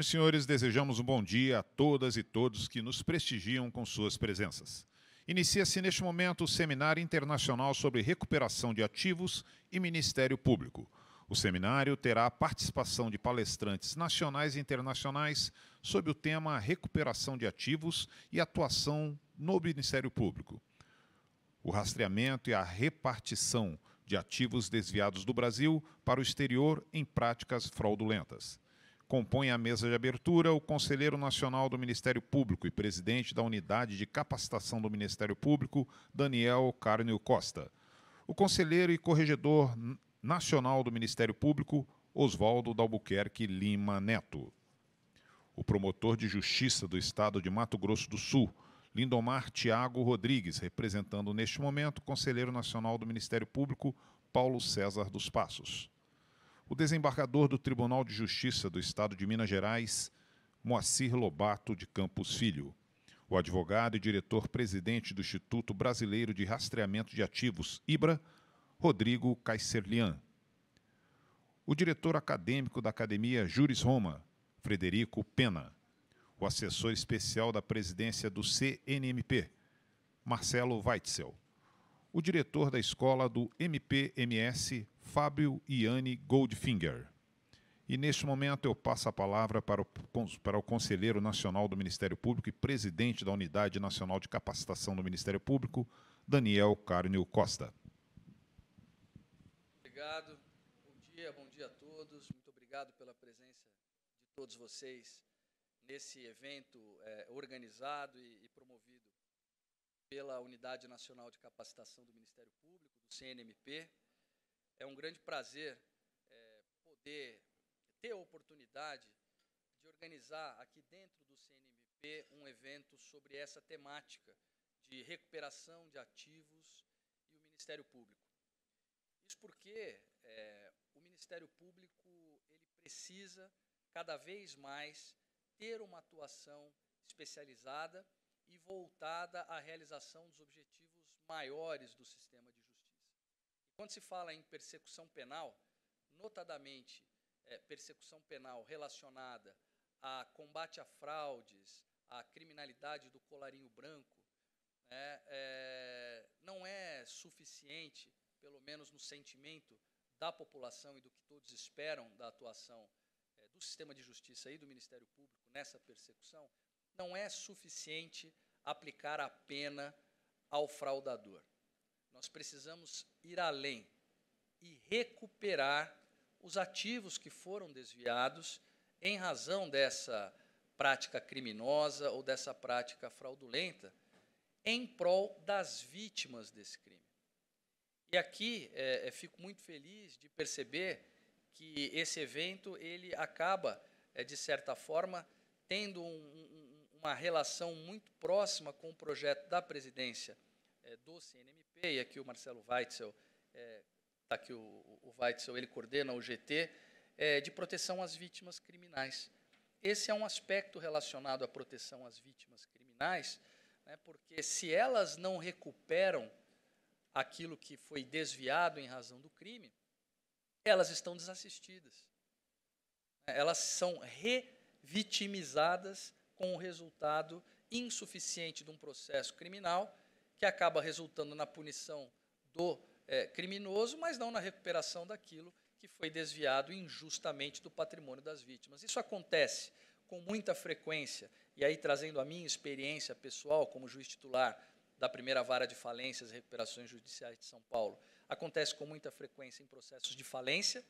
e senhores, desejamos um bom dia a todas e todos que nos prestigiam com suas presenças. Inicia-se neste momento o Seminário Internacional sobre Recuperação de Ativos e Ministério Público. O seminário terá a participação de palestrantes nacionais e internacionais sobre o tema Recuperação de Ativos e Atuação no Ministério Público. O rastreamento e a repartição de ativos desviados do Brasil para o exterior em práticas fraudulentas. Compõe a mesa de abertura o Conselheiro Nacional do Ministério Público e presidente da Unidade de Capacitação do Ministério Público, Daniel Carnio Costa. O conselheiro e corregedor nacional do Ministério Público, Oswaldo Dalbuquerque Lima Neto. O promotor de justiça do estado de Mato Grosso do Sul, Lindomar Tiago Rodrigues, representando neste momento o Conselheiro Nacional do Ministério Público, Paulo César dos Passos. O desembargador do Tribunal de Justiça do Estado de Minas Gerais, Moacir Lobato de Campos Filho. O advogado e diretor-presidente do Instituto Brasileiro de Rastreamento de Ativos, IBRA, Rodrigo Kaiserlian. O diretor acadêmico da Academia Juris Roma, Frederico Pena. O assessor especial da presidência do CNMP, Marcelo Weitzel o diretor da escola do MPMS, Fábio Iane Goldfinger. E neste momento eu passo a palavra para o, para o Conselheiro Nacional do Ministério Público e presidente da Unidade Nacional de Capacitação do Ministério Público, Daniel Carnio Costa. Obrigado. Bom dia, bom dia a todos. Muito obrigado pela presença de todos vocês nesse evento é, organizado e, e promovido pela Unidade Nacional de Capacitação do Ministério Público, do CNMP. É um grande prazer é, poder ter a oportunidade de organizar aqui dentro do CNMP um evento sobre essa temática de recuperação de ativos e o Ministério Público. Isso porque é, o Ministério Público ele precisa cada vez mais ter uma atuação especializada e voltada à realização dos objetivos maiores do sistema de justiça. E quando se fala em persecução penal, notadamente é, persecução penal relacionada a combate a fraudes, à criminalidade do colarinho branco, né, é, não é suficiente, pelo menos no sentimento da população e do que todos esperam da atuação é, do sistema de justiça e do Ministério Público nessa persecução, não é suficiente aplicar a pena ao fraudador. Nós precisamos ir além e recuperar os ativos que foram desviados em razão dessa prática criminosa ou dessa prática fraudulenta em prol das vítimas desse crime. E aqui é, é fico muito feliz de perceber que esse evento ele acaba, é, de certa forma, tendo um, um uma relação muito próxima com o projeto da presidência é, do CNMP, e aqui o Marcelo Weitzel, é, tá aqui o, o Weitzel, ele coordena o GT, é, de proteção às vítimas criminais. Esse é um aspecto relacionado à proteção às vítimas criminais, né, porque se elas não recuperam aquilo que foi desviado em razão do crime, elas estão desassistidas. Elas são revitimizadas com o resultado insuficiente de um processo criminal, que acaba resultando na punição do é, criminoso, mas não na recuperação daquilo que foi desviado injustamente do patrimônio das vítimas. Isso acontece com muita frequência, e aí trazendo a minha experiência pessoal como juiz titular da primeira vara de falências e recuperações judiciais de São Paulo, acontece com muita frequência em processos de falência,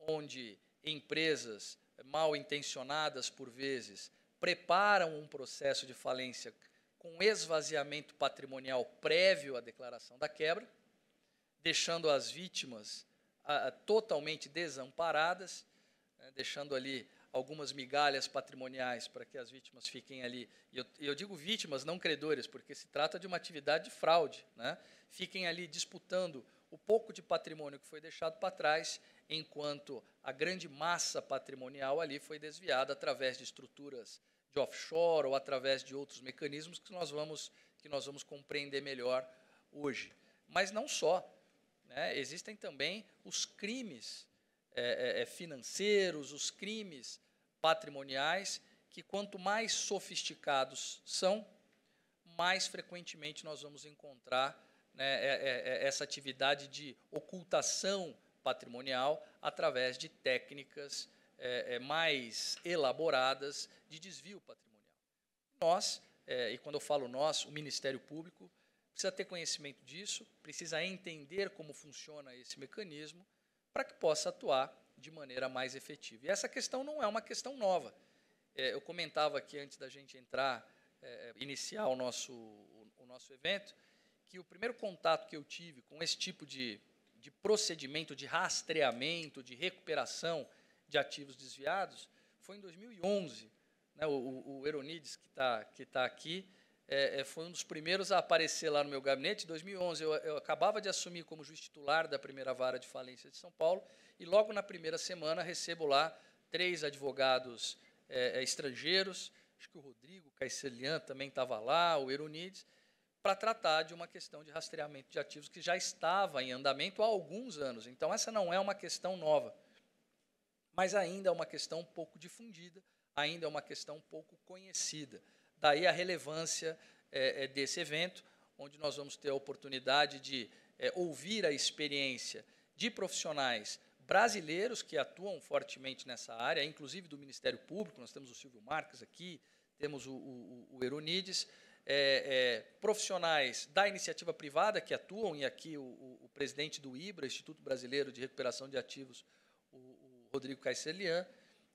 onde empresas mal intencionadas, por vezes, preparam um processo de falência com esvaziamento patrimonial prévio à declaração da quebra, deixando as vítimas totalmente desamparadas, né, deixando ali algumas migalhas patrimoniais para que as vítimas fiquem ali. E eu, eu, digo vítimas, não credores, porque se trata de uma atividade de fraude. Né? Fiquem ali disputando o pouco de patrimônio que foi deixado para trás enquanto a grande massa patrimonial ali foi desviada através de estruturas de offshore ou através de outros mecanismos que nós vamos, que nós vamos compreender melhor hoje. Mas não só. Né? Existem também os crimes é, é, é financeiros, os crimes patrimoniais, que quanto mais sofisticados são, mais frequentemente nós vamos encontrar né, é, é, essa atividade de ocultação patrimonial através de técnicas é, é, mais elaboradas de desvio patrimonial. Nós, é, e quando eu falo nós, o Ministério Público, precisa ter conhecimento disso, precisa entender como funciona esse mecanismo para que possa atuar de maneira mais efetiva. E essa questão não é uma questão nova. É, eu comentava aqui antes da gente entrar, é, é, iniciar o nosso, o, o nosso evento, que o primeiro contato que eu tive com esse tipo de de procedimento de rastreamento, de recuperação de ativos desviados, foi em 2011. Né, o, o Eronides, que está que tá aqui, é, é, foi um dos primeiros a aparecer lá no meu gabinete. Em 2011, eu, eu, acabava de assumir como juiz titular da primeira vara de falência de São Paulo, e logo na primeira semana recebo lá três advogados é, é estrangeiros, acho que o Rodrigo Caicelian também estava lá, o Eronides, para tratar de uma questão de rastreamento de ativos que já estava em andamento há alguns anos. Então, essa não é uma questão nova, mas ainda é uma questão pouco difundida, ainda é uma questão pouco conhecida. Daí a relevância é, é, desse evento, onde nós vamos ter a oportunidade de é, ouvir a experiência de profissionais brasileiros que atuam fortemente nessa área, inclusive do Ministério Público, nós temos o Silvio Marques aqui, temos o, o, o Eronides, é, é, profissionais da iniciativa privada que atuam, e aqui o, o, presidente do IBRA, Instituto Brasileiro de Recuperação de Ativos, o, o Rodrigo Caicelian,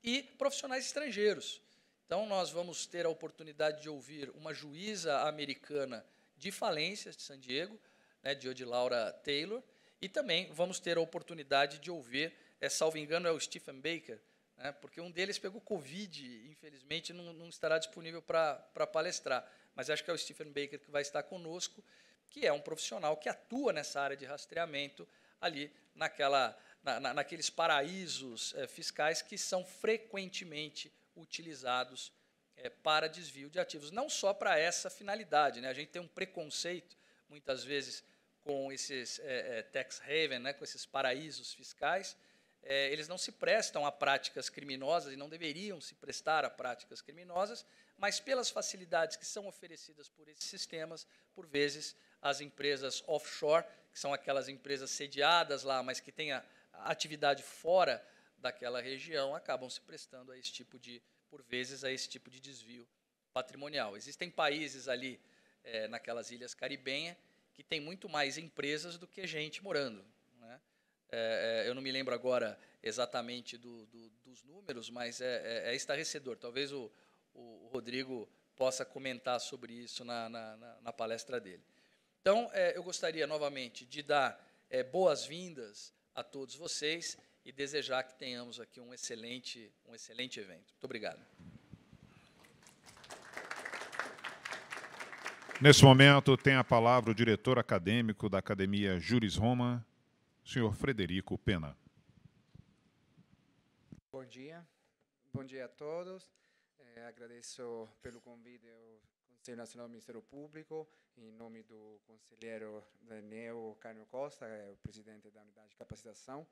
e profissionais estrangeiros. Então, nós vamos ter a oportunidade de ouvir uma juíza americana de falências de San Diego, né, de Odilaura Taylor, e também vamos ter a oportunidade de ouvir, é, salvo engano, é o Stephen Baker, né, porque um deles pegou Covid, infelizmente, não, não estará disponível para palestrar mas acho que é o Stephen Baker que vai estar conosco, que é um profissional que atua nessa área de rastreamento ali naquela, na, na, naqueles paraísos é, fiscais que são frequentemente utilizados é, para desvio de ativos, não só para essa finalidade. Né? A gente tem um preconceito, muitas vezes, com esses é, tax haven, né, com esses paraísos fiscais, é, eles não se prestam a práticas criminosas e não deveriam se prestar a práticas criminosas, mas pelas facilidades que são oferecidas por esses sistemas, por vezes as empresas offshore, que são aquelas empresas sediadas lá, mas que têm a, atividade fora daquela região, acabam se prestando a esse tipo de, por vezes, a esse tipo de desvio patrimonial. Existem países ali é, naquelas ilhas caribenhas que têm muito mais empresas do que gente morando. Né? É, eu não me lembro agora exatamente do, do, dos números, mas é, é, é estarrecedor. Talvez o, o, Rodrigo possa comentar sobre isso na, na, na palestra dele. Então, é, eu gostaria novamente de dar é, boas-vindas a todos vocês e desejar que tenhamos aqui um excelente, um excelente evento. Muito obrigado. Nesse momento, tem a palavra o diretor acadêmico da Academia Juris Roma, senhor Frederico Pena. Bom dia. Bom dia a todos. Eh, agradeço pelo convite ao Conselho Nacional do Ministério Público, em nome do conselheiro Daniel Cânio Costa, é o presidente da Unidade de Capacitação,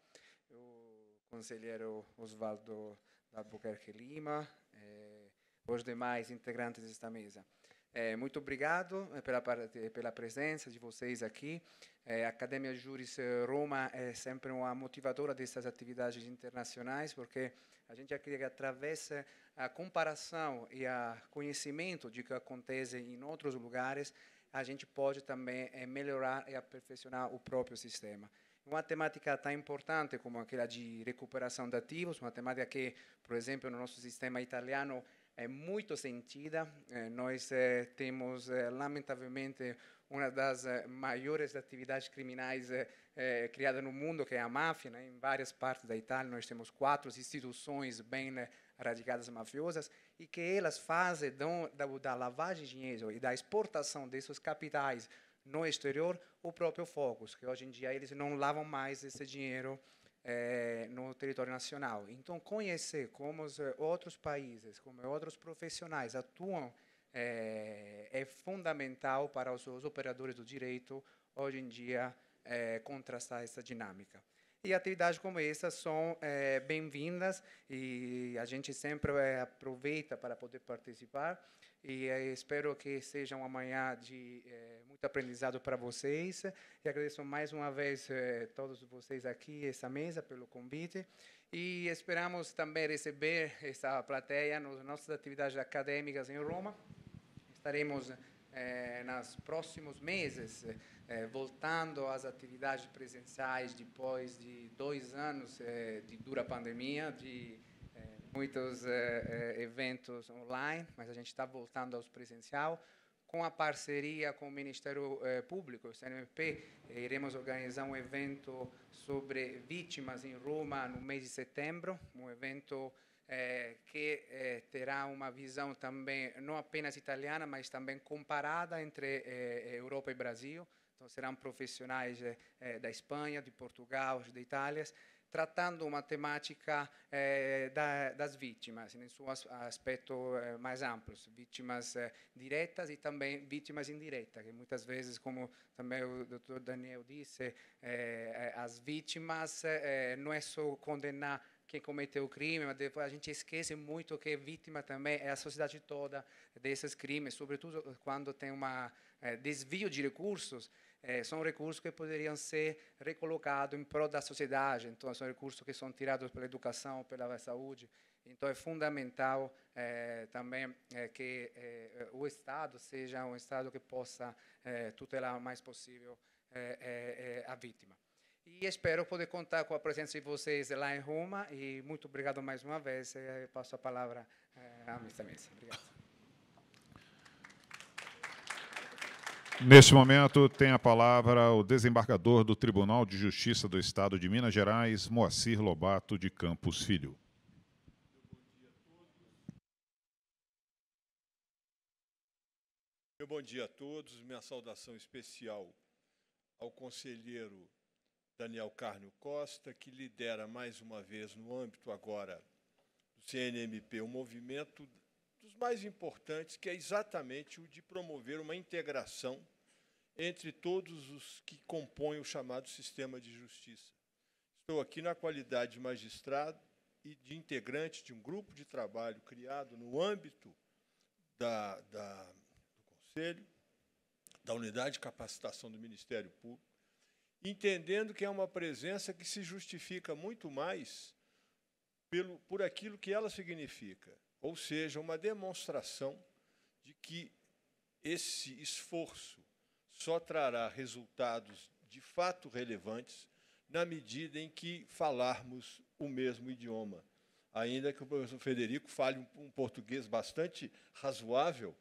o conselheiro osvaldo da Albuquerque Lima, eh, os demais integrantes desta mesa. É, muito obrigado eh, pela, pela presença de vocês aqui. É, a Academia Juris Roma é sempre uma motivadora dessas atividades internacionais, porque a gente acredita que através a comparação e a conhecimento de que acontece em outros lugares, a gente pode também eh, melhorar e aperfeiçoar o próprio sistema. Uma temática tão importante como aquela de recuperação de ativos, uma temática que, por exemplo, no nosso sistema italiano é muito sentida. Eh, nós eh, temos, lamentavelmente, uma das eh, maiores atividades criminais eh, eh, criada no mundo, que é a máfia. Né? Em várias partes da Itália, nós temos quatro instituições bem né, radicadas mafiosas e que elas fazem da, da lavagem de dinheiro e da exportação desses capitais no exterior o próprio foco, que hoje em dia eles não lavam mais esse dinheiro eh, no território nacional. Então, conhecer como os eh, outros países, como outros profissionais atuam é, é fundamental para os, os, operadores do direito, hoje em dia, é, contrastar essa dinâmica. E atividades como essa são é, bem-vindas e a gente sempre é, aproveita para poder participar. E é, espero que seja uma manhã de é, muito aprendizado para vocês. E agradeço mais uma vez todos vocês aqui, essa mesa, pelo convite. E esperamos também receber essa plateia nas nossas atividades acadêmicas em Roma estaremos eh, nos próximos meses eh, eh, voltando às atividades presenciais depois de dois anos eh, de dura pandemia, de eh, muitos eh, eventos online, mas a gente está voltando aos presencial. Com a parceria com o Ministério Público, o CNMP, iremos organizar um evento sobre vítimas em Roma no mês de setembro, um evento é, que é, terá uma visão também, não apenas italiana, mas também comparada entre é, Europa e Brasil. Então, serão profissionais da Espanha, de Portugal, de Itália, tratando uma temática da, das vítimas, né, em seu aspecto mais amplo, vítimas diretas e também vítimas indiretas, que muitas vezes, como também o doutor Daniel disse, as vítimas não é só condenar quem cometeu o crime, mas depois a gente esquece muito que vítima também é a sociedade toda desses crimes, sobretudo quando tem um é, eh, desvio de recursos, é, são recursos que poderiam ser recolocados em prol da sociedade, então são recursos que são tirados pela educação, pela saúde, então é fundamental é, também é, que é, o Estado seja um Estado que possa tutelar o mais possível a vítima. E espero poder contar com a presença de vocês lá em Roma. E muito obrigado mais uma vez. Eh, eu passo a palavra eh, à Mr. Mesa. Obrigado. Neste momento, tem a palavra o desembargador do Tribunal de Justiça do Estado de Minas Gerais, Moacir Lobato de Campos Filho. Meu bom dia a todos. Minha saudação especial ao conselheiro Daniel Carnio Costa, que lidera mais uma vez no âmbito agora do CNMP um movimento dos mais importantes, que é exatamente o de promover uma integração entre todos os que compõem o chamado sistema de justiça. Estou aqui na qualidade de magistrado e de integrante de um grupo de trabalho criado no âmbito da, da, do Conselho, da Unidade de Capacitação do Ministério Público, entendendo que é uma presença que se justifica muito mais pelo, por aquilo que ela significa, ou seja, uma demonstração de que esse esforço só trará resultados de fato relevantes na medida em que falarmos o mesmo idioma. Ainda que o professor Federico fale um, um português bastante razoável,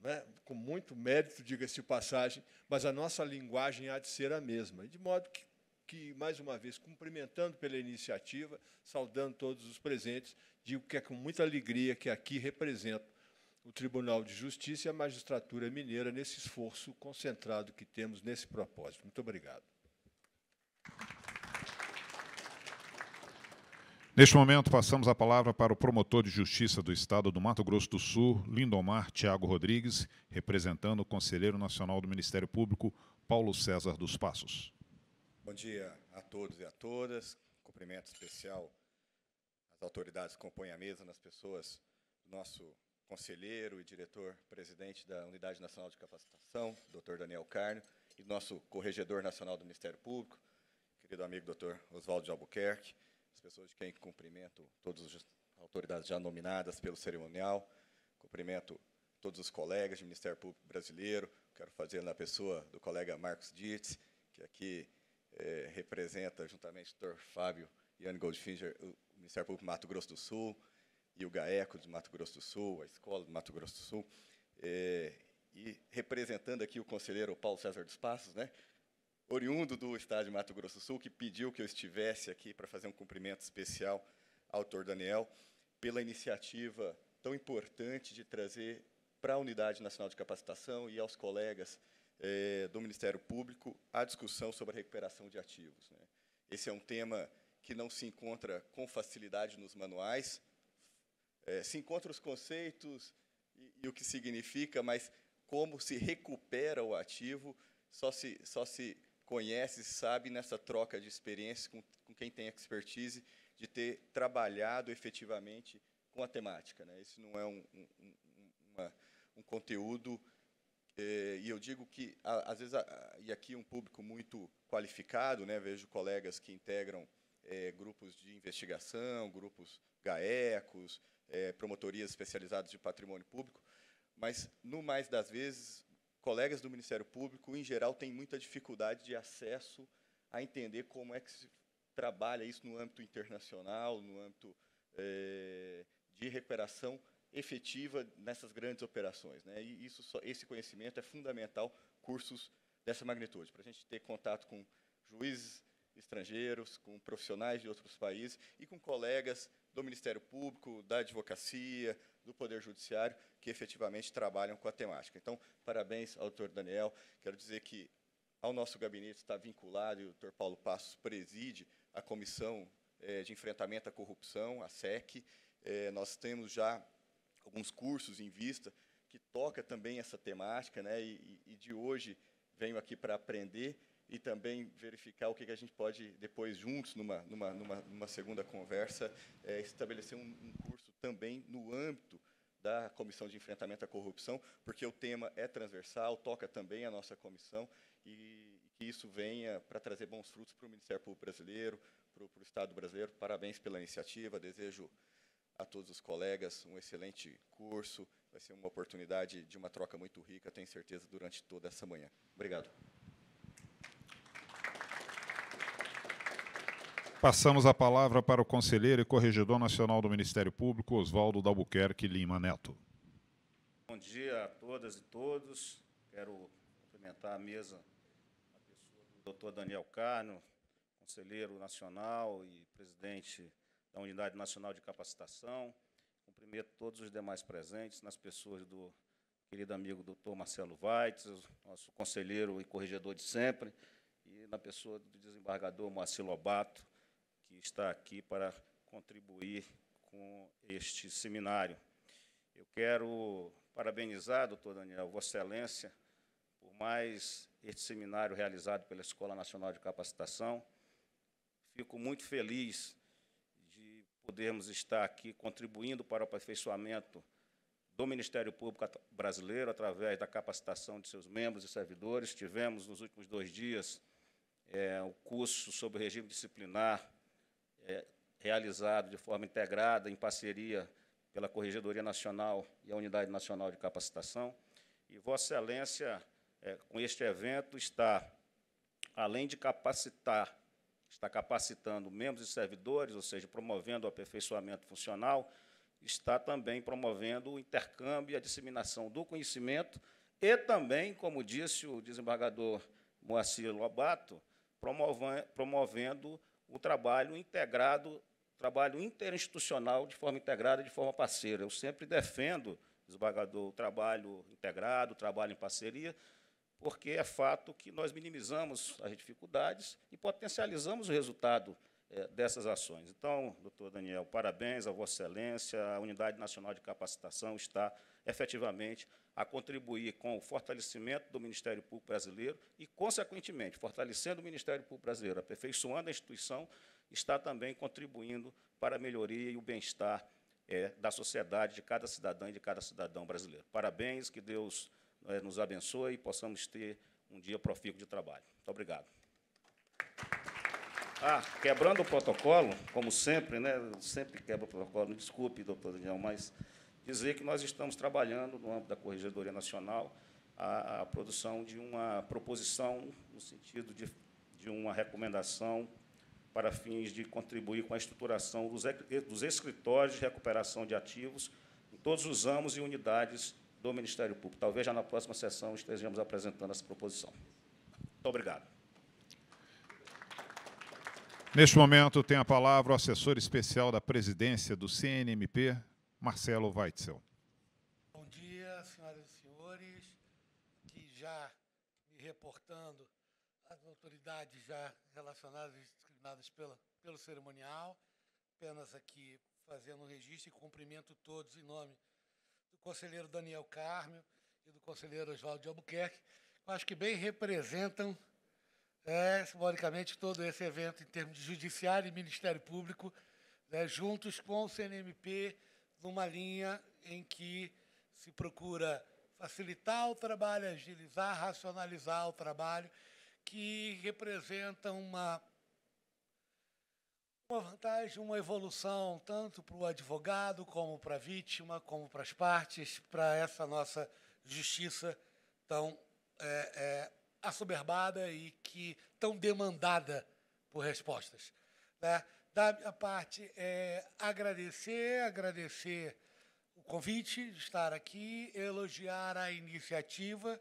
né, com muito mérito, diga-se de passagem, mas a nossa linguagem há de ser a mesma. De modo que, que, mais uma vez, cumprimentando pela iniciativa, saudando todos os presentes, digo que é com muita alegria que aqui represento o Tribunal de Justiça e a Magistratura Mineira nesse esforço concentrado que temos nesse propósito. Muito obrigado. Neste momento, passamos a palavra para o promotor de justiça do Estado do Mato Grosso do Sul, Lindomar Tiago Rodrigues, representando o Conselheiro Nacional do Ministério Público, Paulo César dos Passos. Bom dia a todos e a todas. Cumprimento especial às autoridades que compõem a mesa, nas pessoas do nosso conselheiro e diretor-presidente da Unidade Nacional de Capacitação, doutor Daniel Carno, e do nosso corregedor nacional do Ministério Público, querido amigo doutor Oswaldo de Albuquerque, as pessoas de quem cumprimento todas as autoridades já nominadas pelo cerimonial, cumprimento todos os colegas do Ministério Público Brasileiro, quero fazer na pessoa do colega Marcos Dietz, que aqui é, representa, juntamente com o Dr. Fábio e Anne Goldfinger, o Ministério Público do Mato Grosso do Sul, e o GAECO do Mato Grosso do Sul, a Escola do Mato Grosso do Sul, é, e representando aqui o conselheiro Paulo César dos Passos, né, oriundo do estado de Mato Grosso do Sul, que pediu que eu estivesse aqui para fazer um cumprimento especial ao autor Daniel pela iniciativa tão importante de trazer para a Unidade Nacional de Capacitação e aos colegas eh, do Ministério Público a discussão sobre a recuperação de ativos. Né. Esse é um tema que não se encontra com facilidade nos manuais, eh, se encontra os conceitos e, e o que significa, mas como se recupera o ativo só se, só se conhece, sabe, nessa troca de experiência com, com quem tem expertise, de ter trabalhado efetivamente com a temática. Né? Isso não é um, um, uma, um conteúdo, eh, e eu digo que, a, às vezes, a, e aqui um público muito qualificado, né? vejo colegas que integram eh, grupos de investigação, grupos GAECOS, eh, promotorias especializadas de patrimônio público, mas, no mais das vezes, colegas do Ministério Público, em geral, têm muita dificuldade de acesso a entender como é que se trabalha isso no âmbito internacional, no âmbito é, de recuperação efetiva nessas grandes operações. Né? E isso, só, esse conhecimento é fundamental, cursos dessa magnitude, para a gente ter contato com juízes estrangeiros, com profissionais de outros países e com colegas do Ministério Público, da Advocacia, do Poder Judiciário, que efetivamente trabalham com a temática. Então, parabéns ao doutor Daniel. Quero dizer que ao nosso gabinete está vinculado, e o doutor Paulo Passos preside a Comissão eh, de Enfrentamento à Corrupção, a SEC. Eh, nós temos já alguns cursos em vista que toca também essa temática, né, e, e de hoje venho aqui para aprender e também verificar o que, que a gente pode, depois, juntos, numa, numa, numa, numa segunda conversa, é, estabelecer um, um curso também no âmbito da Comissão de Enfrentamento à Corrupção, porque o tema é transversal, toca também a nossa comissão, e que isso venha para trazer bons frutos para o Ministério Público Brasileiro, para o Estado brasileiro. Parabéns pela iniciativa, desejo a todos os colegas um excelente curso, vai ser uma oportunidade de uma troca muito rica, tenho certeza, durante toda essa manhã. Obrigado. Passamos a palavra para o conselheiro e corregedor nacional do Ministério Público, Oswaldo Dalbuquerque Lima Neto. Bom dia a todas e todos. Quero cumprimentar a mesa, a pessoa do doutor Daniel Carno, conselheiro nacional e presidente da Unidade Nacional de Capacitação. Cumprimento todos os demais presentes, nas pessoas do querido amigo doutor Marcelo Weitz, nosso conselheiro e corregedor de sempre, e na pessoa do desembargador Moacir Lobato, que está aqui para contribuir com este seminário. Eu quero parabenizar, doutor Daniel, Vossa Excelência, por mais este seminário realizado pela Escola Nacional de Capacitação. Fico muito feliz de podermos estar aqui contribuindo para o aperfeiçoamento do Ministério Público Brasileiro através da capacitação de seus membros e servidores. Tivemos, nos últimos dois dias, é, o curso sobre regime disciplinar é, realizado de forma integrada, em parceria pela Corregedoria Nacional e a Unidade Nacional de Capacitação. E Vossa Excelência, é, com este evento, está, além de capacitar, está capacitando membros e servidores, ou seja, promovendo o aperfeiçoamento funcional, está também promovendo o intercâmbio e a disseminação do conhecimento e também, como disse o desembargador Moacir Lobato, promovendo o trabalho integrado, trabalho interinstitucional de forma integrada, de forma parceira. Eu sempre defendo, desembargador, o trabalho integrado, o trabalho em parceria, porque é fato que nós minimizamos as dificuldades e potencializamos o resultado é, dessas ações. Então, doutor Daniel, parabéns a Vossa Excelência, a Unidade Nacional de Capacitação está efetivamente a contribuir com o fortalecimento do Ministério Público Brasileiro e, consequentemente, fortalecendo o Ministério Público Brasileiro, aperfeiçoando a instituição, está também contribuindo para a melhoria e o bem-estar é, da sociedade, de cada cidadã e de cada cidadão brasileiro. Parabéns, que Deus é, nos abençoe e possamos ter um dia profícuo de trabalho. Muito obrigado. Ah, quebrando o protocolo, como sempre, né? Sempre quebra o protocolo, me desculpe, doutor Daniel, mas dizer que nós estamos trabalhando, no âmbito da Corregedoria Nacional, a, a produção de uma proposição no sentido de, de uma recomendação para fins de contribuir com a estruturação dos, dos escritórios de recuperação de ativos em todos os ramos e unidades do Ministério Público. Talvez já na próxima sessão estejamos apresentando essa proposição. Muito obrigado. Neste momento tem a palavra o assessor especial da presidência do CNMP, Marcelo Weitzel. Bom dia, senhoras e senhores, que já me reportando as autoridades já relacionadas e discriminadas pela, pelo cerimonial, apenas aqui fazendo um registro e cumprimento todos em nome do conselheiro Daniel Carmo e do conselheiro Oswaldo de Albuquerque, que acho que bem representam é, simbolicamente todo esse evento em termos de judiciário e Ministério Público, né, juntos com o CNMP, numa linha em que se procura facilitar o trabalho, agilizar, racionalizar o trabalho, que representa uma, uma vantagem, uma evolução, tanto para o advogado, como para a vítima, como para as partes, para essa nossa justiça tão é, é, assoberbada e que tão demandada por respostas. Né? da minha parte é agradecer, agradecer o convite de estar aqui, elogiar a iniciativa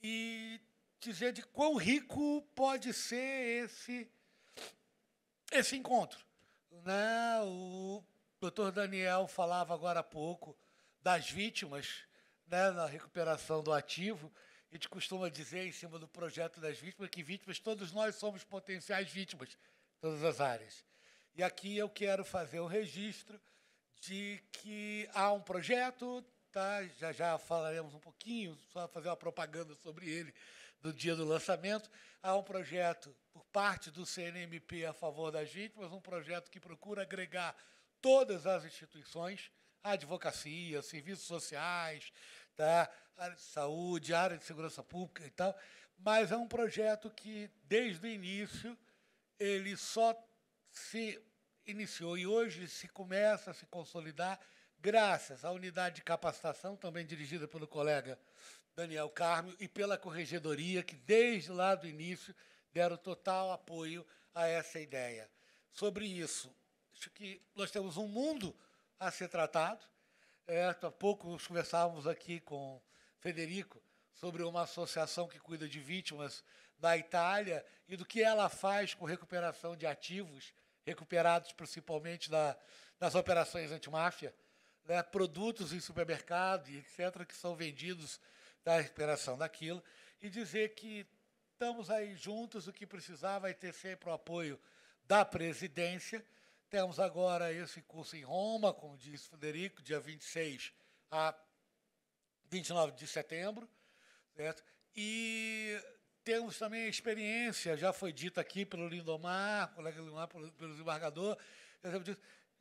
e dizer de quão rico pode ser esse esse encontro. Né? O doutor Daniel falava agora há pouco das vítimas né, na recuperação do ativo. A gente costuma dizer, em cima do projeto das vítimas, que vítimas, todos nós somos potenciais vítimas, em todas as áreas. E aqui eu quero fazer o registro de que há um projeto, tá? já já falaremos um pouquinho, só fazer uma propaganda sobre ele do dia do lançamento. Há um projeto por parte do CNMP a favor da gente, mas um projeto que procura agregar todas as instituições, a advocacia, serviços sociais, tá? área de saúde, área de segurança pública e tal, mas é um projeto que, desde o início, ele só se iniciou e hoje se começa a se consolidar graças à unidade de capacitação, também dirigida pelo colega Daniel Carmo, e pela corregedoria, que desde lá do início deram total apoio a essa ideia. Sobre isso, acho que nós temos um mundo a ser tratado. É, há pouco conversávamos aqui com Federico sobre uma associação que cuida de vítimas da Itália e do que ela faz com recuperação de ativos recuperados principalmente das operações antimáfia, né, produtos em supermercado, etc., que são vendidos da recuperação daquilo, e dizer que estamos aí juntos, o que precisar vai ter sempre o apoio da presidência. Temos agora esse curso em Roma, como disse Federico dia 26 a 29 de setembro, certo? E temos também a experiência, já foi dita aqui pelo Lindomar, colega Lindomar, pelo, pelo desembargador,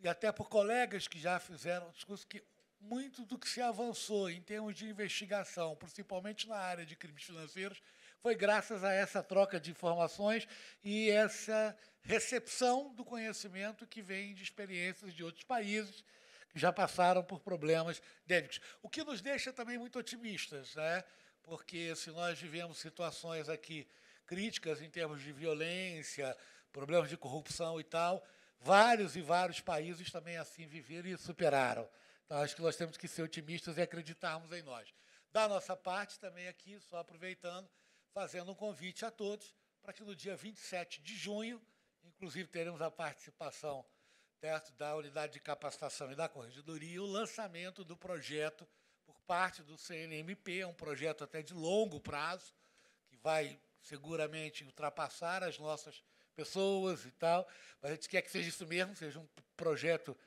e até por colegas que já fizeram discurso, que muito do que se avançou em termos de investigação, principalmente na área de crimes financeiros, foi graças a essa troca de informações e essa recepção do conhecimento que vem de experiências de outros países que já passaram por problemas débitos. O que nos deixa também muito otimistas, né? porque se nós vivemos situações aqui críticas em termos de violência, problemas de corrupção e tal, vários e vários países também assim viveram e superaram. Então, acho que nós temos que ser otimistas e acreditarmos em nós. Da nossa parte, também aqui, só aproveitando, fazendo um convite a todos para que no dia 27 de junho, inclusive teremos a participação certo, da unidade de capacitação e da corregedoria, o lançamento do projeto parte do CNMP, é um projeto até de longo prazo, que vai seguramente ultrapassar as nossas pessoas e tal, mas a gente quer que seja isso mesmo, seja um projeto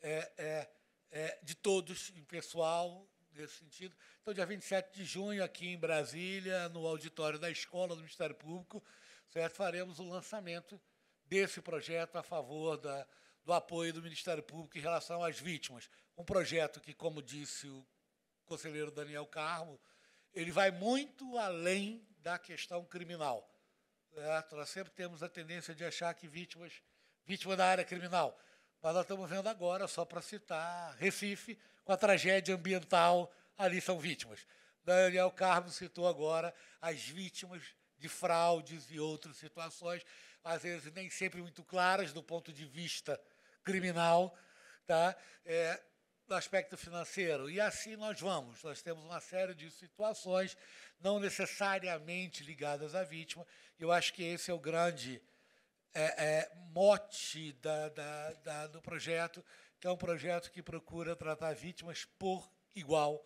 é, é, é, de todos, em pessoal, nesse sentido. Então, dia 27 de junho, aqui em Brasília, no auditório da Escola do Ministério Público, certo? faremos o lançamento desse projeto a favor da, do apoio do Ministério Público em relação às vítimas. Um projeto que, como disse o conselheiro Daniel Carmo, ele vai muito além da questão criminal. Certo? É, nós sempre temos a tendência de achar que vítimas, vítima da área criminal. Mas nós estamos vendo agora, só para citar, Recife, com a tragédia ambiental, ali são vítimas. Daniel Carmo citou agora as vítimas de fraudes e outras situações, às vezes nem sempre muito claras do ponto de vista criminal. Tá? É, do aspecto financeiro. E assim nós vamos. Nós temos uma série de situações não necessariamente ligadas à vítima. Eu acho que esse é o grande é, é, mote da, da, da, do projeto, que é um projeto que procura tratar vítimas por igual.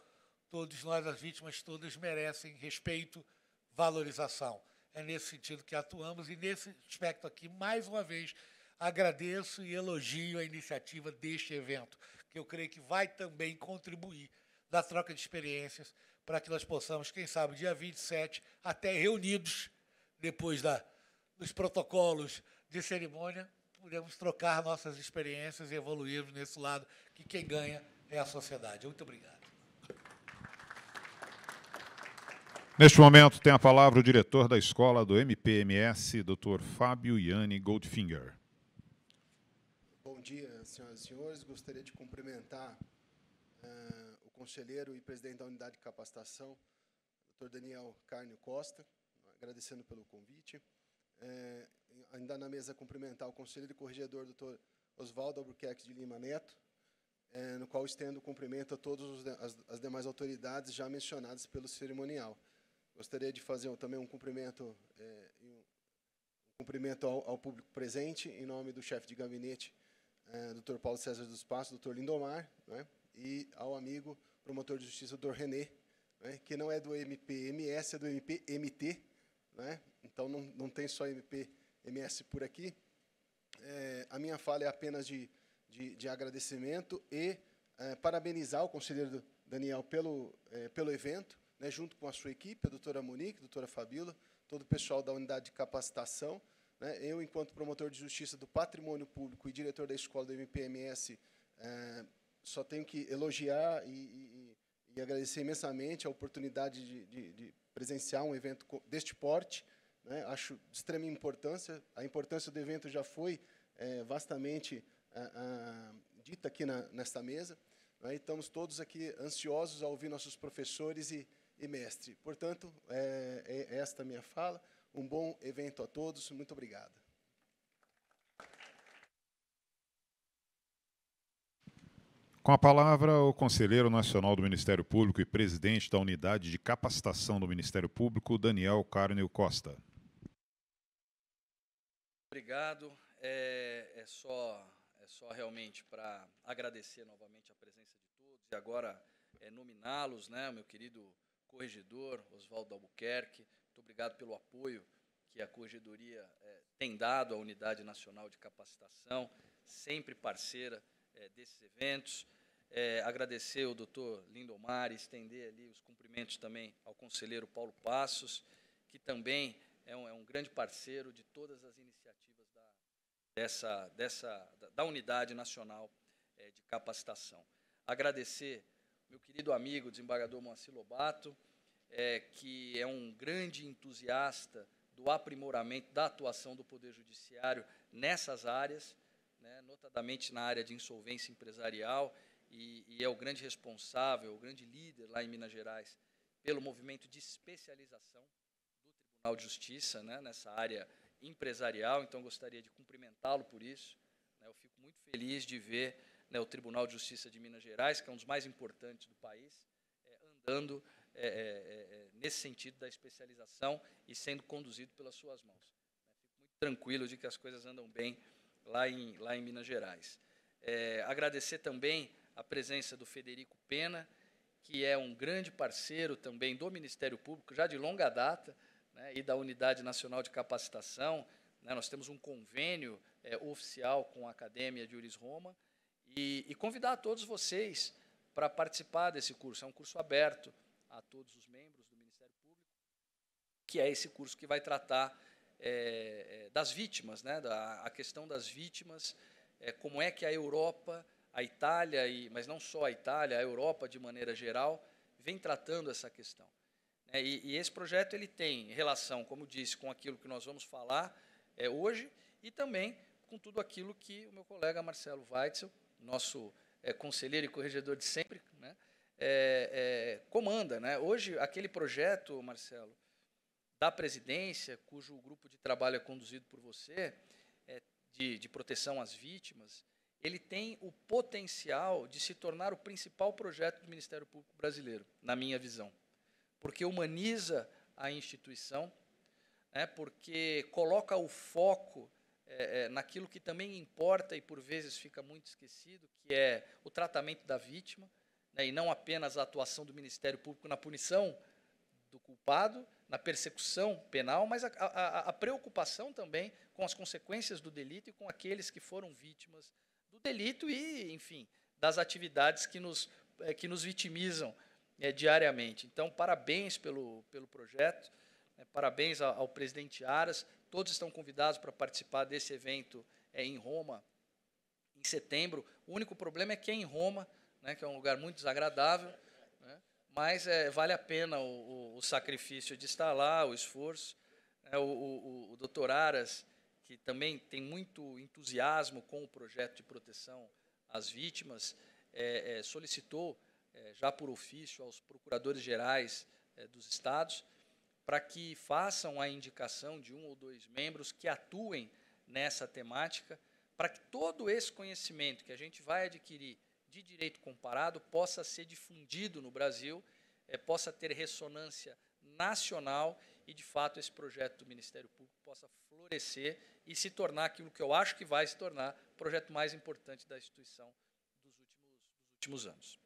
Todos nós, as vítimas, todas merecem respeito, valorização. É nesse sentido que atuamos e nesse aspecto aqui, mais uma vez, agradeço e elogio a iniciativa deste evento que eu creio que vai também contribuir da troca de experiências para que nós possamos, quem sabe, dia 27, até reunidos, depois da, dos protocolos de cerimônia, podemos trocar nossas experiências e evoluirmos nesse lado, que quem ganha é a sociedade. Muito obrigado. Neste momento tem a palavra o diretor da escola do MPMS, Dr. Fábio Yanni Goldfinger. Bom dia, senhoras e senhores. Gostaria de cumprimentar uh, o conselheiro e presidente da unidade de capacitação, Dr. Daniel Carne Costa, agradecendo pelo convite. Eh, ainda na mesa cumprimentar o conselheiro e corregedor, Dr. Oswaldo Albuquerque de Lima Neto, eh, no qual estendo cumprimento a todas as, as, demais autoridades já mencionadas pelo cerimonial. Gostaria de fazer também um cumprimento, um cumprimento ao, ao, público presente, em nome do chefe de gabinete é, Dr. Paulo César dos Passos, Dr. Lindomar, né, e ao amigo promotor de justiça, Dr. René, né, que não é do MPMS, é do MPMT, né, então não, não tem só MPMS por aqui. É, a minha fala é apenas de, de, de agradecimento e é, parabenizar o conselheiro Daniel pelo, é, pelo evento, né, junto com a sua equipe, a doutora Monique, a doutora Fabíola, todo o pessoal da unidade de capacitação, né? Eu, enquanto promotor de justiça do patrimônio público e diretor da escola do MPMS, é, só tenho que elogiar e, e, e agradecer imensamente a oportunidade de, de, de, presenciar um evento deste porte. Né? Acho de extrema importância. A importância do evento já foi é, vastamente é, dita aqui na, nesta mesa. Né? E estamos todos aqui ansiosos a ouvir nossos professores e, e mestre. Portanto, é, é esta minha fala. Um bom evento a todos. Muito obrigado. Com a palavra, o conselheiro nacional do Ministério Público e presidente da unidade de capacitação do Ministério Público, Daniel Carneiro Costa. Obrigado. É, é, só, é só realmente para agradecer novamente a presença de todos e agora é, nominá-los, né, meu querido corregedor Oswaldo Albuquerque, obrigado pelo apoio que a Corregedoria é, tem dado à Unidade Nacional de Capacitação, sempre parceira é, desses eventos. É, agradecer ao doutor Lindomar, estender ali os cumprimentos também ao conselheiro Paulo Passos, que também é um, é um grande parceiro de todas as iniciativas da, dessa, dessa, da Unidade Nacional de Capacitação. Agradecer meu querido amigo, desembargador Moacir Lobato, é, que é um grande entusiasta do aprimoramento da atuação do Poder Judiciário nessas áreas, né, notadamente na área de insolvência empresarial, e, e, é o grande responsável, o grande líder lá em Minas Gerais pelo movimento de especialização do Tribunal de Justiça né, nessa área empresarial. Então, gostaria de cumprimentá-lo por isso. Né. Eu fico muito feliz de ver né, o Tribunal de Justiça de Minas Gerais, que é um dos mais importantes do país, é, andando é é, é, é, nesse sentido da especialização e sendo conduzido pelas suas mãos. Né? Fico muito tranquilo de que as coisas andam bem lá em, lá em Minas Gerais. É, agradecer também a presença do Federico Pena, que é um grande parceiro também do Ministério Público, já de longa data, né, e da Unidade Nacional de Capacitação. Né, nós temos um convênio é, oficial com a Academia de Uris Roma, e, e convidar a todos vocês para participar desse curso. É um curso aberto, a todos os membros do Ministério Público, que é esse curso que vai tratar é, é, das vítimas, né, da, a questão das vítimas, é, como é que a Europa, a Itália, e, mas não só a Itália, a Europa de maneira geral, vem tratando essa questão. É, e, e, esse projeto ele tem relação, como disse, com aquilo que nós vamos falar é, hoje e também com tudo aquilo que o meu colega Marcelo Weitzel, nosso é, conselheiro e corregedor de sempre, né, é, é, comanda. Né? Hoje, aquele projeto, Marcelo, da presidência, cujo grupo de trabalho é conduzido por você, é, de, de proteção às vítimas, ele tem o potencial de se tornar o principal projeto do Ministério Público Brasileiro, na minha visão. Porque humaniza a instituição, né, porque coloca o foco é, é naquilo que também importa e por vezes fica muito esquecido, que é o tratamento da vítima. Né, e não apenas a atuação do Ministério Público na punição do culpado, na persecução penal, mas a, a, a preocupação também com as consequências do delito e com aqueles que foram vítimas do delito e, enfim, das atividades que nos, é, que nos vitimizam é, diariamente. Então, parabéns pelo, pelo projeto, é, parabéns ao, ao, presidente Aras. Todos estão convidados para participar desse evento eh, em Roma em setembro. O único problema é que é em Roma, né, que é um lugar muito desagradável, né, mas é, vale a pena o, o, o, sacrifício de estar lá, o esforço. Né, o, o, o doutor Aras, que também tem muito entusiasmo com o projeto de proteção às vítimas, é, é, solicitou, é, já por ofício, aos procuradores gerais é, dos estados, para que façam a indicação de um ou dois membros que atuem nessa temática, para que todo esse conhecimento que a gente vai adquirir de direito comparado possa ser difundido no Brasil, é, possa ter ressonância nacional e, de fato, esse projeto do Ministério Público possa florescer e se tornar aquilo que eu acho que vai se tornar o projeto mais importante da instituição dos últimos, dos últimos anos.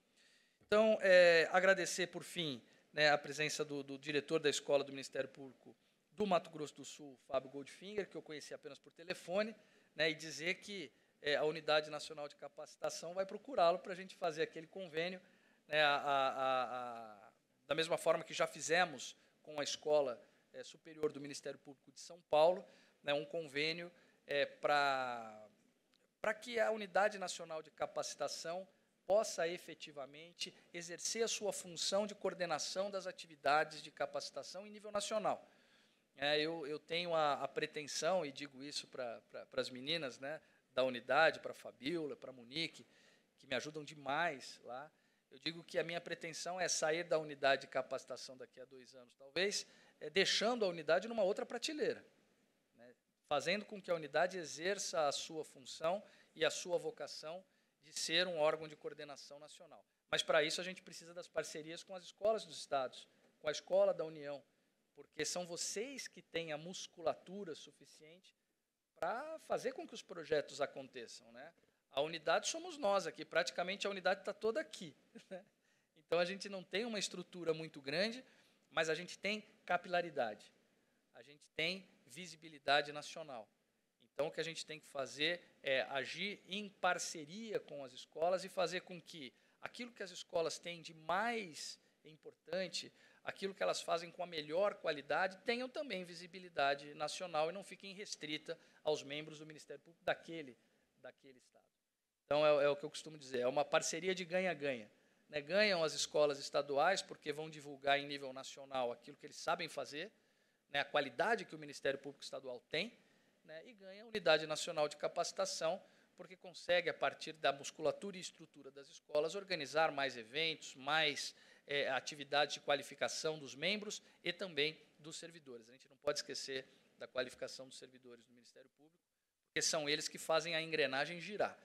Então, é, agradecer, por fim, né, a presença do, do, diretor da Escola do Ministério Público do Mato Grosso do Sul, Fábio Goldfinger, que eu conheci apenas por telefone, né, e dizer que é, a Unidade Nacional de Capacitação vai procurá-lo para a gente fazer aquele convênio, né, a, a, a, da mesma forma que já fizemos com a Escola é, Superior do Ministério Público de São Paulo, né, um convênio é, para que a Unidade Nacional de Capacitação possa efetivamente exercer a sua função de coordenação das atividades de capacitação em nível nacional. É, eu, eu, tenho a, a, pretensão, e digo isso para as meninas, né, da unidade, para a Fabiola, para a Monique, que me ajudam demais lá. Eu digo que a minha pretensão é sair da unidade de capacitação daqui a dois anos, talvez, é deixando a unidade numa outra prateleira, né, fazendo com que a unidade exerça a sua função e a sua vocação de ser um órgão de coordenação nacional. Mas para isso a gente precisa das parcerias com as escolas dos estados, com a escola da União, porque são vocês que têm a musculatura suficiente para fazer com que os projetos aconteçam. Né? A unidade somos nós aqui, praticamente a unidade está toda aqui. Né? Então a gente não tem uma estrutura muito grande, mas a gente tem capilaridade, a gente tem visibilidade nacional. Então o que a gente tem que fazer é agir em parceria com as escolas e fazer com que aquilo que as escolas têm de mais importante, aquilo que elas fazem com a melhor qualidade tenham também visibilidade nacional e não fiquem restrita aos membros do Ministério Público daquele, daquele Estado. Então, é, é o que eu costumo dizer, é uma parceria de ganha-ganha. Né? Ganham as escolas estaduais porque vão divulgar em nível nacional aquilo que eles sabem fazer, né, a qualidade que o Ministério Público Estadual tem, né, e ganha a Unidade Nacional de Capacitação, porque consegue, a partir da musculatura e estrutura das escolas, organizar mais eventos, mais é, atividades de qualificação dos membros e também dos servidores. A gente não pode esquecer da qualificação dos servidores do Ministério Público, porque são eles que fazem a engrenagem girar.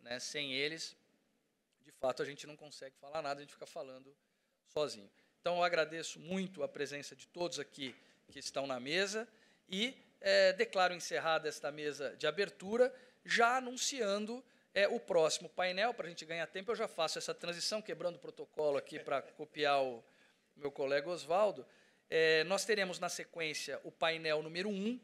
Né? Sem eles, de fato, a gente não consegue falar nada, a gente fica falando sozinho. Então, eu agradeço muito a presença de todos aqui que estão na mesa e é, declaro encerrada esta mesa de abertura, já anunciando é, o próximo painel, para a gente ganhar tempo, eu já faço essa transição, quebrando o protocolo aqui para copiar o meu colega Oswaldo. É, nós teremos na sequência o painel número 1, um,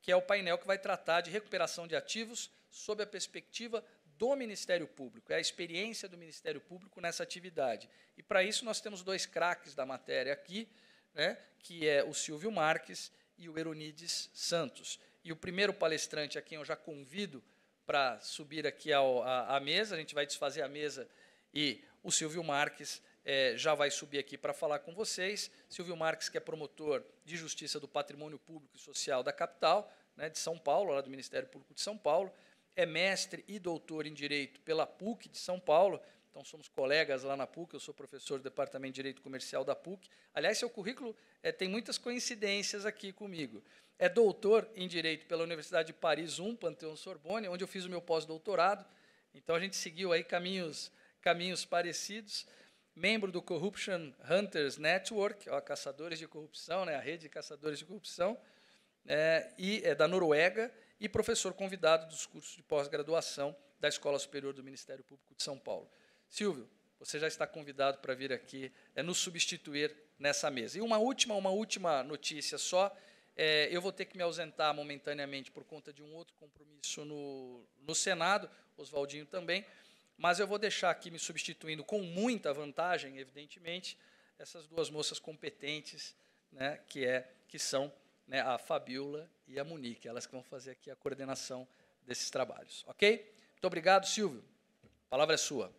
que é o painel que vai tratar de recuperação de ativos sob a perspectiva do Ministério Público, é a experiência do Ministério Público nessa atividade. E para isso nós temos dois craques da matéria aqui, né, que é o Silvio Marques e o Eronides Santos. E o primeiro palestrante a quem eu já convido para subir aqui ao, a, a, mesa, a gente vai desfazer a mesa e o Silvio Marques é, já vai subir aqui para falar com vocês. Silvio Marques, que é promotor de Justiça do Patrimônio Público e Social da capital, né, de São Paulo, lá do Ministério Público de São Paulo, é mestre e doutor em Direito pela PUC de São Paulo, então somos colegas lá na PUC, eu sou professor do Departamento de Direito Comercial da PUC. Aliás, seu currículo é, tem muitas coincidências aqui comigo. É doutor em Direito pela Universidade de Paris I, Panteão Sorbonne, onde eu fiz o meu pós-doutorado. Então a gente seguiu aí caminhos, caminhos parecidos. Membro do Corruption Hunters Network, ó, caçadores de corrupção, né, a rede de caçadores de corrupção, é, e é da Noruega, e professor convidado dos cursos de pós-graduação da Escola Superior do Ministério Público de São Paulo. Silvio, você já está convidado para vir aqui é, nos substituir nessa mesa. E uma última, uma última notícia só. É, eu vou ter que me ausentar momentaneamente por conta de um outro compromisso no, no Senado, Oswaldinho também, mas eu vou deixar aqui me substituindo com muita vantagem, evidentemente, essas duas moças competentes, né, que, é, que são né, a Fabiola e a Monique, elas que vão fazer aqui a coordenação desses trabalhos, ok? Muito obrigado, Silvio. A palavra é sua.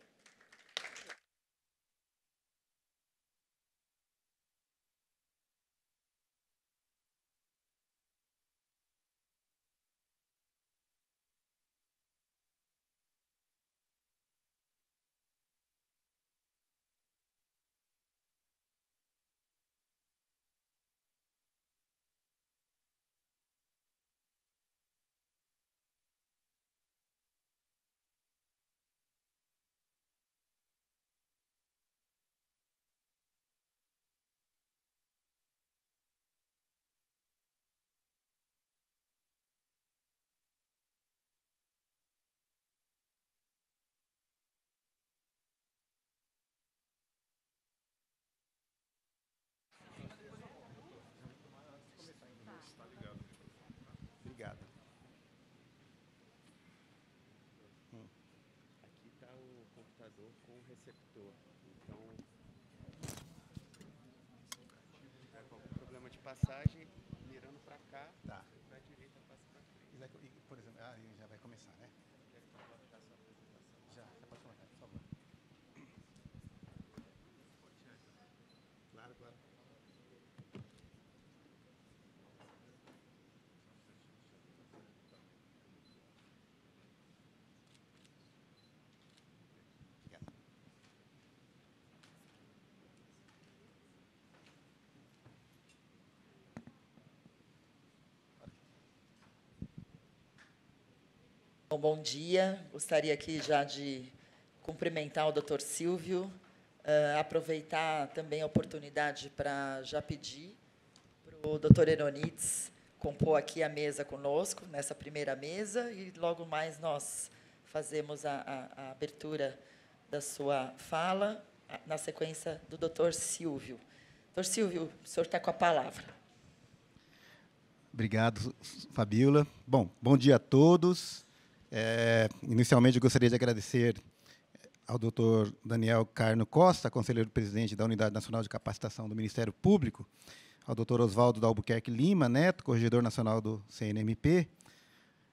receptor. Então, tiver é algum problema de passagem, mirando para cá, tá. para a direita passa para frente. E, por exemplo, aí ah, já vai começar, né? Bom, então, bom dia. Gostaria aqui já de cumprimentar o Dr. Silvio, uh, aproveitar também a oportunidade para já pedir para o Dr. Enonides compor aqui a mesa conosco, nessa primeira mesa, e logo mais nós fazemos a, a, a abertura da sua fala, na sequência do Dr. Silvio. Dr. Silvio, o senhor está com a palavra. Obrigado, Fabiola. Bom, bom dia a todos. É, inicialmente, gostaria de agradecer ao doutor Daniel Carno Costa, conselheiro-presidente da Unidade Nacional de Capacitação do Ministério Público, ao doutor Oswaldo Dalbuquerque Lima, neto, corregedor nacional do CNMP,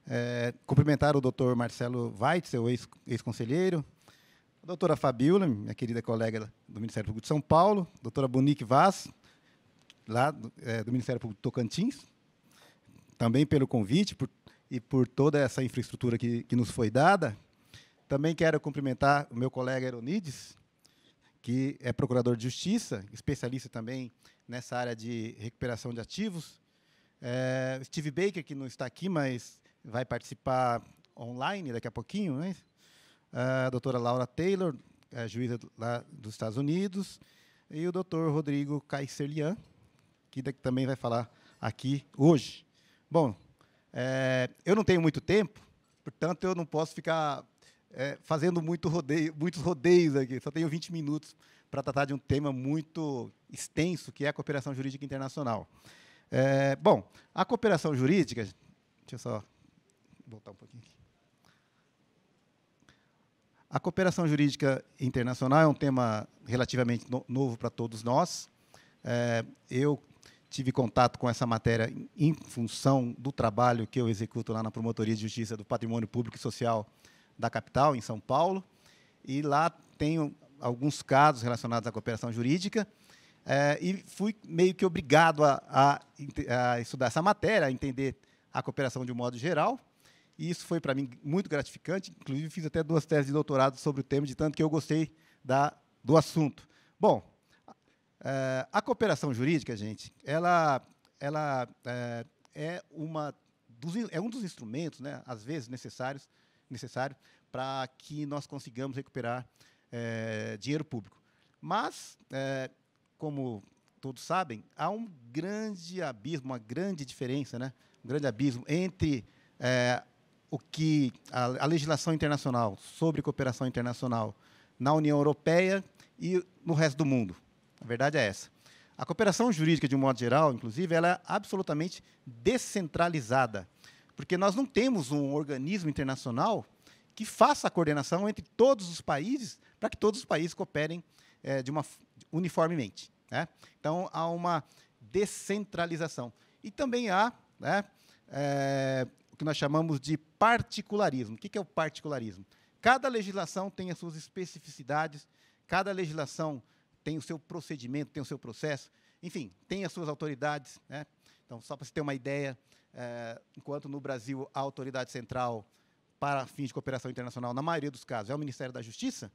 é, cumprimentar o doutor Marcelo Weitzel, ex-conselheiro, a doutora Fabiola, minha querida colega do Ministério Público de São Paulo, a doutora Bonique Vaz, lá do, é, do Ministério Público de Tocantins, também pelo convite, por e por toda essa infraestrutura que, que nos foi dada. Também quero cumprimentar o meu colega Eronides, que é procurador de justiça, especialista também nessa área de recuperação de ativos. É, Steve Baker, que não está aqui, mas vai participar online daqui a pouquinho. Né? A doutora Laura Taylor, é juíza lá dos Estados Unidos. E o doutor Rodrigo Caicerlian, que também vai falar aqui hoje. Bom, é, eu não tenho muito tempo, portanto, eu não posso ficar é, fazendo muito rodeio, muitos rodeios aqui. Só tenho 20 minutos para tratar de um tema muito extenso, que é a cooperação jurídica internacional. É, bom, a cooperação jurídica. Deixa eu só voltar um pouquinho aqui. A cooperação jurídica internacional é um tema relativamente no, novo para todos nós. É, eu tive contato com essa matéria em função do trabalho que eu executo lá na Promotoria de Justiça do Patrimônio Público e Social da capital, em São Paulo. E lá tenho alguns casos relacionados à cooperação jurídica. Eh, e fui meio que obrigado a, a, a, estudar essa matéria, a entender a cooperação de um modo geral. E isso foi para mim muito gratificante. Inclusive, fiz até duas teses de doutorado sobre o tema, de tanto que eu gostei da, do assunto. Bom, eh, a cooperação jurídica, gente, ela, ela eh, é, uma dos, é um dos instrumentos, né, às vezes necessários, necessário para que nós consigamos recuperar eh, dinheiro público. Mas, como todos sabem, há um grande abismo, uma grande diferença, né, um grande abismo entre o que a, a legislação internacional sobre cooperação internacional na União Europeia e no resto do mundo. A verdade é essa. A cooperação jurídica, de um modo geral, inclusive, ela é absolutamente descentralizada, porque nós não temos um organismo internacional que faça a coordenação entre todos os países para que todos os países cooperem é, de uma, uniformemente. Né? Então, há uma descentralização. E também há né, é, o que nós chamamos de particularismo. O que é o particularismo? Cada legislação tem as suas especificidades, cada legislação tem o seu procedimento, tem o seu processo, enfim, tem as suas autoridades. Né? Então, só para você ter uma ideia, é, enquanto no Brasil a autoridade central para fins de cooperação internacional, na maioria dos casos, é o Ministério da Justiça,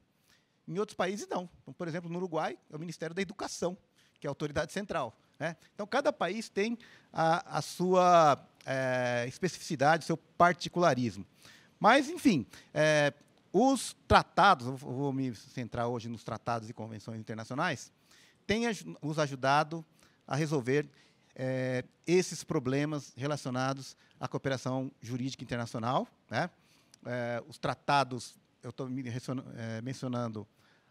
em outros países não. Então, por exemplo, no Uruguai é o Ministério da Educação, que é a autoridade central. Né? Então, cada país tem a, a sua é, especificidade, seu particularismo. Mas, enfim, é, os tratados, vou me centrar hoje nos tratados e convenções internacionais, têm nos ajudado a resolver é, esses problemas relacionados à cooperação jurídica internacional. Né? É, os tratados, eu estou é, eh, mencionando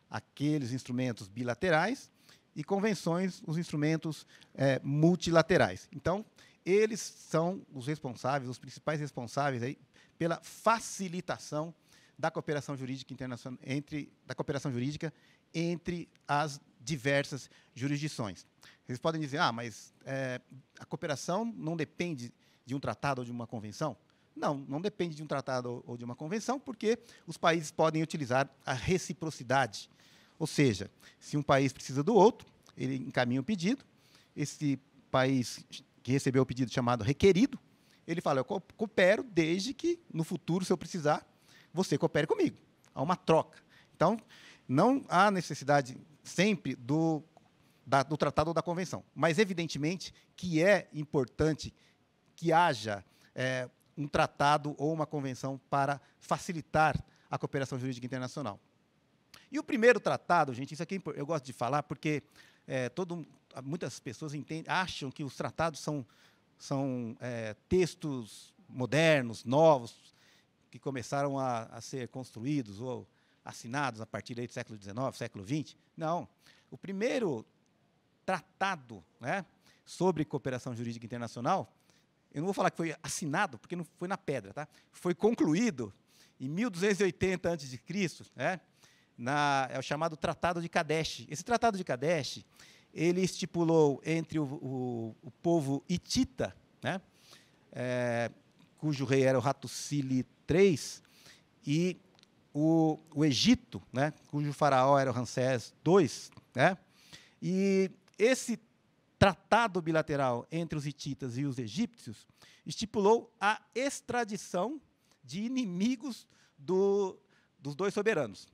aqueles instrumentos bilaterais e convenções, os instrumentos multilaterais. Então, eles são os responsáveis, os principais responsáveis aí, pela facilitação da cooperação jurídica internacional entre da cooperação jurídica entre as diversas jurisdições. Vocês podem dizer, ah, mas é, a cooperação não depende de um tratado ou de uma convenção? Não, não depende de um tratado ou de uma convenção, porque os países podem utilizar a reciprocidade. Ou seja, se um país precisa do outro, ele encaminha o pedido, esse país que recebeu o pedido chamado requerido, ele fala, eu coopero desde que no futuro, se eu precisar, você coopere comigo. Há uma troca. Então, não há necessidade sempre do, da, do tratado ou da convenção. Mas, evidentemente, que é importante que haja é, um tratado ou uma convenção para facilitar a cooperação jurídica internacional. E o primeiro tratado, gente, isso aqui é eu gosto de falar porque é, todo, muitas pessoas entendem, acham que os tratados são, são é, textos modernos, novos, que começaram a, a ser construídos ou assinados a partir do século XIX, século XX. Não. O primeiro tratado né, sobre cooperação jurídica internacional, eu não vou falar que foi assinado, porque não foi na pedra, tá? foi concluído em 1280 a.C., né, na, é o chamado Tratado de Kadesh. Esse Tratado de Kadesh, ele estipulou entre o, o, o povo hitita, né, é, cujo rei era o Hattusili 3, e o, o Egito, né, cujo faraó era o Ramsés II, né, e esse tratado bilateral entre os hititas e os egípcios estipulou a extradição de inimigos do, dos dois soberanos.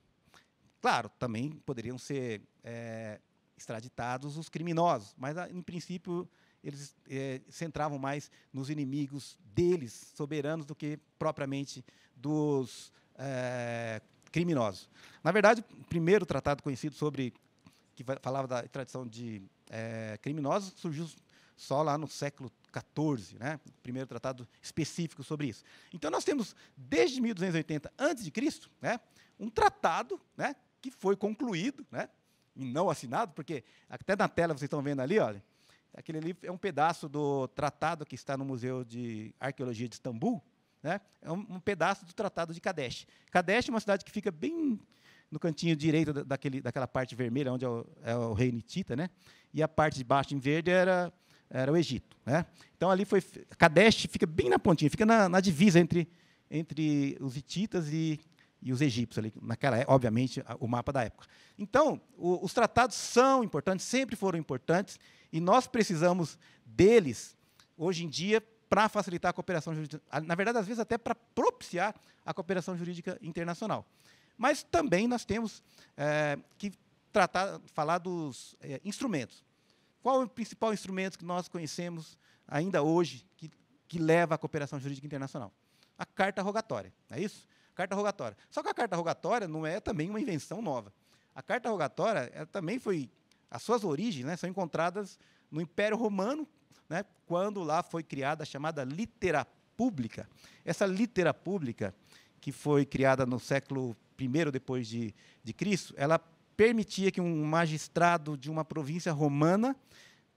Claro, também poderiam ser é, extraditados os criminosos, mas, ah, em princípio, eles é, centravam mais nos inimigos deles, soberanos, do que propriamente dos é, criminosos. Na verdade, o primeiro tratado conhecido sobre que falava da tradição de é, criminosos surgiu só lá no século XIV, né? O primeiro tratado específico sobre isso. Então nós temos desde 1280 a.C., né, um tratado, né, que foi concluído, né, e não assinado, porque até na tela vocês estão vendo ali, olha, Aquele livro é um pedaço do tratado que está no Museu de Arqueologia de Istambul, né? é um, um pedaço do tratado de Kadesh. Kadesh é uma cidade que fica bem no cantinho direito daquele, daquela parte vermelha, onde é o, é o rei Nitita, né? e a parte de baixo em verde era, era o Egito. Né? Então ali foi. Kadesh fica bem na pontinha, fica na, na divisa entre, entre os hititas e e os egípcios ali, naquela, é, obviamente, o mapa da época. Então, o, os tratados são importantes, sempre foram importantes, e nós precisamos deles hoje em dia para facilitar a cooperação jurídica, na verdade, às vezes até para propiciar a cooperação jurídica internacional. Mas também nós temos é, que tratar, falar dos é, instrumentos. Qual é o principal instrumento que nós conhecemos ainda hoje que, que leva à cooperação jurídica internacional? A carta rogatória, é isso? Carta rogatória. Só que a carta rogatória não é também uma invenção nova. A carta rogatória ela também foi. As suas origens né, são encontradas no Império Romano, né, quando lá foi criada a chamada litera pública. Essa litera pública, que foi criada no século I depois de, de Cristo, ela permitia que um magistrado de uma província romana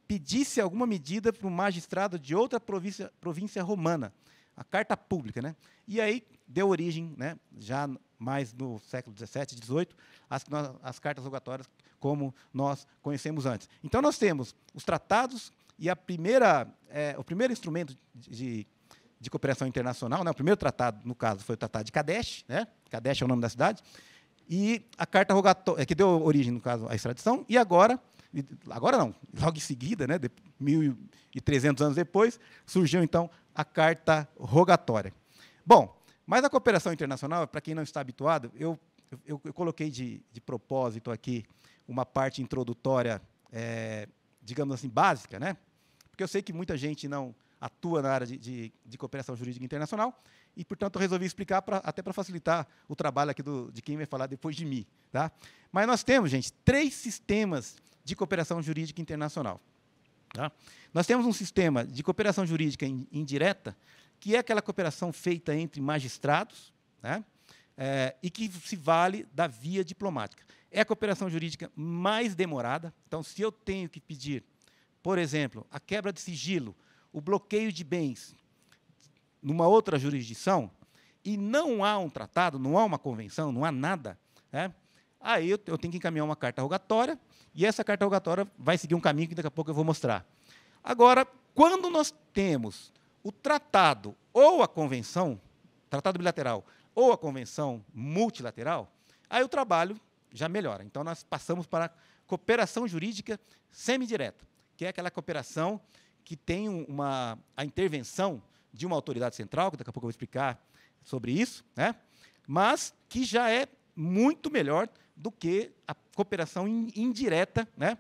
pedisse alguma medida para um magistrado de outra província, província romana, a carta pública. Né? E aí, deu origem, né, já mais no século XVII, XVIII, as, as cartas rogatórias como nós conhecemos antes. Então nós temos os tratados e a primeira, é, o primeiro instrumento de, de cooperação internacional, né, o primeiro tratado, no caso, foi o Tratado de Kadesh, né, Kadesh é o nome da cidade, e a carta rogatória, é, que deu origem, no caso, à extradição, e agora, agora não, logo em seguida, né, 1.300 anos depois, surgiu, então, a carta rogatória. Bom, mas a cooperação internacional, para quem não está habituado, eu, eu, eu coloquei de, de, propósito aqui uma parte introdutória, é, digamos assim, básica, né? porque eu sei que muita gente não atua na área de, de, de cooperação jurídica internacional, e, portanto, resolvi explicar pra, até para facilitar o trabalho aqui do, de quem vai falar depois de mim. Tá? Mas nós temos, gente, três sistemas de cooperação jurídica internacional. Tá? Nós temos um sistema de cooperação jurídica indireta, que é aquela cooperação feita entre magistrados né, é, e que se vale da via diplomática. É a cooperação jurídica mais demorada. Então, se eu tenho que pedir, por exemplo, a quebra de sigilo, o bloqueio de bens numa outra jurisdição, e não há um tratado, não há uma convenção, não há nada, né, aí eu, eu tenho que encaminhar uma carta rogatória, e essa carta rogatória vai seguir um caminho que daqui a pouco eu vou mostrar. Agora, quando nós temos o tratado ou a convenção, tratado bilateral ou a convenção multilateral, aí o trabalho já melhora. Então, nós passamos para a cooperação jurídica semidireta, que é aquela cooperação que tem uma, a intervenção de uma autoridade central, que daqui a pouco eu vou explicar sobre isso, né? mas que já é muito melhor do que a cooperação indireta, né?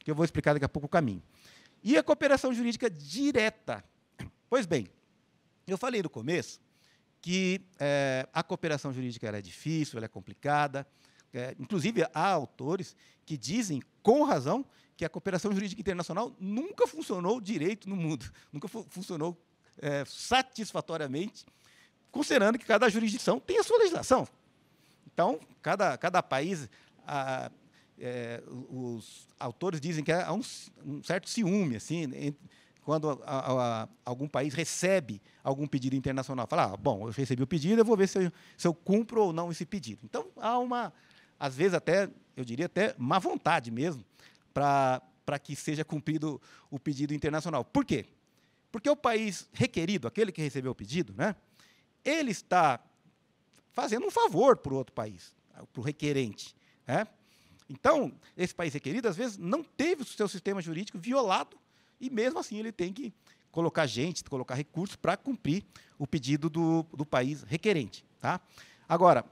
que eu vou explicar daqui a pouco o caminho. E a cooperação jurídica direta, Pois bem, eu falei no começo que é, a cooperação jurídica é difícil, ela é complicada. É, inclusive, há autores que dizem, com razão, que a cooperação jurídica internacional nunca funcionou direito no mundo, nunca fu funcionou é, satisfatoriamente, considerando que cada jurisdição tem a sua legislação. Então, cada, cada país, a, é, os autores dizem que há é um, um certo ciúme assim, entre, quando a, a, algum país recebe algum pedido internacional, fala, ah, bom, eu recebi o pedido, eu vou ver se eu, se eu cumpro ou não esse pedido. Então, há uma, às vezes até, eu diria até, má vontade mesmo para que seja cumprido o pedido internacional. Por quê? Porque o país requerido, aquele que recebeu o pedido, né, ele está fazendo um favor para o outro país, para o requerente. Né? Então, esse país requerido, às vezes, não teve o seu sistema jurídico violado e mesmo assim, ele tem que colocar gente, colocar recursos para cumprir o pedido do, do país requerente. Tá? Agora,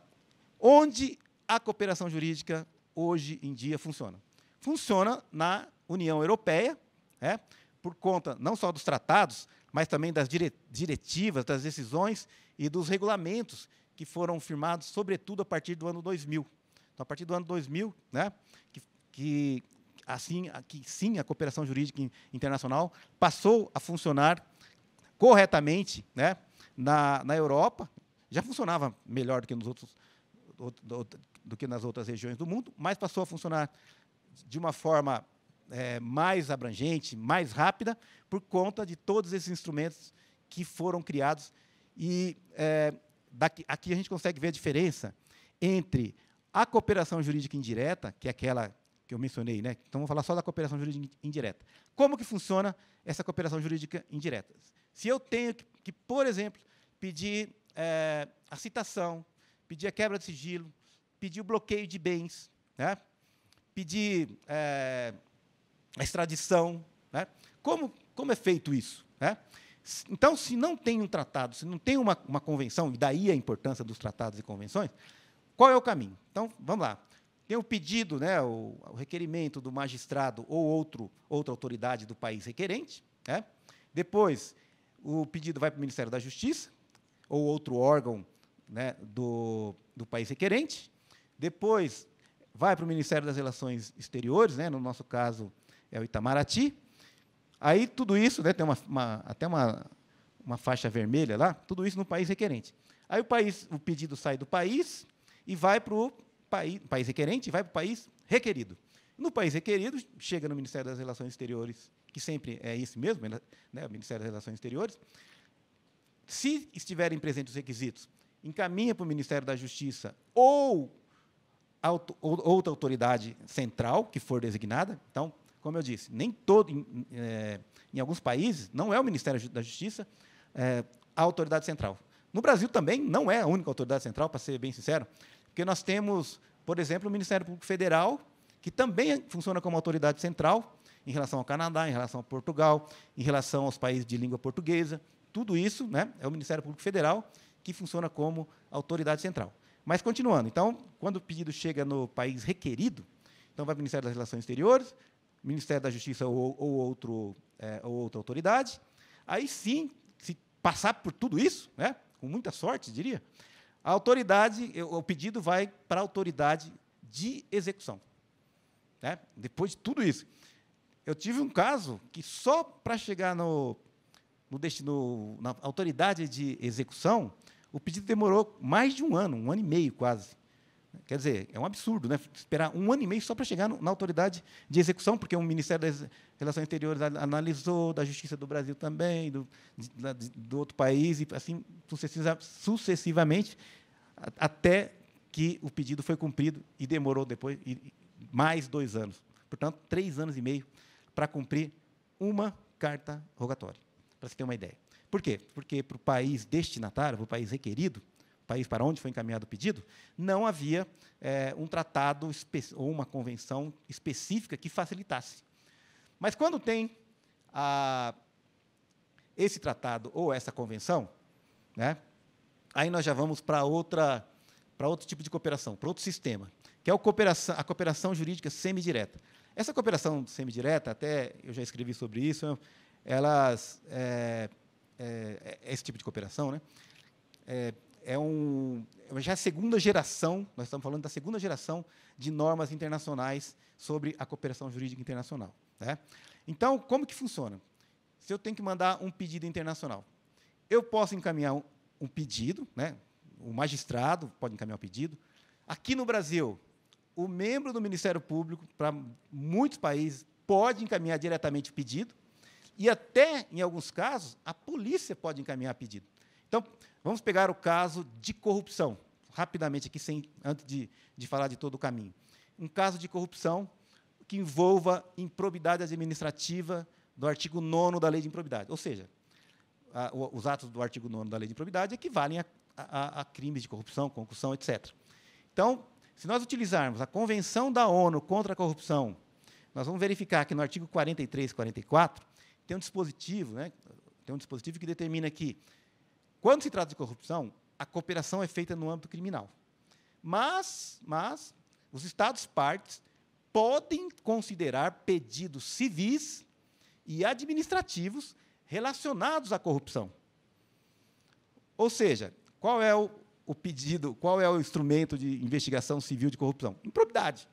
onde a cooperação jurídica hoje em dia funciona? Funciona na União Europeia, é, por conta não só dos tratados, mas também das diretivas, das decisões e dos regulamentos que foram firmados, sobretudo a partir do ano 2000. Então, a partir do ano 2000, né, que, que assim que sim a cooperação jurídica internacional passou a funcionar corretamente né, na, na Europa. Já funcionava melhor do que, nos outros, do, do que nas outras regiões do mundo, mas passou a funcionar de uma forma é, mais abrangente, mais rápida, por conta de todos esses instrumentos que foram criados. E é, daqui, aqui a gente consegue ver a diferença entre a cooperação jurídica indireta, que é aquela que eu mencionei, né? Então vamos falar só da cooperação jurídica indireta. Como que funciona essa cooperação jurídica indireta? Se eu tenho que, que por exemplo, pedir é, a citação, pedir a quebra de sigilo, pedir o bloqueio de bens, né? pedir é, a extradição, né? como, como é feito isso? Né? Então, se não tem um tratado, se não tem uma, uma convenção, e daí a importância dos tratados e convenções, qual é o caminho? Então, vamos lá tem o pedido, né, o, o, requerimento do magistrado ou outro, outra autoridade do país requerente. Né? Depois, o pedido vai para o Ministério da Justiça ou outro órgão né, do, do país requerente. Depois, vai para o Ministério das Relações Exteriores, né, no nosso caso é o Itamaraty. Aí, tudo isso, né, tem uma, uma até uma, uma faixa vermelha lá, tudo isso no país requerente. Aí o, país, o pedido sai do país e vai para o país, país requerente vai para o país requerido. No país requerido, chega no Ministério das Relações Exteriores, que sempre é isso mesmo, né, né, o Ministério das Relações Exteriores. Se estiverem presentes os requisitos, encaminha para o Ministério da Justiça ou auto, outra autoridade central que for designada. Então, como eu disse, nem todo, em, é, em alguns países, não é o Ministério da Justiça é, a autoridade central. No Brasil também não é a única autoridade central, para ser bem sincero. Porque nós temos, por exemplo, o Ministério Público Federal, que também funciona como autoridade central em relação ao Canadá, em relação a Portugal, em relação aos países de língua portuguesa. Tudo isso né, é o Ministério Público Federal que funciona como autoridade central. Mas continuando, então, quando o pedido chega no país requerido, então vai para o Ministério das Relações Exteriores, Ministério da Justiça ou, ou outro, é, ou outra autoridade. Aí sim, se passar por tudo isso, né, com muita sorte, diria, a autoridade, o pedido vai para a autoridade de execução. Né? Depois de tudo isso. Eu tive um caso que só para chegar no, no destino, na autoridade de execução, o pedido demorou mais de um ano, um ano e meio quase. Quer dizer, é um absurdo, né? Esperar um ano e meio só para chegar no, na autoridade de execução, porque o Ministério das Relações Exteriores analisou, da Justiça do Brasil também, do, de, do outro país, e assim sucessiva, sucessivamente até que o pedido foi cumprido e demorou depois mais dois anos. Portanto, três anos e meio para cumprir uma carta rogatória, para se ter uma ideia. Por quê? Porque para o país destinatário, para o país requerido, país para onde foi encaminhado o pedido, não havia é, um tratado ou uma convenção específica que facilitasse. Mas quando tem a, esse tratado ou essa convenção, né, aí nós já vamos para outra para outro tipo de cooperação, para outro sistema, que é a cooperação, a cooperação jurídica semidireta. Essa cooperação semidireta, até eu já escrevi sobre isso, elas é, é, é esse tipo de cooperação, né? É, é um já é a segunda geração, nós estamos falando da segunda geração de normas internacionais sobre a cooperação jurídica internacional. Né? Então, como que funciona? Se eu tenho que mandar um pedido internacional, eu posso encaminhar um pedido, né? o magistrado pode encaminhar o um pedido. Aqui no Brasil, o membro do Ministério Público, para muitos países, pode encaminhar diretamente o pedido, e até, em alguns casos, a polícia pode encaminhar pedido. Então, vamos pegar o caso de corrupção, rapidamente aqui, sem, antes de, de falar de todo o caminho. Um caso de corrupção que envolva improbidade administrativa do artigo 9 da Lei de Improbidade. Ou seja, a, os atos do artigo 9 da lei de improbidade equivalem a, a, a crimes de corrupção, concussão, etc. Então, se nós utilizarmos a Convenção da ONU contra a Corrupção, nós vamos verificar que no artigo 43 e 44 tem um dispositivo, né, tem um dispositivo que determina que, quando se trata de corrupção, a cooperação é feita no âmbito criminal. Mas, mas os Estados partes podem considerar pedidos civis e administrativos relacionados à corrupção. Ou seja, qual é o, o pedido, qual é o instrumento de investigação civil de corrupção? Improbidade.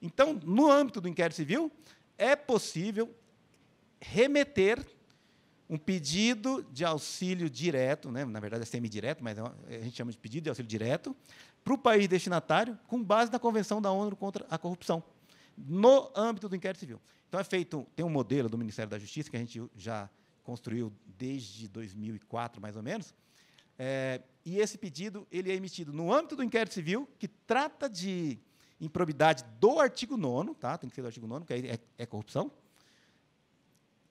Então, no âmbito do inquérito civil, é possível remeter um pedido de auxílio direto, né? na verdade é semidireto, mas é a gente chama de pedido de auxílio direto, para o país destinatário, com base na Convenção da ONU contra a Corrupção, no âmbito do inquérito civil. Então, é feito, tem um modelo do Ministério da Justiça que a gente já construiu desde 2004, mais ou menos. É, e esse pedido ele é emitido no âmbito do inquérito civil, que trata de improbidade do artigo 9, tá? tem que ser do artigo 9, porque aí é, é corrupção.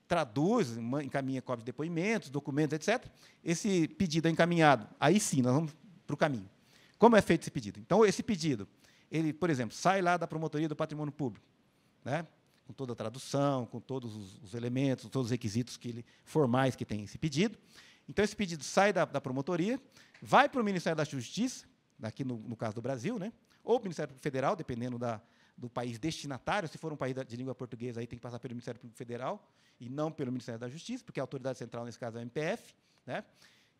Traduz, encaminha cópia de depoimentos, documentos, etc. Esse pedido é encaminhado, aí sim, nós vamos para o caminho. Como é feito esse pedido? Então, esse pedido, ele, por exemplo, sai lá da promotoria do patrimônio público. Né? com toda a tradução, com todos os, os elementos, todos os requisitos que ele, formais que tem esse pedido. Então, esse pedido sai da, da promotoria, vai para o Ministério da Justiça, aqui no, no caso do Brasil, né? ou o Ministério Público Federal, dependendo da, do país destinatário. Se for um país de língua portuguesa, aí tem que passar pelo Ministério Público Federal e não pelo Ministério da Justiça, porque a autoridade central, nesse caso, é o MPF. Né?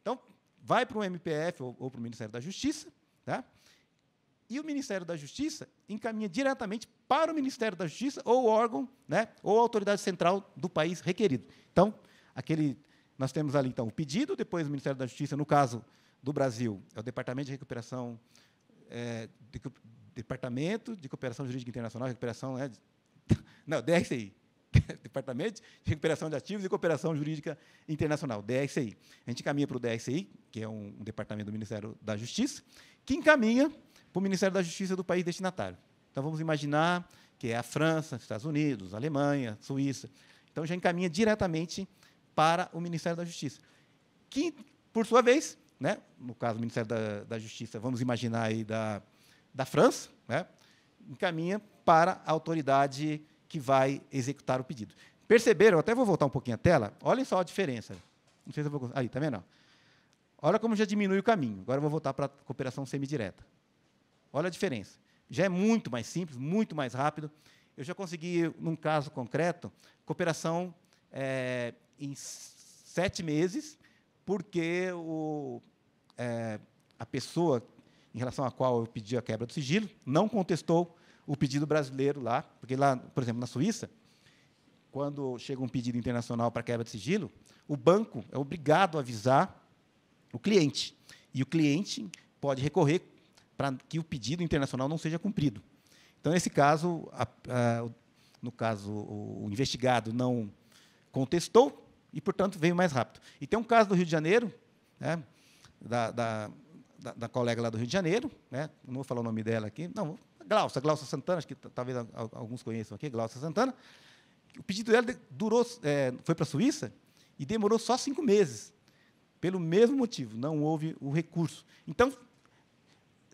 Então, vai para o MPF ou, ou para o Ministério da Justiça. Tá? e o Ministério da Justiça encaminha diretamente para o Ministério da Justiça ou órgão, né, ou autoridade central do país requerido. Então, aquele nós temos ali então o pedido, depois o Ministério da Justiça, no caso do Brasil, é o Departamento de Recuperação é, de, Departamento de Cooperação Jurídica Internacional, recuperação é, não, DRCI, Departamento de Recuperação de Ativos e Cooperação Jurídica Internacional, DSI. A gente encaminha para o DSI, que é um departamento do Ministério da Justiça, que encaminha para o Ministério da Justiça do país destinatário. Então, vamos imaginar que é a França, Estados Unidos, Alemanha, Suíça. Então, já encaminha diretamente para o Ministério da Justiça, que, por sua vez, né, no caso do Ministério da, da Justiça, vamos imaginar aí da, da França, né, encaminha para a autoridade que vai executar o pedido. Perceberam? Até vou voltar um pouquinho a tela. Olhem só a diferença. Não sei se eu vou... Aí, está vendo? Olha como já diminui o caminho. Agora eu vou voltar para a cooperação semidireta. Olha a diferença. Já é muito mais simples, muito mais rápido. Eu já consegui, num caso concreto, cooperação é, em sete meses, porque o, é, a pessoa em relação à qual eu pedi a quebra do sigilo não contestou o pedido brasileiro lá, porque lá, por exemplo, na Suíça, quando chega um pedido internacional para quebra de sigilo, o banco é obrigado a avisar o cliente. E o cliente pode recorrer para que o pedido internacional não seja cumprido. Então, nesse caso, a, a, no caso, o investigado não contestou e, portanto, veio mais rápido. E tem um caso do Rio de Janeiro, né, da, da, da, colega lá do Rio de Janeiro, né, não vou falar o nome dela aqui, não, Glaucia, Glaucia Santana, acho que talvez alguns conheçam aqui, Glaucia Santana. O pedido dela durou, é, foi para a Suíça e demorou só cinco meses, pelo mesmo motivo, não houve o recurso. Então,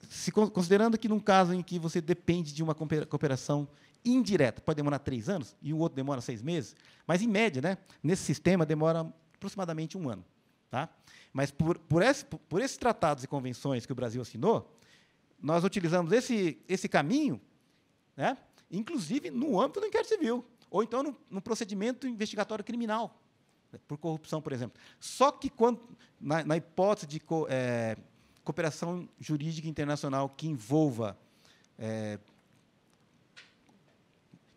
se considerando que num caso em que você depende de uma cooperação indireta, pode demorar três anos e o outro demora seis meses, mas em média, né, nesse sistema demora aproximadamente um ano, tá? Mas por, por, esse, por esses tratados e convenções que o Brasil assinou, nós utilizamos esse, esse caminho, né, inclusive no âmbito do inquérito civil, ou então no, no procedimento investigatório criminal, né, por corrupção, por exemplo. Só que quando, na, na hipótese de é, cooperação jurídica internacional que envolva é,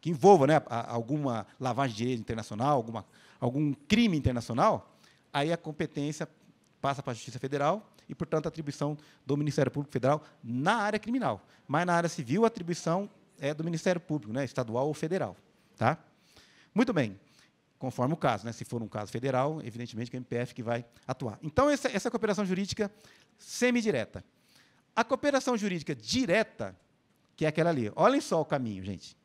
que envolva né, alguma lavagem de dinheiro internacional, alguma, algum crime internacional, aí a competência passa para a Justiça Federal e, portanto, a atribuição do Ministério Público Federal na área criminal. Mas na área civil, a atribuição é do Ministério Público, né, estadual ou federal. Tá? Muito bem conforme o caso. Né? Se for um caso federal, evidentemente que é o MPF que vai atuar. Então, essa, essa cooperação jurídica semidireta. A cooperação jurídica direta, que é aquela ali, olhem só o caminho, gente.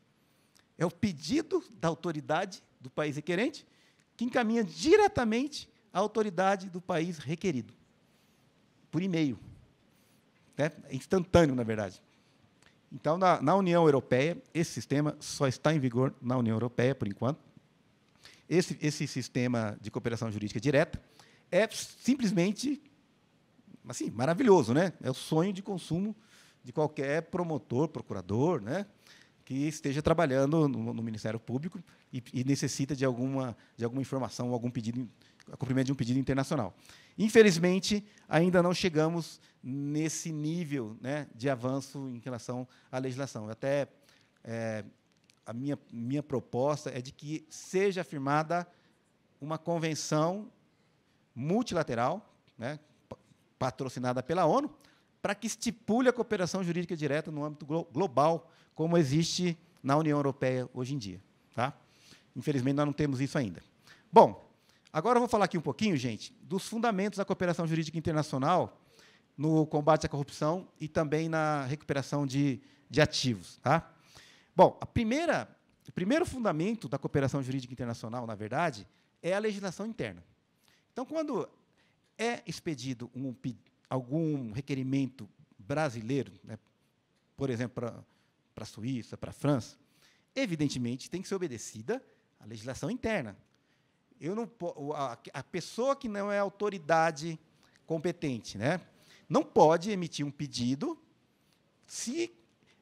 É o pedido da autoridade do país requerente que encaminha diretamente à autoridade do país requerido, por e-mail. Né? Instantâneo, na verdade. Então, na, na União Europeia, esse sistema só está em vigor na União Europeia, por enquanto esse, esse sistema de cooperação jurídica direta é simplesmente assim, maravilhoso, né? É o sonho de consumo de qualquer promotor, procurador, né? que esteja trabalhando no, no Ministério Público e, e, necessita de alguma, de alguma informação, algum pedido, cumprimento de um pedido internacional. Infelizmente, ainda não chegamos nesse nível né, de avanço em relação à legislação. Eu até é, a minha, minha proposta é de que seja firmada uma convenção multilateral, né, patrocinada pela ONU, para que estipule a cooperação jurídica direta no âmbito glo global, como existe na União Europeia hoje em dia. Tá? Infelizmente, nós não temos isso ainda. Bom, agora eu vou falar aqui um pouquinho, gente, dos fundamentos da cooperação jurídica internacional no combate à corrupção e também na recuperação de, de ativos. Tá? Bom, a primeira, o primeiro fundamento da cooperação jurídica internacional, na verdade, é a legislação interna. Então, quando é expedido um, algum requerimento brasileiro, né, por exemplo, para a Suíça, para a França, evidentemente tem que ser obedecida a legislação interna. Eu não a, a pessoa que não é autoridade competente, né, não pode emitir um pedido se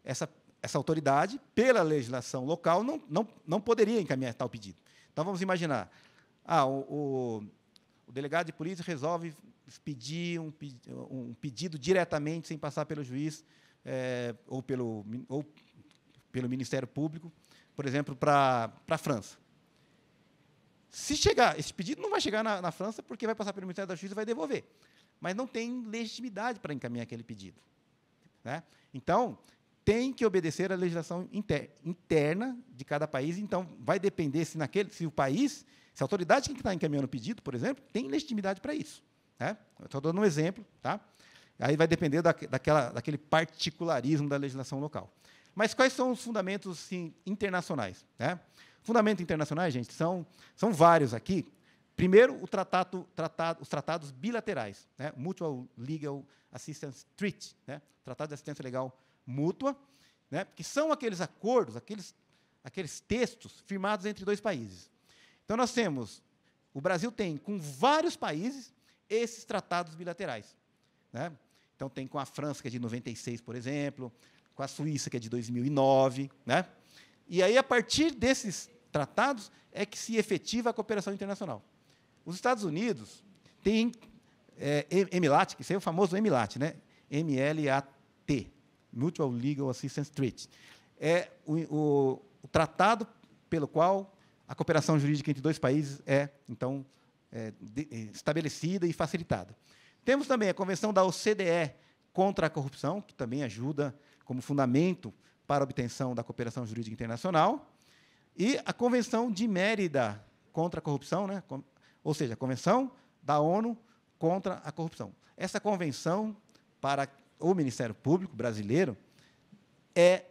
essa essa autoridade, pela legislação local, não, não, não poderia encaminhar tal pedido. Então, vamos imaginar. Ah, o, o, o delegado de polícia resolve pedir um, um, pedido diretamente, sem passar pelo juiz é, ou, pelo, ou pelo Ministério Público, por exemplo, para a França. Se chegar, esse pedido não vai chegar na, na, França, porque vai passar pelo Ministério da Justiça e vai devolver. Mas não tem legitimidade para encaminhar aquele pedido. Né? Então, tem que obedecer à legislação interna de cada país, então vai depender se naquele, se o país, se a autoridade que está encaminhando o pedido, por exemplo, tem legitimidade para isso. Né? Estou dando um exemplo, tá? Aí vai depender da, daquela, daquele particularismo da legislação local. Mas quais são os fundamentos internacionais? Né? Fundamentos internacionais, gente, são, são vários aqui. Primeiro, o tratado, tratado, os tratados bilaterais, né? Mutual Legal Assistance Treaty, né? Tratado de Assistência Legal mútua, né, que são aqueles acordos, aqueles, aqueles textos firmados entre dois países. Então, nós temos, o Brasil tem com vários países esses tratados bilaterais. Né? Então, tem com a França, que é de 96, por exemplo, com a Suíça, que é de 2009. Né? E aí, a partir desses tratados, é que se efetiva a cooperação internacional. Os Estados Unidos têm é, Emilat, que seria é o famoso Emilat, né? MLAT, Mutual Legal Assistance Treaty. É o, o, o tratado pelo qual a cooperação jurídica entre dois países é, então, é, de, é, estabelecida e facilitada. Temos também a Convenção da OCDE contra a corrupção, que também ajuda como fundamento para a obtenção da cooperação jurídica internacional, e a Convenção de Mérida contra a corrupção, né? ou seja, a Convenção da ONU contra a corrupção. Essa convenção, para o Ministério Público brasileiro é,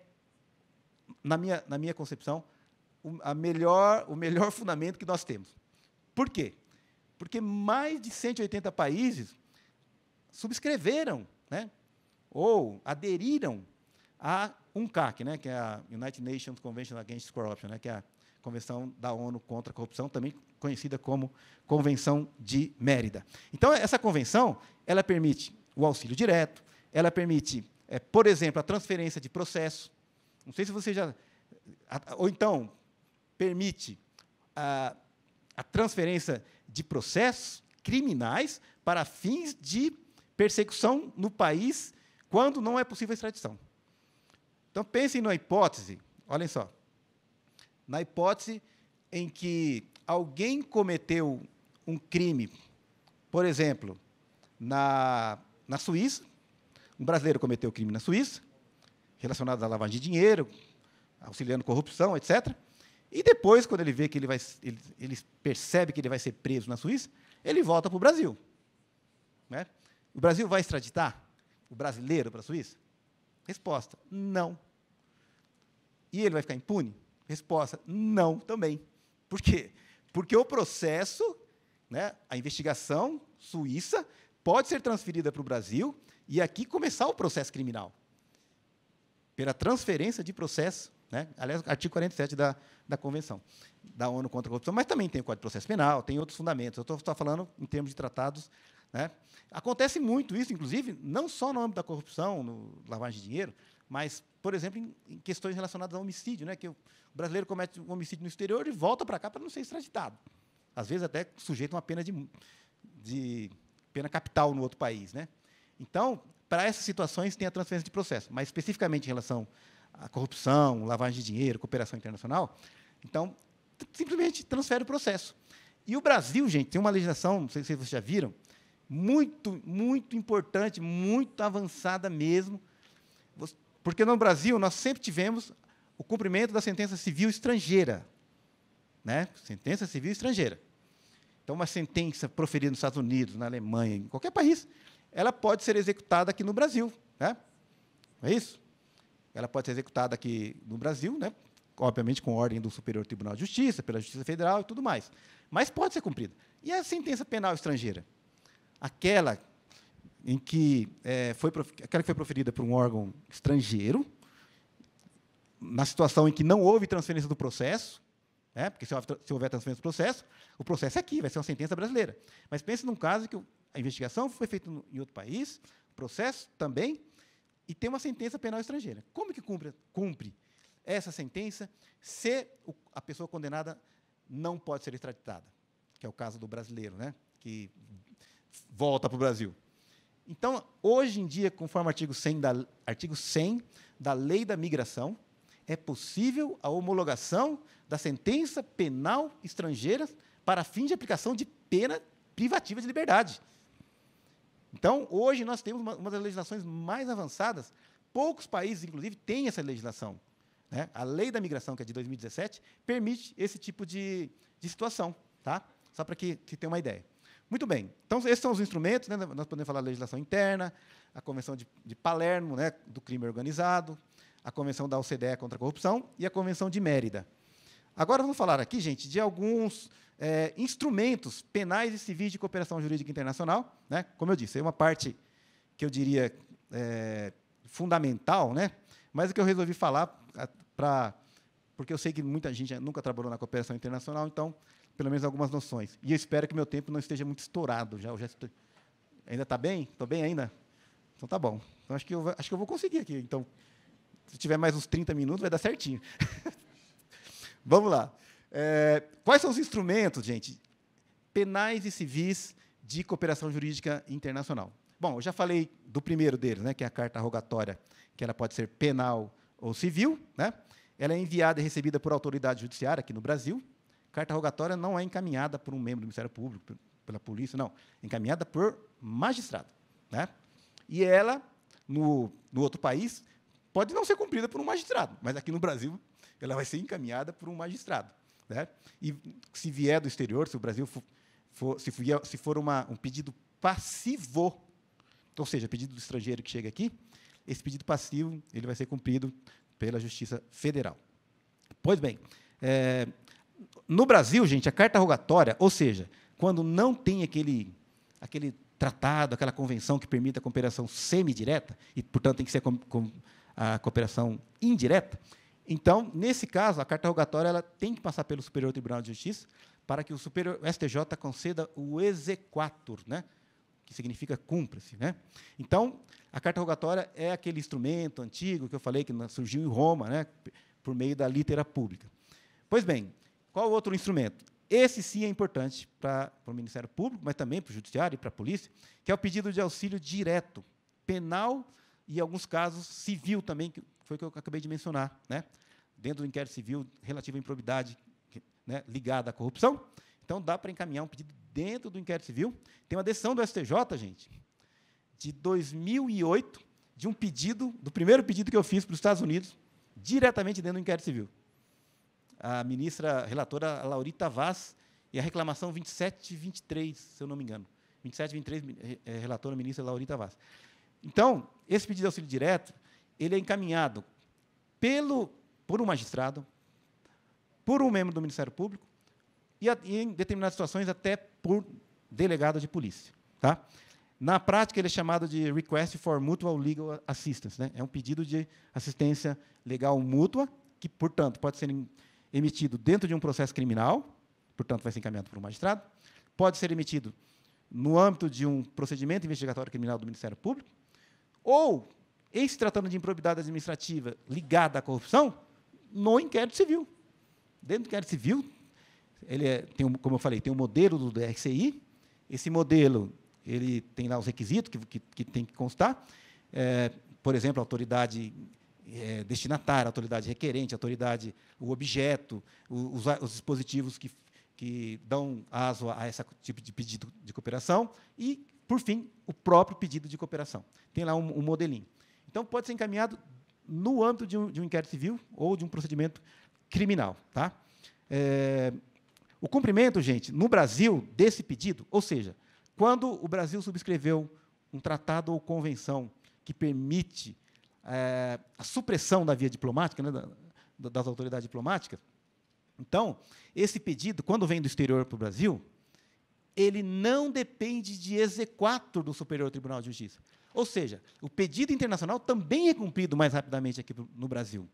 na minha, na minha concepção, o, a melhor, o melhor fundamento que nós temos. Por quê? Porque mais de 180 países subscreveram, né, ou aderiram a um CAC, né, que é a United Nations Convention Against Corruption, né, que é a Convenção da ONU contra a Corrupção, também conhecida como Convenção de Mérida. Então, essa convenção, ela permite o auxílio direto, ela permite, é, por exemplo, a transferência de processo. Não sei se você já. ou então, permite a, a transferência de processos criminais para fins de persecução no país quando não é possível a extradição. Então, pensem na hipótese, olhem só, na hipótese em que alguém cometeu um crime, por exemplo, na, na Suíça, um brasileiro cometeu crime na Suíça, relacionado à lavagem de dinheiro, auxiliando corrupção, etc. E depois, quando ele vê que ele vai, ele, ele percebe que ele vai ser preso na Suíça, ele volta para o Brasil. Né? O Brasil vai extraditar o brasileiro para a Suíça? Resposta: não. E ele vai ficar impune? Resposta: não também. Por quê? Porque o processo, né, a investigação suíça, pode ser transferida para o Brasil e aqui começar o processo criminal. Pela transferência de processo, né? aliás, artigo 47 da, da Convenção da ONU contra a Corrupção, mas também tem o Código de Processo Penal, tem outros fundamentos. Eu estou falando em termos de tratados. Né? Acontece muito isso, inclusive, não só no âmbito da corrupção, no lavagem de dinheiro, mas, por exemplo, em, em questões relacionadas a homicídio, né? que o brasileiro comete um homicídio no exterior e volta para cá para não ser extraditado. Às vezes até sujeito a uma pena de, de pena capital no outro país. Né? Então, para essas situações, tem a transferência de processo, mas especificamente em relação à corrupção, lavagem de dinheiro, cooperação internacional, então, simplesmente transfere o processo. E o Brasil, gente, tem uma legislação, não sei se vocês já viram, muito, muito importante, muito avançada mesmo, porque no Brasil nós sempre tivemos o cumprimento da sentença civil estrangeira. Né? Sentença civil estrangeira. Então, uma sentença proferida nos Estados Unidos, na Alemanha, em qualquer país, ela pode ser executada aqui no Brasil. Né? Não é isso? Ela pode ser executada aqui no Brasil, né? obviamente com ordem do Superior Tribunal de Justiça, pela Justiça Federal e tudo mais. Mas pode ser cumprida. E a sentença penal estrangeira? Aquela em que, é, foi, aquela que foi proferida por um órgão estrangeiro, na situação em que não houve transferência do processo, né? porque se houver, transferência do processo, o processo é aqui, vai ser uma sentença brasileira. Mas pense num caso que a investigação foi feita no, em outro país, processo também, e tem uma sentença penal estrangeira. Como que cumpre, cumpre essa sentença se o, a pessoa condenada não pode ser extraditada? Que é o caso do brasileiro, né? que volta para o Brasil. Então, hoje em dia, conforme o artigo 100 da, artigo 100 da Lei da Migração, é possível a homologação da sentença penal estrangeira para fim de aplicação de pena privativa de liberdade. Então, hoje nós temos uma, uma das legislações mais avançadas. Poucos países, inclusive, têm essa legislação. Né? A lei da migração, que é de 2017, permite esse tipo de, de situação. Tá? Só para que se tenha uma ideia. Muito bem. Então, esses são os instrumentos. Né? Nós podemos falar da legislação interna, a Convenção de, de Palermo né? do crime organizado, a Convenção da OCDE contra a corrupção e a Convenção de Mérida. Agora vamos falar aqui, gente, de alguns é, instrumentos penais e civis de cooperação jurídica internacional. Né? Como eu disse, é uma parte que eu diria é, fundamental, né? mas o que eu resolvi falar para. Porque eu sei que muita gente nunca trabalhou na cooperação internacional, então, pelo menos algumas noções. E eu espero que meu tempo não esteja muito estourado. Já, já estou, Ainda está bem? Estou bem ainda? Então tá bom. Então, acho que, eu, acho que eu vou conseguir aqui. Então, se tiver mais uns 30 minutos, vai dar certinho. Vamos lá. É, quais são os instrumentos, gente, penais e civis de cooperação jurídica internacional? Bom, eu já falei do primeiro deles, né, que é a carta rogatória, que ela pode ser penal ou civil. Né? Ela é enviada e recebida por autoridade judiciária aqui no Brasil. Carta rogatória não é encaminhada por um membro do Ministério Público, pela polícia, não. É encaminhada por magistrado. Né? E ela, no, no outro país, pode não ser cumprida por um magistrado, mas aqui no Brasil ela vai ser encaminhada por um magistrado. Né? E se vier do exterior, se o Brasil for, se, se for uma, um pedido passivo, ou seja, pedido do estrangeiro que chega aqui, esse pedido passivo ele vai ser cumprido pela Justiça Federal. Pois bem, é, no Brasil, gente, a carta rogatória, ou seja, quando não tem aquele, aquele tratado, aquela convenção que permita a cooperação semi-direta e, portanto, tem que ser a cooperação indireta, então, nesse caso, a carta rogatória ela tem que passar pelo Superior Tribunal de Justiça para que o superior, STJ conceda o exequatur, né? que significa cumpra-se. Né? Então, a carta rogatória é aquele instrumento antigo que eu falei que surgiu em Roma, né? por meio da litera pública. Pois bem, qual o outro instrumento? Esse sim é importante para, para o Ministério Público, mas também para o Judiciário e para a Polícia, que é o pedido de auxílio direto, penal e, em alguns casos, civil também, foi o que eu acabei de mencionar, né? dentro do inquérito civil relativo à improbidade né, ligada à corrupção. Então, dá para encaminhar um pedido dentro do inquérito civil. Tem uma decisão do STJ, gente, de 2008, de um pedido, do primeiro pedido que eu fiz para os Estados Unidos, diretamente dentro do inquérito civil. A ministra relatora Laurita Vaz e a reclamação 2723, se eu não me engano. 2723 e 23, eh, eh, relatora ministra Laurita Vaz. Então, esse pedido de auxílio direto ele é encaminhado pelo, por um magistrado, por um membro do Ministério Público e, em determinadas situações, até por delegado de polícia. Tá? Na prática, ele é chamado de Request for Mutual Legal Assistance. Né? É um pedido de assistência legal mútua, que, portanto, pode ser emitido dentro de um processo criminal, portanto, vai ser encaminhado por um magistrado, pode ser emitido no âmbito de um procedimento investigatório criminal do Ministério Público, ou esse se tratando de improbidade administrativa ligada à corrupção, no inquérito civil. Dentro do inquérito civil, ele é, tem, como eu falei, tem um modelo do DRCI, esse modelo ele tem lá os requisitos que, que, que tem que constar, é, por exemplo, a autoridade é, destinatária, a autoridade requerente, a autoridade, o objeto, os, os dispositivos que, que dão aso a esse tipo de pedido de cooperação e, por fim, o próprio pedido de cooperação. Tem lá um, um modelinho. Então, pode ser encaminhado no âmbito de um, de um inquérito civil ou de um procedimento criminal. Tá? É, o cumprimento, gente, no Brasil, desse pedido, ou seja, quando o Brasil subscreveu um tratado ou convenção que permite é, a supressão da via diplomática, né, da, das autoridades diplomáticas, então, esse pedido, quando vem do exterior para o Brasil, ele não depende de exequato do Superior Tribunal de Justiça. Ou seja, o pedido internacional também é cumprido mais rapidamente aqui no Brasil,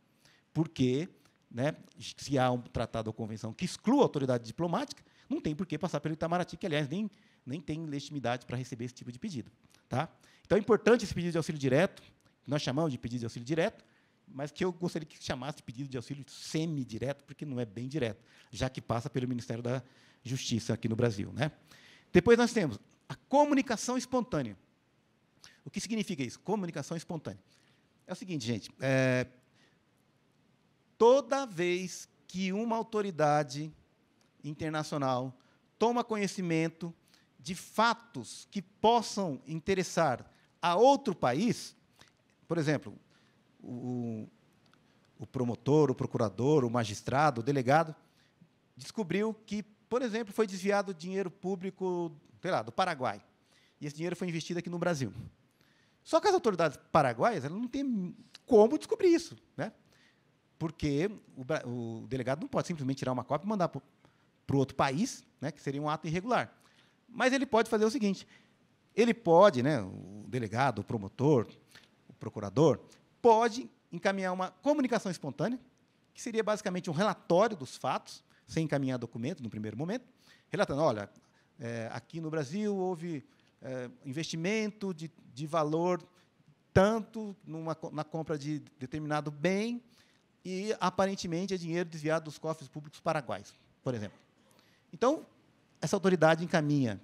porque né, se há um tratado ou convenção que exclua a autoridade diplomática, não tem por que passar pelo Itamaraty, que, aliás, nem, nem tem legitimidade para receber esse tipo de pedido. Tá? Então, é importante esse pedido de auxílio direto, que nós chamamos de pedido de auxílio direto, mas que eu gostaria que chamasse de pedido de auxílio semidireto, porque não é bem direto, já que passa pelo Ministério da Justiça aqui no Brasil. Né? Depois nós temos a comunicação espontânea. O que significa isso? Comunicação espontânea. É o seguinte, gente. É, toda vez que uma autoridade internacional toma conhecimento de fatos que possam interessar a outro país, por exemplo, o, o, promotor, o procurador, o magistrado, o delegado, descobriu que, por exemplo, foi desviado dinheiro público, sei lá, do Paraguai. E esse dinheiro foi investido aqui no Brasil. Só que as autoridades paraguaias não têm como descobrir isso, né? porque o, o, delegado não pode simplesmente tirar uma cópia e mandar para outro país, né, que seria um ato irregular. Mas ele pode fazer o seguinte: ele pode, né, o delegado, o promotor, o procurador, pode encaminhar uma comunicação espontânea, que seria basicamente um relatório dos fatos, sem encaminhar documento no primeiro momento, relatando: olha, é, aqui no Brasil houve é, investimento de, de valor tanto numa, na compra de determinado bem e, aparentemente, é dinheiro desviado dos cofres públicos paraguaios, por exemplo. Então, essa autoridade encaminha,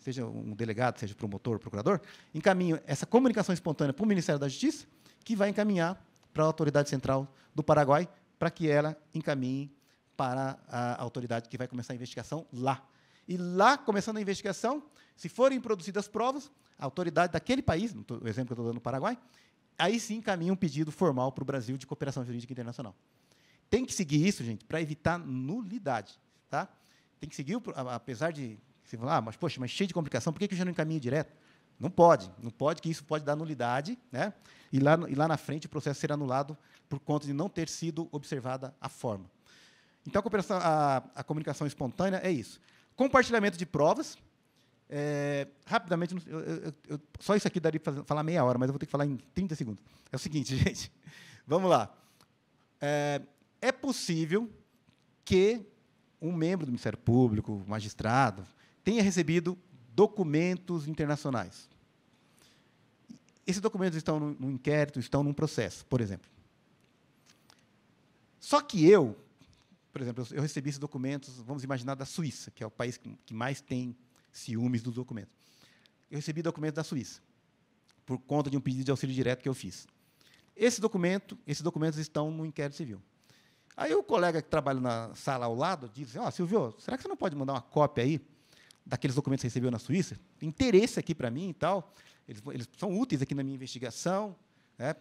seja um delegado, seja promotor, procurador, encaminha essa comunicação espontânea para o Ministério da Justiça, que vai encaminhar para a autoridade central do Paraguai, para que ela encaminhe para a autoridade que vai começar a investigação lá, e lá, começando a investigação, se forem produzidas provas, a autoridade daquele país, o exemplo que eu estou dando no Paraguai, aí sim encaminha um pedido formal para o Brasil de cooperação jurídica internacional. Tem que seguir isso, gente, para evitar nulidade. Tá? Tem que seguir, apesar de. Você falar, ah, mas poxa, mas cheio de complicação, por que, que eu já não encaminho direto? Não pode, não pode, que isso pode dar nulidade, né? E lá, e lá na frente o processo será anulado por conta de não ter sido observada a forma. Então, a, a, a comunicação espontânea é isso compartilhamento de provas. É, rapidamente, eu, eu, eu, só isso aqui daria para falar meia hora, mas eu vou ter que falar em 30 segundos. É o seguinte, gente, vamos lá. É, é possível que um membro do Ministério Público, magistrado, tenha recebido documentos internacionais. Esses documentos estão num inquérito, estão num processo, por exemplo. Só que eu, por exemplo, eu recebi esses documentos, vamos imaginar, da Suíça, que é o país que mais tem ciúmes dos documentos. Eu recebi documentos da Suíça, por conta de um pedido de auxílio direto que eu fiz. Esse documento, esses documentos estão no inquérito civil. Aí o colega que trabalha na sala ao lado diz: Ó, oh, Silvio, será que você não pode mandar uma cópia aí daqueles documentos que você recebeu na Suíça? Tem interesse aqui para mim e tal. Eles, eles, são úteis aqui na minha investigação. Né?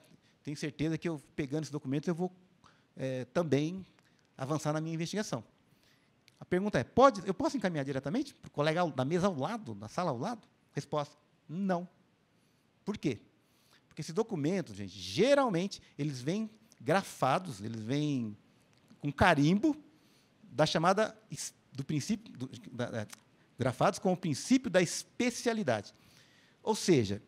Tenho certeza que eu, pegando esses documentos, eu vou é, também avançar na minha investigação. A pergunta é: pode, eu posso encaminhar diretamente para o colega da mesa ao lado, da sala ao lado? Resposta: não. Por quê? Porque esses documentos, gente, geralmente eles vêm grafados, eles vêm com carimbo da chamada do princípio do, da, é, grafados com o princípio da especialidade. Ou seja,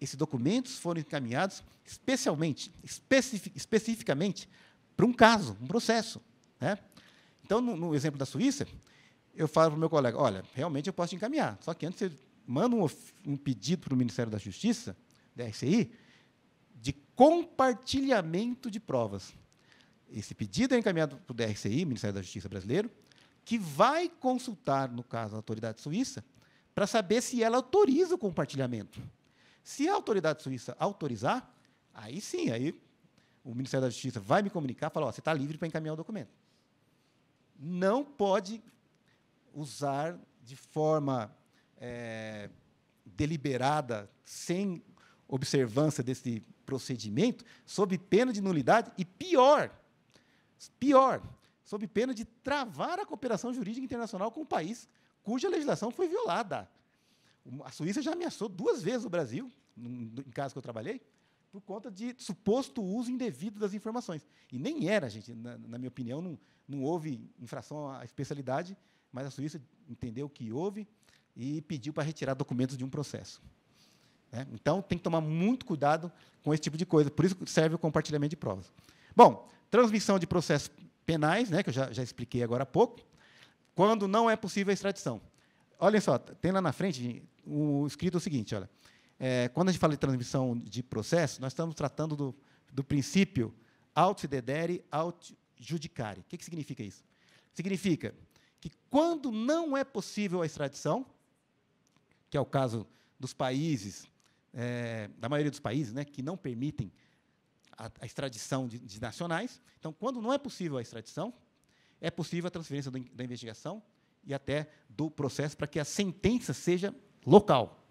esses documentos foram encaminhados especialmente, especific, especificamente para um caso, um processo, né? Então, no, no, exemplo da Suíça, eu falo para o meu colega: olha, realmente eu posso te encaminhar, só que antes você manda um, um pedido para o Ministério da Justiça, da RCI, de compartilhamento de provas. Esse pedido é encaminhado para o DRCI, Ministério da Justiça Brasileiro, que vai consultar, no caso, a autoridade suíça, para saber se ela autoriza o compartilhamento. Se a autoridade suíça autorizar, aí sim, aí o Ministério da Justiça vai me comunicar, falar, ó, você está livre para encaminhar o documento não pode usar de forma é, deliberada, sem observância desse procedimento, sob pena de nulidade e pior, pior, sob pena de travar a cooperação jurídica internacional com o país cuja legislação foi violada. A Suíça já ameaçou duas vezes o Brasil, em caso que eu trabalhei, por conta de suposto uso indevido das informações. E nem era, gente, na, na minha opinião, não, não houve infração à especialidade, mas a Suíça entendeu que houve e pediu para retirar documentos de um processo. Né? Então, tem que tomar muito cuidado com esse tipo de coisa. Por isso serve o compartilhamento de provas. Bom, transmissão de processos penais, né, que eu já, já expliquei agora há pouco, quando não é possível a extradição. Olhem só, tem lá na frente o escrito é o seguinte, olha. É, quando a gente fala de transmissão de processo, nós estamos tratando do, do princípio aut fidedere, aut judicare. O que, que significa isso? Significa que quando não é possível a extradição, que é o caso dos países, é, da maioria dos países, né, que não permitem a, a extradição de, de, nacionais, então, quando não é possível a extradição, é possível a transferência do, da investigação e até do processo para que a sentença seja local.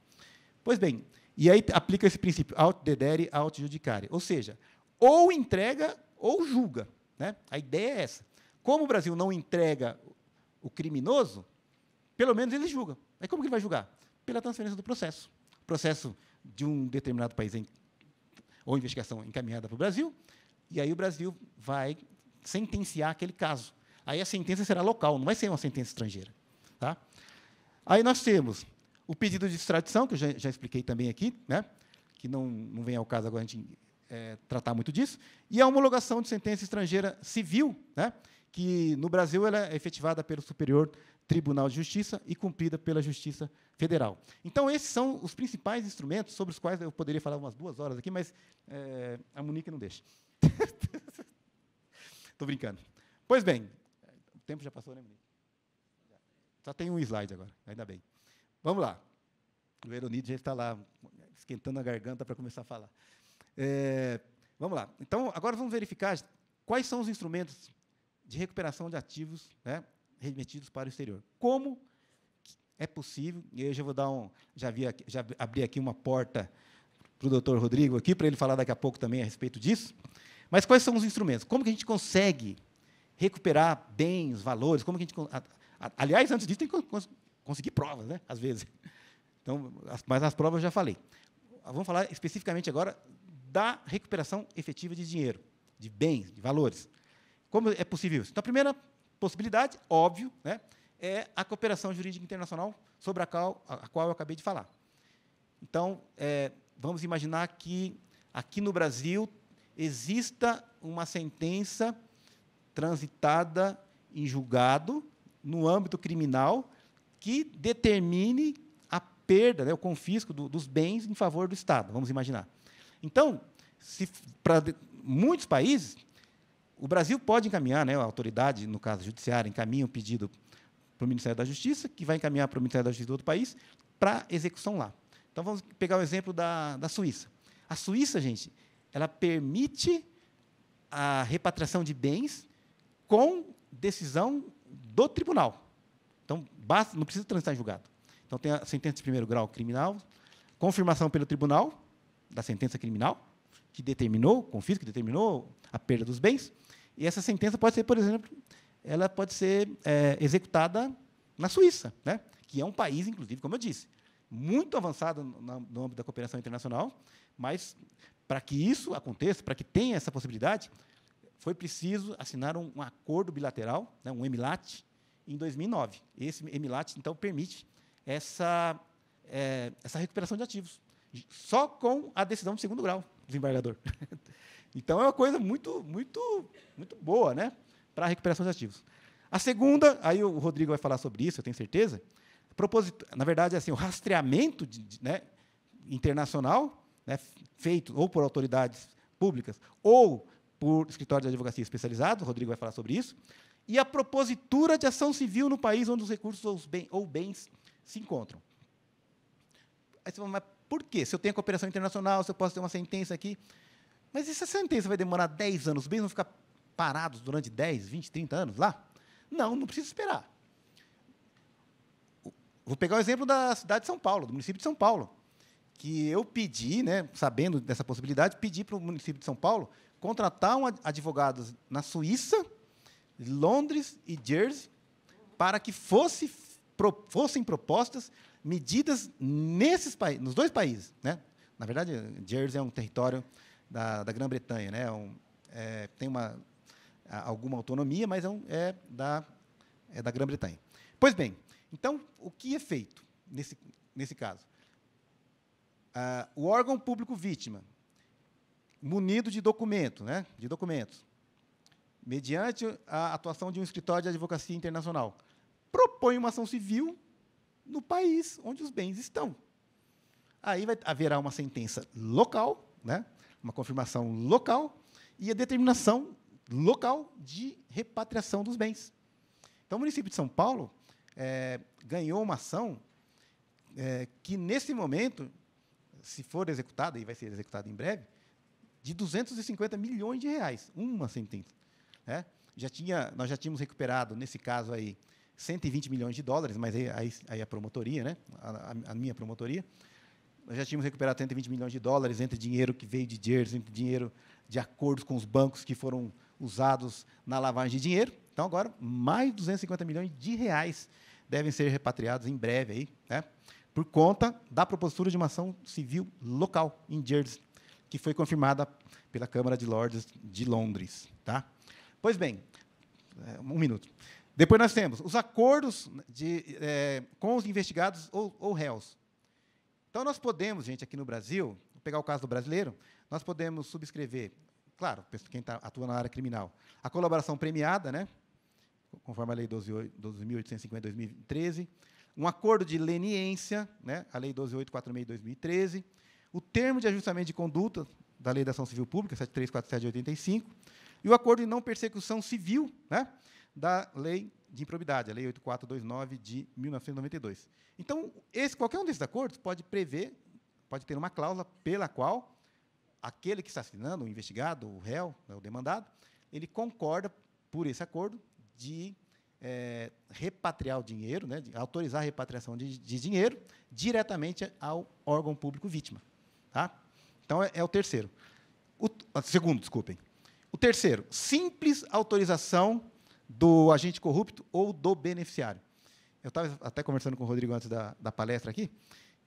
Pois bem, e aí aplica esse princípio, aut dedere, aut judicare. Ou seja, ou entrega ou julga. Né? A ideia é essa. Como o Brasil não entrega o criminoso, pelo menos ele julga. Aí como que ele vai julgar? Pela transferência do processo. O processo de um determinado país em, ou investigação encaminhada para o Brasil, e aí o Brasil vai sentenciar aquele caso. Aí a sentença será local, não vai ser uma sentença estrangeira. Tá? Aí nós temos o pedido de extradição, que eu já, já expliquei também aqui, né? que não, não vem ao caso agora a gente é, tratar muito disso, e a homologação de sentença estrangeira civil, né? que no Brasil ela é efetivada pelo Superior Tribunal de Justiça e cumprida pela Justiça Federal. Então, esses são os principais instrumentos sobre os quais eu poderia falar umas duas horas aqui, mas é, a Monique não deixa. Estou brincando. Pois bem, o tempo já passou, né, Monique? Só tem um slide agora, ainda bem. Vamos lá. O Veronides já está lá, esquentando a garganta para começar a falar. É, vamos lá. Então, agora vamos verificar quais são os instrumentos de recuperação de ativos né, remetidos para o exterior. Como é possível, e eu já vou dar um. Já, vi, já abri aqui uma porta para o doutor Rodrigo aqui, para ele falar daqui a pouco também a respeito disso. Mas quais são os instrumentos? Como que a gente consegue recuperar bens, valores? Como que a gente. Aliás, antes disso, tem que conseguir provas, né? às vezes. Então, mas as provas eu já falei. Vamos falar especificamente agora da recuperação efetiva de dinheiro, de bens, de valores. Como é possível isso? Então, a primeira possibilidade, óbvio, né, é a cooperação jurídica internacional sobre a qual, a qual eu acabei de falar. Então, é, vamos imaginar que aqui no Brasil exista uma sentença transitada em julgado no âmbito criminal que determine a perda, né, o confisco do, dos bens em favor do Estado, vamos imaginar. Então, para muitos países, o Brasil pode encaminhar, né, a autoridade, no caso judiciária, encaminha um pedido para o Ministério da Justiça, que vai encaminhar para o Ministério da Justiça do outro país, para execução lá. Então, vamos pegar o exemplo da, da Suíça. A Suíça, gente, ela permite a repatriação de bens com decisão do tribunal. Então, basta, não precisa transitar em julgado. Então, tem a sentença de primeiro grau criminal, confirmação pelo tribunal da sentença criminal, que determinou, confisco, que determinou a perda dos bens. E essa sentença pode ser, por exemplo, ela pode ser é, executada na Suíça, né? que é um país, inclusive, como eu disse, muito avançado no âmbito da cooperação internacional, mas para que isso aconteça, para que tenha essa possibilidade, foi preciso assinar um, um acordo bilateral, né, um MLAT, em 2009. Esse Emilat, então, permite essa, é, essa recuperação de ativos, só com a decisão de segundo grau, desembargador. então, é uma coisa muito, muito, muito boa né, para a recuperação de ativos. A segunda, aí o Rodrigo vai falar sobre isso, eu tenho certeza. Proposito, na verdade, é assim, o rastreamento de, de, né, internacional né, feito ou por autoridades públicas ou por escritório de advocacia especializado, o Rodrigo vai falar sobre isso, e a propositura de ação civil no país onde os recursos ou, os bens, ou bens se encontram. Aí você fala, mas por quê? Se eu tenho cooperação internacional, se eu posso ter uma sentença aqui. Mas e se a sentença vai demorar 10 anos? Os bens vão ficar parados durante 10, 20, 30 anos lá? Não, não precisa esperar. Vou pegar o exemplo da cidade de São Paulo, do município de São Paulo, que eu pedi, né, sabendo dessa possibilidade, pedi para o município de São Paulo contratar um advogados na Suíça Londres e Jersey para que fosse, pro, fossem propostas medidas nesses nos dois países. Né? Na verdade, Jersey é um território da, da Grã-Bretanha, né? É um, é, tem uma, alguma autonomia, mas é, um, é da, é da Grã-Bretanha. Pois bem, então, o que é feito nesse, nesse caso? Ah, o órgão público vítima, munido de documento, né? de documentos, mediante a atuação de um escritório de advocacia internacional, propõe uma ação civil no país onde os bens estão. Aí vai, haverá uma sentença local, né? uma confirmação local e a determinação local de repatriação dos bens. Então, o município de São Paulo é, ganhou uma ação é, que, nesse momento, se for executada, e vai ser executada em breve, de 250 milhões de reais, uma sentença. Né? Já tinha, nós já tínhamos recuperado, nesse caso aí, 120 milhões de dólares, mas aí, aí, aí a promotoria, né? a, a, a minha promotoria, nós já tínhamos recuperado 120 milhões de dólares entre dinheiro que veio de Jersey, entre dinheiro de acordos com os bancos que foram usados na lavagem de dinheiro. Então, agora, mais 250 milhões de reais devem ser repatriados em breve, aí, né? por conta da propositura de uma ação civil local em Jersey, que foi confirmada pela Câmara de Lords de Londres. Tá? Pois bem, é, um minuto. Depois nós temos os acordos de, é, com os investigados ou, ou réus. Então, nós podemos, gente, aqui no Brasil, vou pegar o caso do brasileiro, nós podemos subscrever, claro, quem está atua na área criminal, a colaboração premiada, né, conforme a Lei 12.850 2013, um acordo de leniência, né, a Lei 12.846 2013, o termo de ajustamento de conduta da Lei da Ação Civil Pública, 7347 de 85, e o acordo de não persecução civil né, da lei de improbidade, a lei 8429 de 1992. Então, esse, qualquer um desses acordos pode prever, pode ter uma cláusula pela qual aquele que está assinando, o investigado, o réu, né, o demandado, ele concorda por esse acordo de é, repatriar o dinheiro, né, de autorizar a repatriação de, de, dinheiro diretamente ao órgão público vítima. Tá? Então, é, é o terceiro. O, ah, segundo, desculpem. O terceiro, simples autorização do agente corrupto ou do beneficiário. Eu estava até conversando com o Rodrigo antes da, da palestra aqui,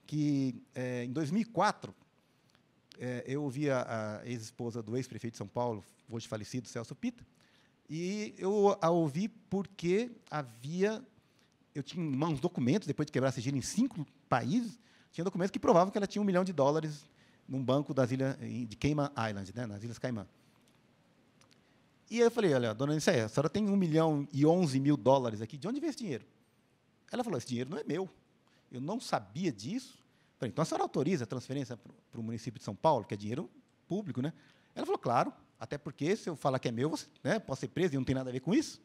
que é, em 2004, é, eu ouvi a, ex-esposa do ex-prefeito de São Paulo, hoje falecido, Celso Pita, e eu a ouvi porque havia. Eu tinha mãos documentos, depois de quebrar sigilo em cinco países, tinha documentos que provavam que ela tinha um milhão de dólares num banco das ilhas, de Cayman Island, né, nas Ilhas Caimã. E aí eu falei, olha, dona Nicéia, a senhora tem 1 milhão e 11 mil dólares aqui, de onde vem esse dinheiro? Ela falou, esse dinheiro não é meu, eu não sabia disso. Eu falei, então a senhora autoriza a transferência para o município de São Paulo, que é dinheiro público, né? Ela falou, claro, até porque se eu falar que é meu, você, né, posso ser preso e não tem nada a ver com isso.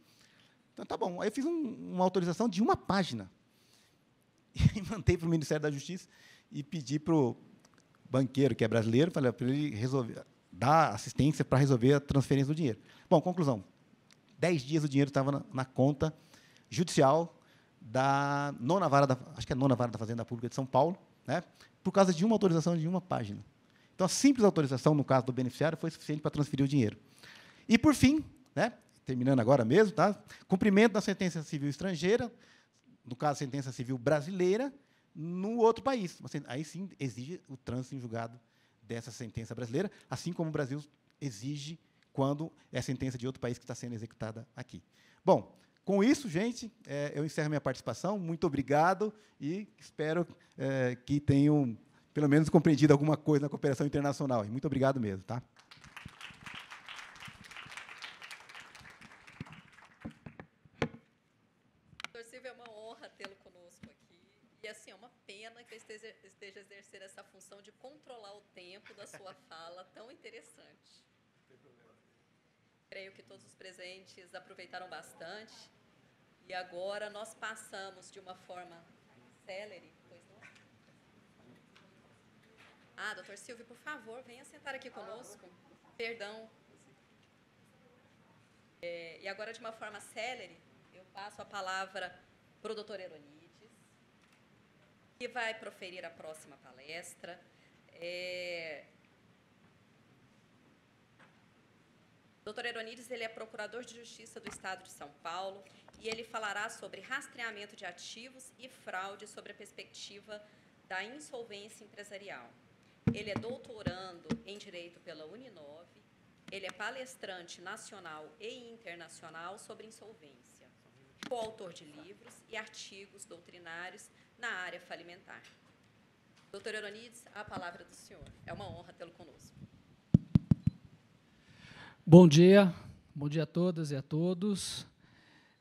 Então tá bom. Aí eu fiz um, uma autorização de uma página e mandei para o Ministério da Justiça e pedi para o banqueiro, que é brasileiro, para ele resolver, dar assistência para resolver a transferência do dinheiro. Bom, conclusão. Dez dias o dinheiro estava na, na, conta judicial da nona vara, da, acho que é a nona vara da Fazenda Pública de São Paulo, né? por causa de uma autorização de uma página. Então, a simples autorização, no caso do beneficiário, foi suficiente para transferir o dinheiro. E, por fim, né, terminando agora mesmo, tá? cumprimento da sentença civil estrangeira, no caso, sentença civil brasileira, no outro país. Aí sim exige o trânsito em julgado dessa sentença brasileira, assim como o Brasil exige quando é sentença de outro país que está sendo executada aqui. Bom, com isso, gente, é, eu encerro minha participação. Muito obrigado e espero é, que tenham, pelo menos, compreendido alguma coisa na cooperação internacional. Muito obrigado mesmo, tá? E agora nós passamos de uma forma celere, pois não? Ah, doutor Silvio, por favor, venha sentar aqui conosco. Perdão. É, e agora, de uma forma celere, eu passo a palavra para o doutor Eronides, que vai proferir a próxima palestra. É, Doutor Eronides, ele é procurador de justiça do Estado de São Paulo, e ele falará sobre rastreamento de ativos e fraude sobre a perspectiva da insolvência empresarial. Ele é doutorando em Direito pela Uninove, ele é palestrante nacional e internacional sobre insolvência, coautor de livros e artigos doutrinários na área falimentar. Doutor Euronides, a palavra do senhor. É uma honra tê-lo conosco. Bom dia, bom dia a todas e a todos.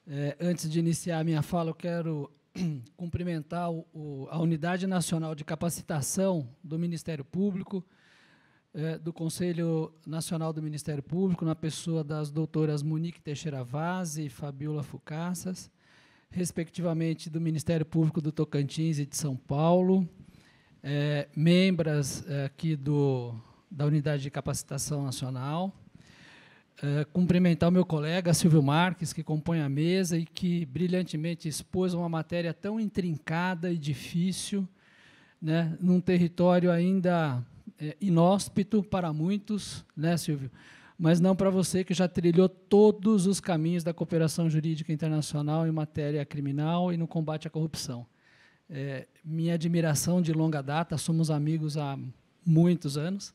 É, antes de iniciar a minha fala, eu quero cumprimentar o, a Unidade Nacional de Capacitação do Ministério Público, é, do Conselho Nacional do Ministério Público, na pessoa das doutoras Monique Teixeira Vaz e Fabiola Fucassas, respectivamente do Ministério Público do Tocantins e de São Paulo, é, membros é, aqui do, da Unidade de Capacitação Nacional, é, cumprimentar o meu colega Silvio Marques, que compõe a mesa e que brilhantemente expôs uma matéria tão intrincada e difícil, né, num território ainda é, inóspito para muitos, né, Silvio? Mas não para você que já trilhou todos os caminhos da cooperação jurídica internacional em matéria criminal e no combate à corrupção. É, minha admiração de longa data, somos amigos há muitos anos,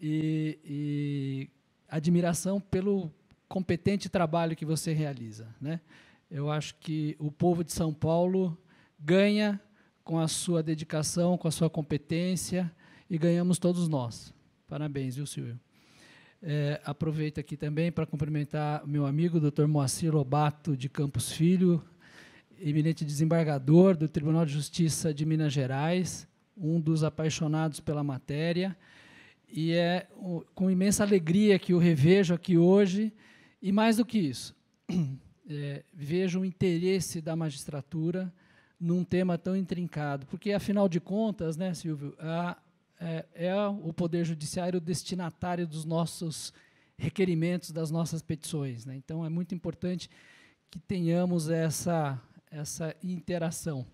e, e admiração pelo competente trabalho que você realiza. Né? Eu acho que o povo de São Paulo ganha com a sua dedicação, com a sua competência, e ganhamos todos nós. Parabéns, viu, Silvio? É, aproveito aqui também para cumprimentar meu amigo, Dr. Moacir Lobato de Campos Filho, eminente desembargador do Tribunal de Justiça de Minas Gerais, um dos apaixonados pela matéria. E é com imensa alegria que o revejo aqui hoje, e mais do que isso, é, vejo o interesse da magistratura num tema tão intrincado, porque, afinal de contas, né, Silvio, a, é, é o Poder Judiciário destinatário dos nossos requerimentos, das nossas petições. Né? Então, é muito importante que tenhamos essa, essa interação.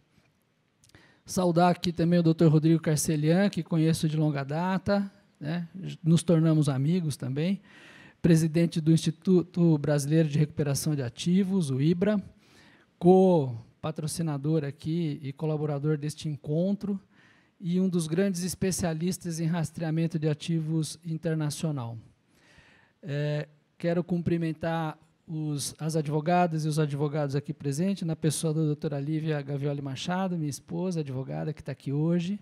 Saudar aqui também o Dr. Rodrigo Carcelian, que conheço de longa data, né? nos tornamos amigos também. Presidente do Instituto Brasileiro de Recuperação de Ativos, o IBRA, co-patrocinador aqui e colaborador deste encontro e um dos grandes especialistas em rastreamento de ativos internacional. É, quero cumprimentar os, as advogadas e os advogados aqui presentes, na pessoa da doutora Lívia Gavioli Machado, minha esposa, advogada, que está aqui hoje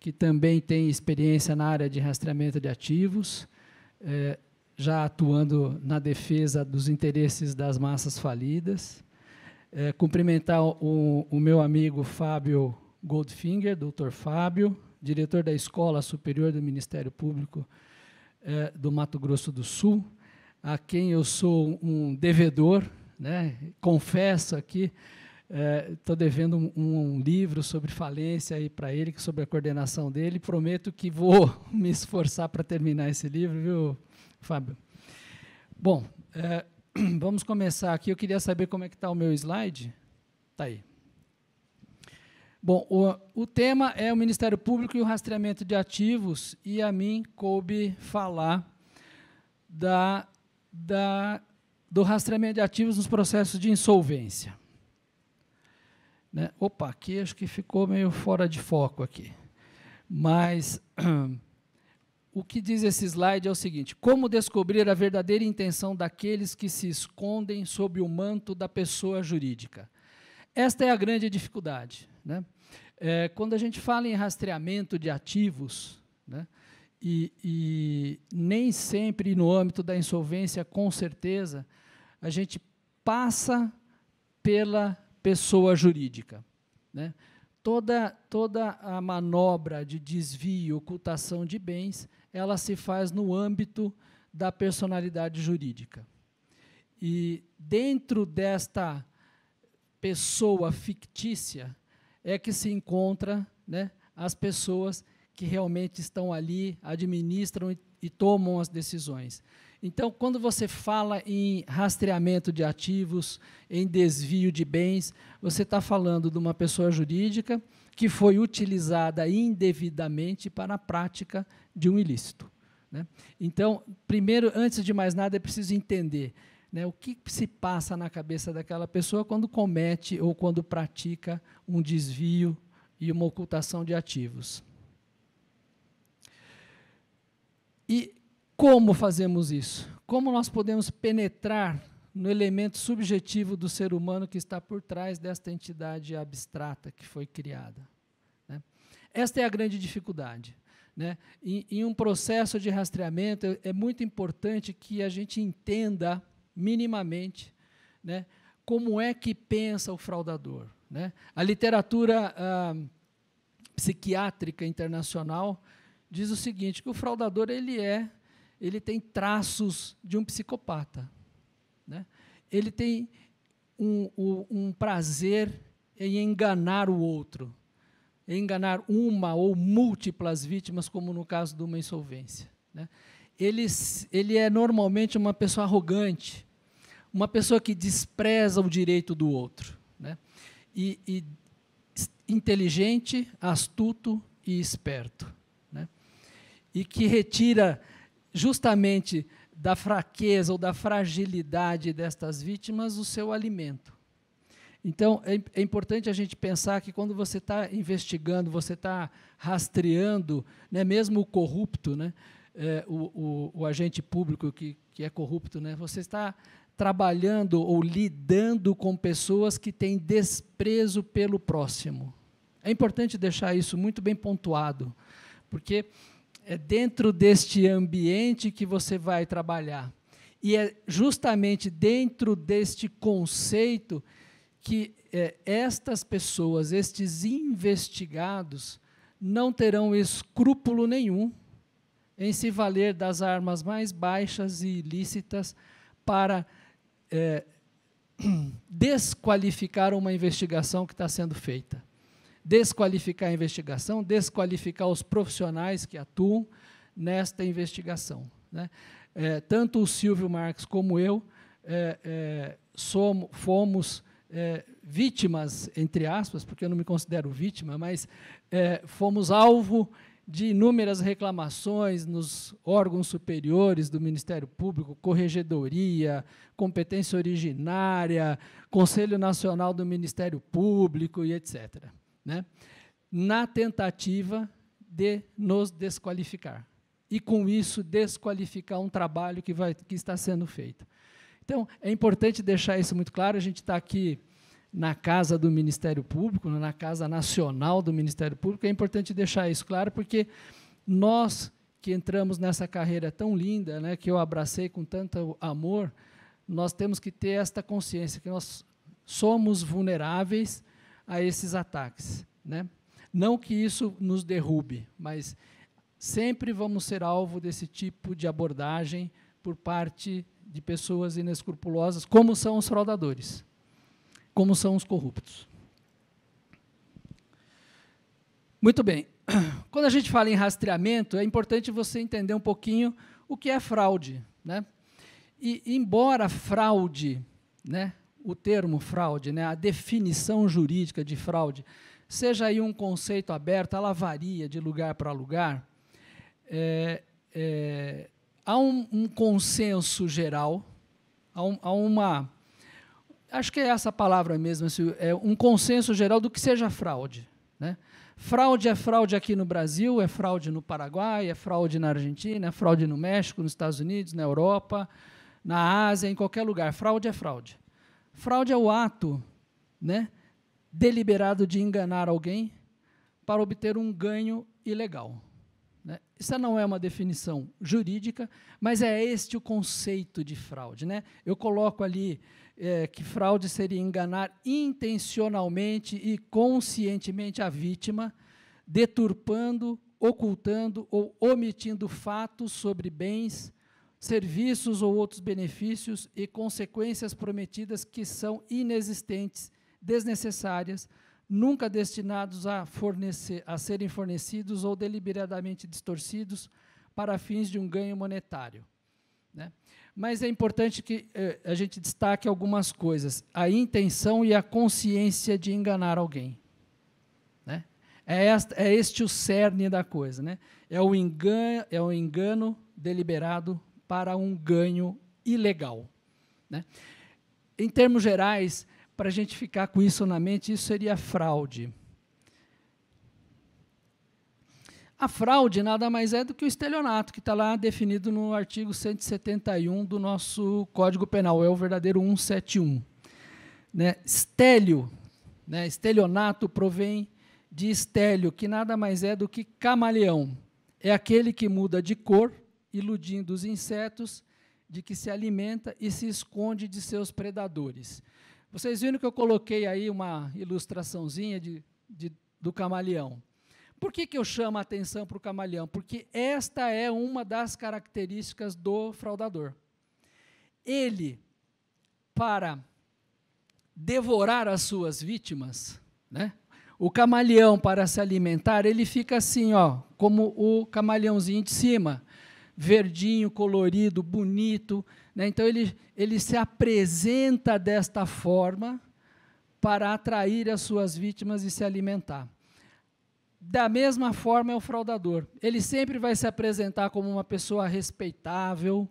que também tem experiência na área de rastreamento de ativos, eh, já atuando na defesa dos interesses das massas falidas. Eh, cumprimentar o, o, meu amigo Fábio Goldfinger, doutor Fábio, diretor da Escola Superior do Ministério Público eh, do Mato Grosso do Sul, a quem eu sou um devedor, né? confesso aqui, Estou é, devendo um, um, livro sobre falência aí para ele, sobre a coordenação dele. Prometo que vou me esforçar para terminar esse livro, viu, Fábio? Bom, é, vamos começar aqui. Eu queria saber como é que está o meu slide. Está aí. Bom, o, o, tema é o Ministério Público e o rastreamento de ativos, e a mim coube falar da, da, do rastreamento de ativos nos processos de insolvência. Né? Opa, aqui acho que ficou meio fora de foco aqui. Mas o que diz esse slide é o seguinte: como descobrir a verdadeira intenção daqueles que se escondem sob o manto da pessoa jurídica? Esta é a grande dificuldade. Né? É, quando a gente fala em rastreamento de ativos, né? e, e nem sempre no âmbito da insolvência, com certeza, a gente passa pela pessoa jurídica. Né? Toda, toda a manobra de desvio, ocultação de bens, ela se faz no âmbito da personalidade jurídica. E dentro desta pessoa fictícia é que se encontra né, as pessoas que realmente estão ali, administram e, e tomam as decisões. Então, quando você fala em rastreamento de ativos, em desvio de bens, você está falando de uma pessoa jurídica que foi utilizada indevidamente para a prática de um ilícito. Né? Então, primeiro, antes de mais nada, é preciso entender né, o que se passa na cabeça daquela pessoa quando comete ou quando pratica um desvio e uma ocultação de ativos. E como fazemos isso? Como nós podemos penetrar no elemento subjetivo do ser humano que está por trás desta entidade abstrata que foi criada? Né? Esta é a grande dificuldade. Né? Em, em, um processo de rastreamento, é, é muito importante que a gente entenda minimamente né, como é que pensa o fraudador. Né? A literatura ah, psiquiátrica internacional diz o seguinte, que o fraudador ele é ele tem traços de um psicopata. Né? Ele tem um, um, um prazer em enganar o outro, em enganar uma ou múltiplas vítimas, como no caso de uma insolvência. Né? Ele, ele é normalmente uma pessoa arrogante, uma pessoa que despreza o direito do outro. Né? E, e inteligente, astuto e esperto. Né? E que retira justamente da fraqueza ou da fragilidade destas vítimas o seu alimento. Então, é, é importante a gente pensar que quando você está investigando, você está rastreando, né, mesmo o corrupto, né, é, o, o, o, agente público que, que é corrupto, né, você está trabalhando ou lidando com pessoas que têm desprezo pelo próximo. É importante deixar isso muito bem pontuado, porque é dentro deste ambiente que você vai trabalhar. E é justamente dentro deste conceito que é, estas pessoas, estes investigados, não terão escrúpulo nenhum em se valer das armas mais baixas e ilícitas para é, desqualificar uma investigação que está sendo feita desqualificar a investigação, desqualificar os profissionais que atuam nesta investigação. Né? É, tanto o Silvio Marques como eu é, é, somos, fomos é, vítimas, entre aspas, porque eu não me considero vítima, mas é, fomos alvo de inúmeras reclamações nos órgãos superiores do Ministério Público, Corregedoria, Competência Originária, Conselho Nacional do Ministério Público e etc né? na tentativa de nos desqualificar. E com isso desqualificar um trabalho que, vai, que está sendo feito. Então, é importante deixar isso muito claro. A gente está aqui na casa do Ministério Público, na casa nacional do Ministério Público. É importante deixar isso claro, porque nós que entramos nessa carreira tão linda, né, que eu abracei com tanto amor, nós temos que ter esta consciência que nós somos vulneráveis a esses ataques. Né? Não que isso nos derrube, mas sempre vamos ser alvo desse tipo de abordagem por parte de pessoas inescrupulosas, como são os fraudadores, como são os corruptos. Muito bem. Quando a gente fala em rastreamento, é importante você entender um pouquinho o que é fraude. Né? E, embora fraude né, o termo fraude, né, a definição jurídica de fraude, seja aí um conceito aberto, ela varia de lugar para lugar, é, é, há um, um, consenso geral, há, um, há, uma. Acho que é essa palavra mesmo, assim, é um consenso geral do que seja fraude. Né? Fraude é fraude aqui no Brasil, é fraude no Paraguai, é fraude na Argentina, é fraude no México, nos Estados Unidos, na Europa, na Ásia, em qualquer lugar. Fraude é fraude. Fraude é o ato né, deliberado de enganar alguém para obter um ganho ilegal. Né? Isso não é uma definição jurídica, mas é este o conceito de fraude. Né? Eu coloco ali é, que fraude seria enganar intencionalmente e conscientemente a vítima, deturpando, ocultando ou omitindo fatos sobre bens, serviços ou outros benefícios e consequências prometidas que são inexistentes, desnecessárias, nunca destinados a, fornecer, a serem fornecidos ou deliberadamente distorcidos para fins de um ganho monetário. Né? Mas é importante que eh, a gente destaque algumas coisas: a intenção e a consciência de enganar alguém. Né? É, é este o cerne da coisa. Né? É, o é o engano deliberado para um ganho ilegal. Né? Em termos gerais, para a gente ficar com isso na mente, isso seria fraude. A fraude nada mais é do que o estelionato, que está lá definido no artigo 171 do nosso Código Penal, é o verdadeiro 171. Né? Estélio, né? estelionato provém de estélio, que nada mais é do que camaleão. É aquele que muda de cor iludindo os insetos de que se alimenta e se esconde de seus predadores. Vocês viram que eu coloquei aí uma ilustraçãozinha de, de do camaleão. Por que, que eu chamo a atenção para o camaleão? Porque esta é uma das características do fraudador. Ele, para devorar as suas vítimas, né? O camaleão, para se alimentar, ele fica assim, ó, como o camaleãozinho de cima verdinho, colorido, bonito. Né? Então, ele, ele se apresenta desta forma para atrair as suas vítimas e se alimentar. Da mesma forma é o fraudador. Ele sempre vai se apresentar como uma pessoa respeitável,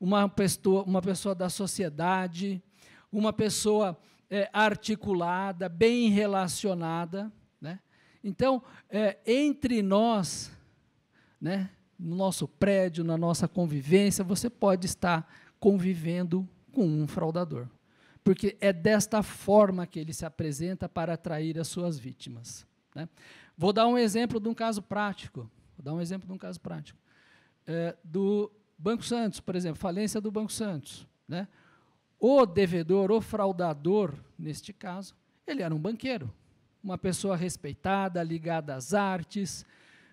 uma pessoa, uma pessoa da sociedade, uma pessoa é, articulada, bem relacionada. Né? Então, é, entre nós, né, no nosso prédio, na nossa convivência, você pode estar convivendo com um fraudador. Porque é desta forma que ele se apresenta para atrair as suas vítimas. Né? Vou dar um exemplo de um caso prático. Vou dar um exemplo de um caso prático. É, do Banco Santos, por exemplo, falência do Banco Santos. Né? O devedor, o fraudador, neste caso, ele era um banqueiro. Uma pessoa respeitada, ligada às artes,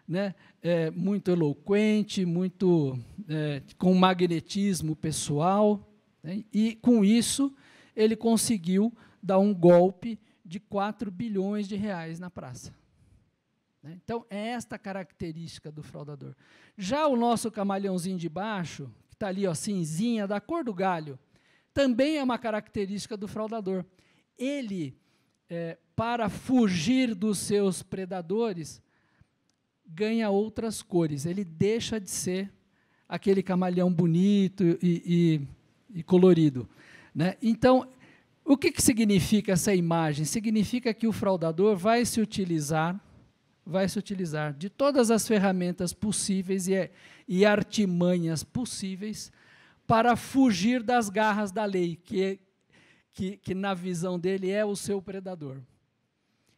né, é, muito eloquente, muito é, com magnetismo pessoal, né, e com isso ele conseguiu dar um golpe de 4 bilhões de reais na praça. Né. Então, é esta característica do fraudador. Já o nosso camaleãozinho de baixo, que está ali, ó, cinzinha, da cor do galho, também é uma característica do fraudador. Ele, é, para fugir dos seus predadores, ganha outras cores. Ele deixa de ser aquele camaleão bonito e, e, e colorido. Né? Então, o que, que significa essa imagem? Significa que o fraudador vai se utilizar vai se utilizar de todas as ferramentas possíveis e, é, e artimanhas possíveis para fugir das garras da lei, que, é, que, que na visão dele é o seu predador.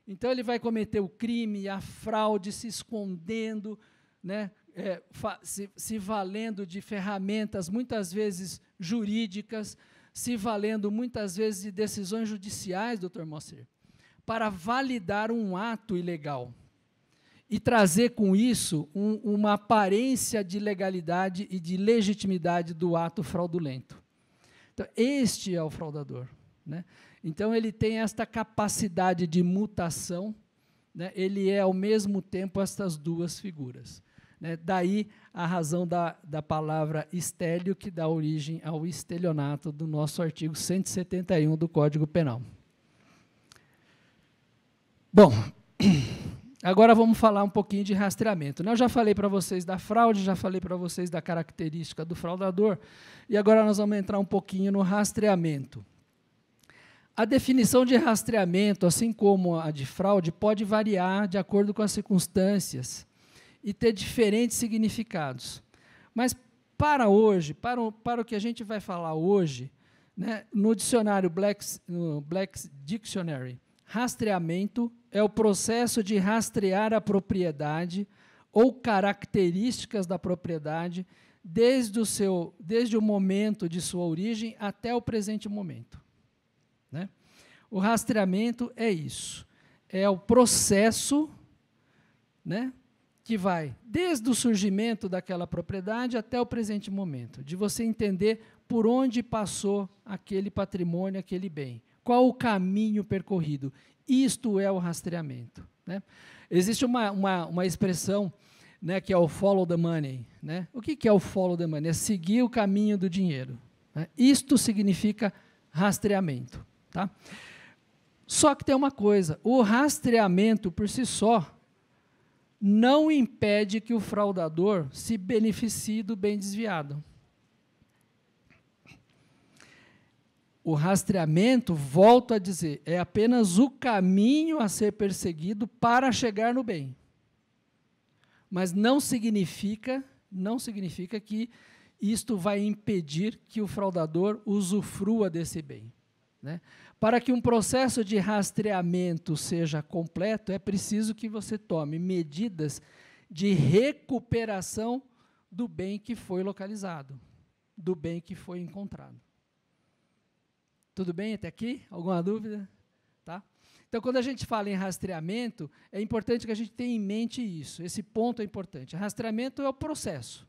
Então ele vai cometer o crime, a fraude, se escondendo, né, é, se, se valendo de ferramentas muitas vezes jurídicas, se valendo muitas vezes de decisões judiciais, doutor Mosser, para validar um ato ilegal e trazer com isso um, uma aparência de legalidade e de legitimidade do ato fraudulento. Então, este é o fraudador. Né? Então ele tem esta capacidade de mutação, né? ele é ao mesmo tempo estas duas figuras. Né? Daí a razão da, da palavra estélio, que dá origem ao estelionato do nosso artigo 171 do Código Penal. Bom, agora vamos falar um pouquinho de rastreamento. Né? Eu já falei para vocês da fraude, já falei para vocês da característica do fraudador, e agora nós vamos entrar um pouquinho no rastreamento. A definição de rastreamento, assim como a de fraude, pode variar de acordo com as circunstâncias e ter diferentes significados. Mas para hoje, para o, para o que a gente vai falar hoje, né, no dicionário Black's, no Black's Dictionary, rastreamento é o processo de rastrear a propriedade ou características da propriedade desde o, seu, desde o momento de sua origem até o presente momento. O rastreamento é isso. É o processo né, que vai desde o surgimento daquela propriedade até o presente momento, de você entender por onde passou aquele patrimônio, aquele bem. Qual o caminho percorrido? Isto é o rastreamento. Né? Existe uma, uma, uma expressão né, que é o follow the money. Né? O que, que é o follow the money? É seguir o caminho do dinheiro. Né? Isto significa rastreamento. Tá? Só que tem uma coisa: o rastreamento por si só não impede que o fraudador se beneficie do bem desviado. O rastreamento, volto a dizer, é apenas o caminho a ser perseguido para chegar no bem. Mas não significa, não significa que isto vai impedir que o fraudador usufrua desse bem, né? Para que um processo de rastreamento seja completo, é preciso que você tome medidas de recuperação do bem que foi localizado, do bem que foi encontrado. Tudo bem até aqui? Alguma dúvida? Tá? Então, quando a gente fala em rastreamento, é importante que a gente tenha em mente isso. Esse ponto é importante. Rastreamento é o processo,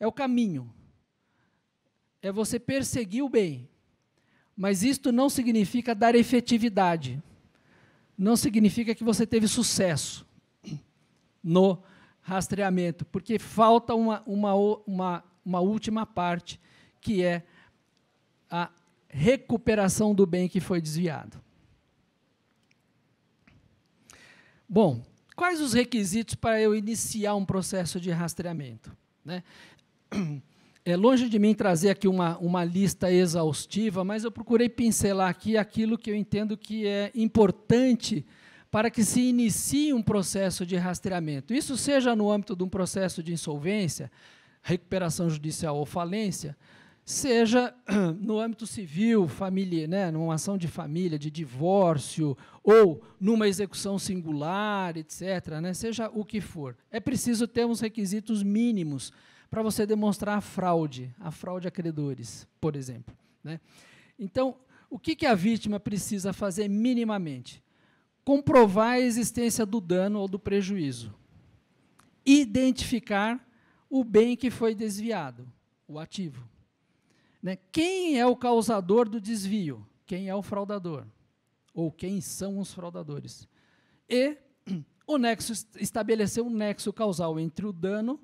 é o caminho, é você perseguir o bem, mas isto não significa dar efetividade. Não significa que você teve sucesso no rastreamento, porque falta uma, uma, uma, uma última parte, que é a recuperação do bem que foi desviado. Bom, quais os requisitos para eu iniciar um processo de rastreamento? Né? é longe de mim trazer aqui uma, uma lista exaustiva, mas eu procurei pincelar aqui aquilo que eu entendo que é importante para que se inicie um processo de rastreamento. Isso seja no âmbito de um processo de insolvência, recuperação judicial ou falência, seja no âmbito civil, família, né, numa ação de família, de divórcio, ou numa execução singular, etc., né, seja o que for. É preciso ter uns requisitos mínimos para você demonstrar a fraude, a fraude a credores, por exemplo. Né? Então, o que, que a vítima precisa fazer minimamente? Comprovar a existência do dano ou do prejuízo. Identificar o bem que foi desviado, o ativo. Né? Quem é o causador do desvio? Quem é o fraudador? Ou quem são os fraudadores? E o nexo estabelecer um nexo causal entre o dano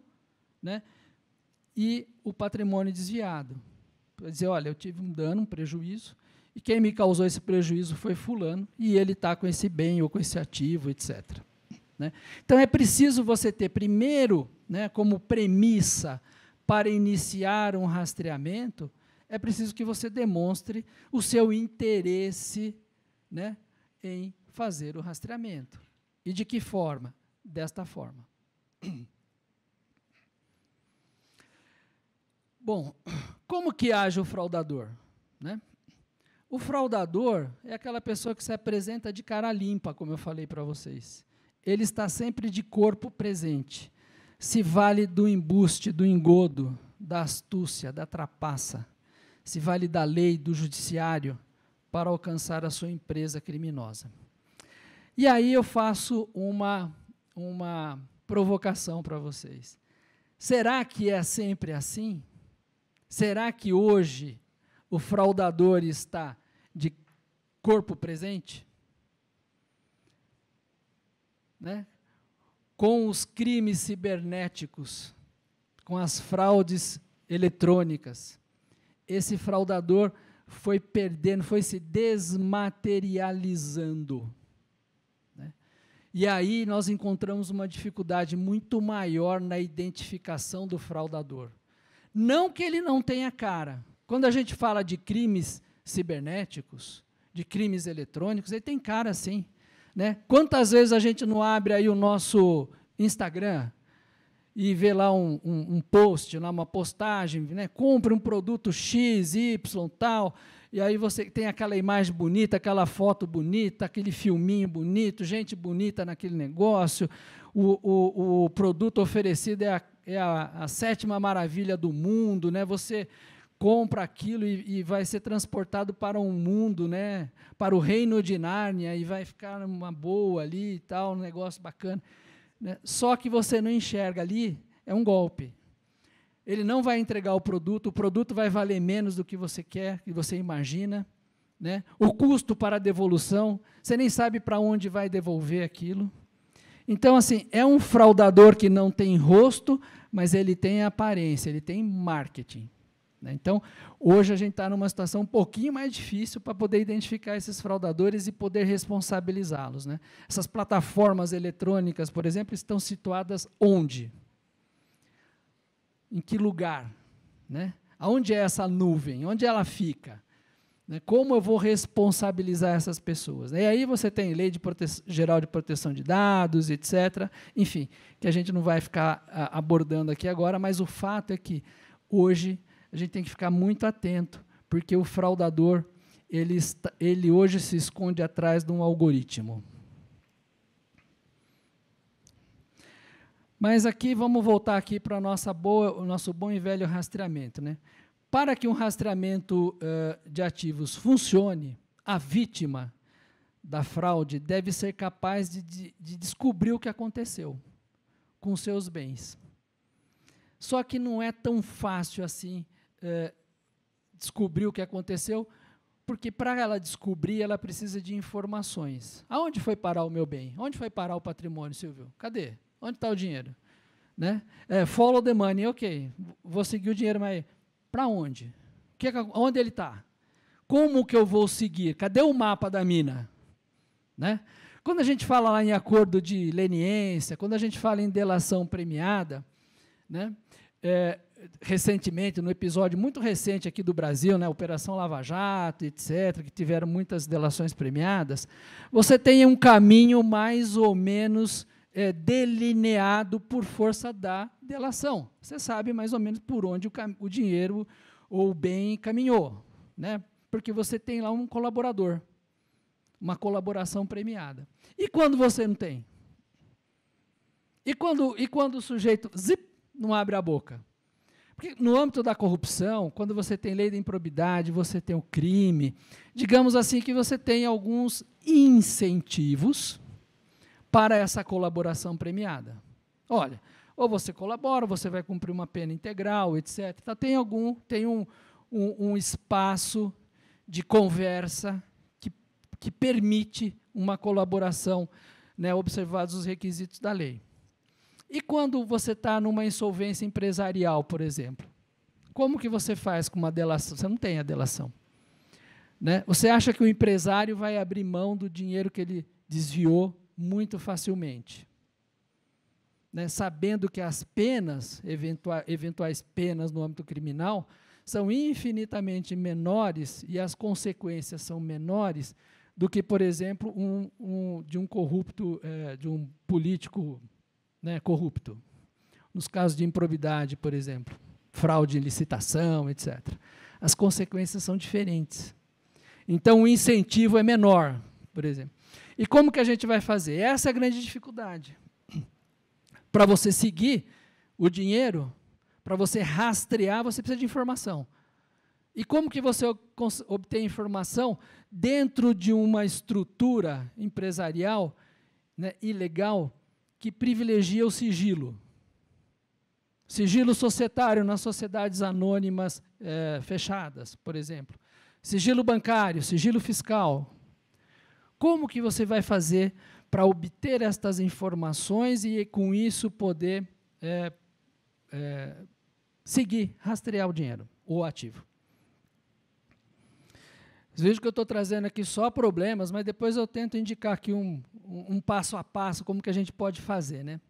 né, e o patrimônio desviado. Para dizer, olha, eu tive um dano, um prejuízo, e quem me causou esse prejuízo foi fulano, e ele está com esse bem ou com esse ativo, etc. Né? Então é preciso você ter primeiro, né, como premissa para iniciar um rastreamento, é preciso que você demonstre o seu interesse né, em fazer o rastreamento. E de que forma? Desta forma. Bom, como que age o fraudador? Né? O fraudador é aquela pessoa que se apresenta de cara limpa, como eu falei para vocês. Ele está sempre de corpo presente. Se vale do embuste, do engodo, da astúcia, da trapaça. Se vale da lei, do judiciário, para alcançar a sua empresa criminosa. E aí eu faço uma, uma provocação para vocês. Será que é sempre assim? Será que hoje o fraudador está de corpo presente? Né? Com os crimes cibernéticos, com as fraudes eletrônicas, esse fraudador foi perdendo, foi se desmaterializando. Né? E aí nós encontramos uma dificuldade muito maior na identificação do fraudador não que ele não tenha cara. Quando a gente fala de crimes cibernéticos, de crimes eletrônicos, ele tem cara sim. Né? Quantas vezes a gente não abre aí o nosso Instagram e vê lá um, um, um post, lá uma postagem, né? compre um produto X, Y, tal, e aí você tem aquela imagem bonita, aquela foto bonita, aquele filminho bonito, gente bonita naquele negócio, o, o, o produto oferecido é a é a, a sétima maravilha do mundo, né? Você compra aquilo e, e, vai ser transportado para um mundo, né? Para o reino de Nárnia e vai ficar uma boa ali e tal, um negócio bacana. Né? Só que você não enxerga ali é um golpe. Ele não vai entregar o produto, o produto vai valer menos do que você quer, que você imagina, né? O custo para a devolução, você nem sabe para onde vai devolver aquilo. Então, assim, é um fraudador que não tem rosto, mas ele tem aparência, ele tem marketing. Né? Então, hoje a gente está numa situação um pouquinho mais difícil para poder identificar esses fraudadores e poder responsabilizá-los. Né? Essas plataformas eletrônicas, por exemplo, estão situadas onde? Em que lugar? Né? Aonde é essa nuvem? Onde ela fica? Né? Como eu vou responsabilizar essas pessoas? Né? E aí você tem lei de geral de proteção de dados, etc. Enfim, que a gente não vai ficar abordando aqui agora, mas o fato é que hoje a gente tem que ficar muito atento, porque o fraudador ele, está, ele hoje se esconde atrás de um algoritmo. Mas aqui vamos voltar aqui para nossa boa, o nosso bom e velho rastreamento, né? Para que um rastreamento uh, de ativos funcione, a vítima da fraude deve ser capaz de, de, de descobrir o que aconteceu com seus bens. Só que não é tão fácil assim uh, descobrir o que aconteceu, porque para ela descobrir, ela precisa de informações. Aonde foi parar o meu bem? Onde foi parar o patrimônio, Silvio? Cadê? Onde está o dinheiro? Né? É, follow the money, ok. Vou seguir o dinheiro, mas para onde? Que, onde ele está? Como que eu vou seguir? Cadê o mapa da mina? Né? Quando a gente fala lá em acordo de leniência, quando a gente fala em delação premiada, né? É, recentemente, no episódio muito recente aqui do Brasil, né, Operação Lava Jato, etc., que tiveram muitas delações premiadas, você tem um caminho mais ou menos é, delineado por força da delação. Você sabe mais ou menos por onde o, o dinheiro ou o bem caminhou, né? porque você tem lá um colaborador, uma colaboração premiada. E quando você não tem? E quando, e quando o sujeito zip, não abre a boca? Porque no âmbito da corrupção, quando você tem lei da improbidade, você tem o crime, digamos assim que você tem alguns incentivos para essa colaboração premiada. Olha, ou você colabora, ou você vai cumprir uma pena integral, etc. Tá, tem algum, tem um, um, um espaço de conversa que, que permite uma colaboração, né, observados os requisitos da lei. E quando você está numa insolvência empresarial, por exemplo, como que você faz com uma delação? Você não tem a delação. Né? Você acha que o empresário vai abrir mão do dinheiro que ele desviou muito facilmente. Né, sabendo que as penas, eventuais penas no âmbito criminal, são infinitamente menores e as consequências são menores do que, por exemplo, um, um, de um corrupto, é, de um político né, corrupto. Nos casos de improbidade, por exemplo, fraude em licitação, etc. As consequências são diferentes. Então, o incentivo é menor, por exemplo. E como que a gente vai fazer? Essa é a grande dificuldade. Para você seguir o dinheiro, para você rastrear, você precisa de informação. E como que você obtém informação dentro de uma estrutura empresarial né, ilegal que privilegia o sigilo? Sigilo societário nas sociedades anônimas é, fechadas, por exemplo. Sigilo bancário, sigilo fiscal, como que você vai fazer para obter estas informações e, com isso, poder é, é, seguir, rastrear o dinheiro ou ativo? Vejo que eu estou trazendo aqui só problemas, mas depois eu tento indicar aqui um, um, um passo a passo como que a gente pode fazer. Né?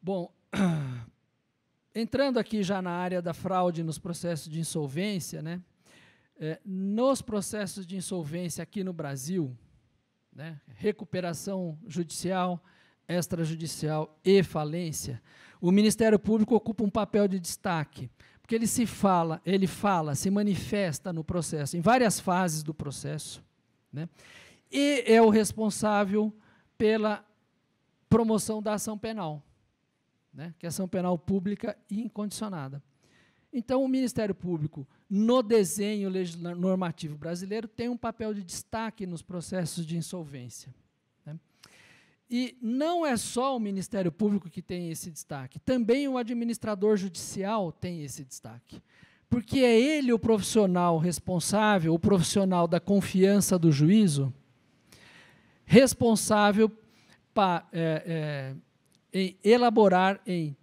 Bom, entrando aqui já na área da fraude nos processos de insolvência, né? É, nos processos de insolvência aqui no Brasil, né, recuperação judicial, extrajudicial e falência, o Ministério Público ocupa um papel de destaque, porque ele se fala, ele fala, se manifesta no processo, em várias fases do processo, né, e é o responsável pela promoção da ação penal, né, que é ação penal pública e incondicionada. Então, o Ministério Público, no desenho normativo brasileiro, tem um papel de destaque nos processos de insolvência. Né? E não é só o Ministério Público que tem esse destaque, também o administrador judicial tem esse destaque. Porque é ele o profissional responsável, o profissional da confiança do juízo, responsável para é, é, em elaborar, em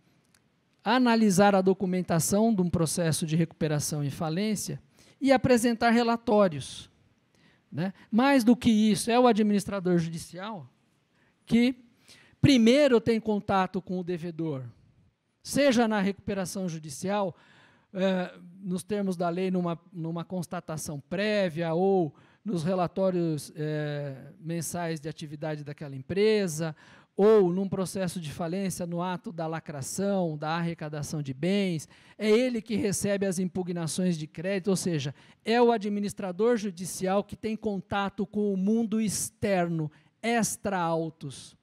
analisar a documentação de um processo de recuperação e falência e apresentar relatórios. Né? Mais do que isso, é o administrador judicial que primeiro tem contato com o devedor, seja na recuperação judicial, eh, nos termos da lei, numa, numa constatação prévia ou nos relatórios eh, mensais de atividade daquela empresa, ou num processo de falência no ato da lacração, da arrecadação de bens, é ele que recebe as impugnações de crédito, ou seja, é o administrador judicial que tem contato com o mundo externo, extra-autos.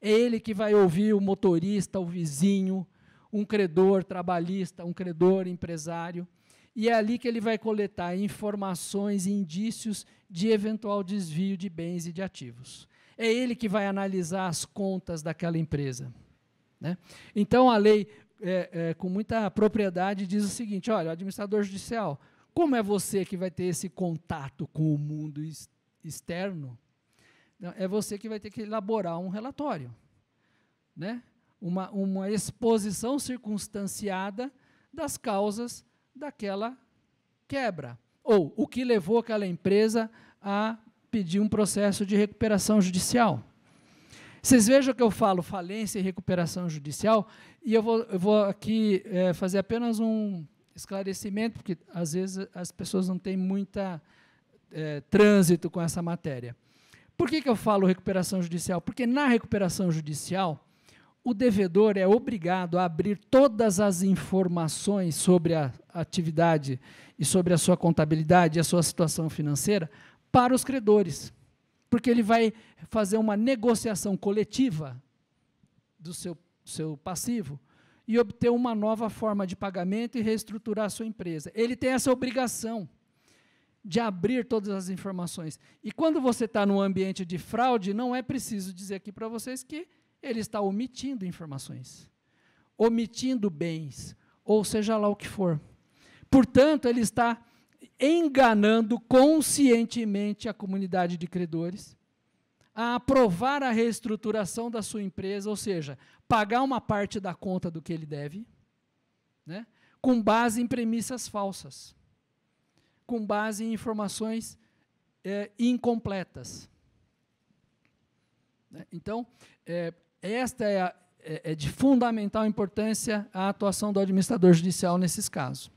É ele que vai ouvir o motorista, o vizinho, um credor trabalhista, um credor empresário. E é ali que ele vai coletar informações e indícios de eventual desvio de bens e de ativos é ele que vai analisar as contas daquela empresa. Né? Então, a lei, é, é, com muita propriedade, diz o seguinte: olha, o administrador judicial, como é você que vai ter esse contato com o mundo ex externo, é você que vai ter que elaborar um relatório, né? uma, uma exposição circunstanciada das causas daquela quebra, ou o que levou aquela empresa a pedir um processo de recuperação judicial. Vocês vejam que eu falo falência e recuperação judicial, e eu vou, eu vou aqui é, fazer apenas um esclarecimento, porque às vezes as pessoas não têm muita é, trânsito com essa matéria. Por que, que eu falo recuperação judicial? Porque na recuperação judicial, o devedor é obrigado a abrir todas as informações sobre a atividade e sobre a sua contabilidade e a sua situação financeira para os credores, porque ele vai fazer uma negociação coletiva do seu, seu passivo e obter uma nova forma de pagamento e reestruturar a sua empresa. Ele tem essa obrigação de abrir todas as informações. E quando você está num ambiente de fraude, não é preciso dizer aqui para vocês que ele está omitindo informações, omitindo bens, ou seja lá o que for. Portanto, ele está enganando conscientemente a comunidade de credores, a aprovar a reestruturação da sua empresa, ou seja, pagar uma parte da conta do que ele deve, né, com base em premissas falsas, com base em informações é, incompletas. Né. Então, é, esta é, a, é, é de fundamental importância a atuação do administrador judicial nesses casos.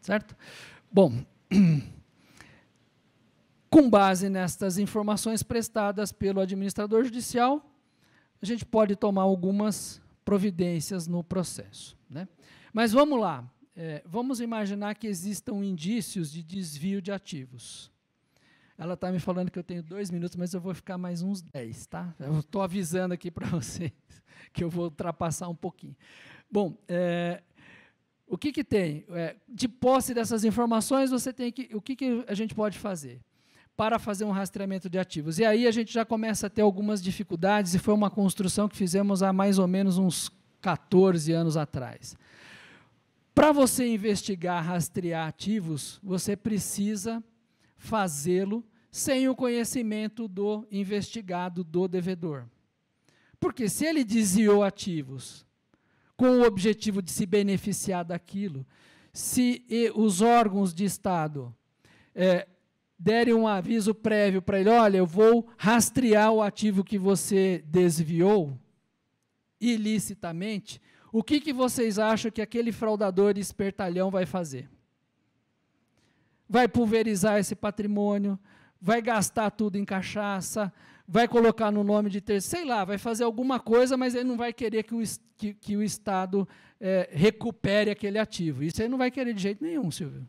Certo? Bom, com base nestas informações prestadas pelo administrador judicial, a gente pode tomar algumas providências no processo. Né? Mas vamos lá. É, vamos imaginar que existam indícios de desvio de ativos. Ela está me falando que eu tenho dois minutos, mas eu vou ficar mais uns dez, tá? Eu estou avisando aqui para vocês que eu vou ultrapassar um pouquinho. Bom, é, o que, que tem? É, de posse dessas informações, você tem que. O que, que a gente pode fazer? Para fazer um rastreamento de ativos. E aí a gente já começa a ter algumas dificuldades, e foi uma construção que fizemos há mais ou menos uns 14 anos atrás. Para você investigar, rastrear ativos, você precisa fazê-lo sem o conhecimento do investigado, do devedor. Porque se ele desviou ativos com o objetivo de se beneficiar daquilo. Se os órgãos de Estado é, derem um aviso prévio para ele: olha, eu vou rastrear o ativo que você desviou ilicitamente, o que, que vocês acham que aquele fraudador espertalhão vai fazer? Vai pulverizar esse patrimônio, vai gastar tudo em cachaça, vai colocar no nome de terceiro, sei lá, vai fazer alguma coisa, mas ele não vai querer que o, que, que o Estado é, recupere aquele ativo. Isso ele não vai querer de jeito nenhum, Silvio.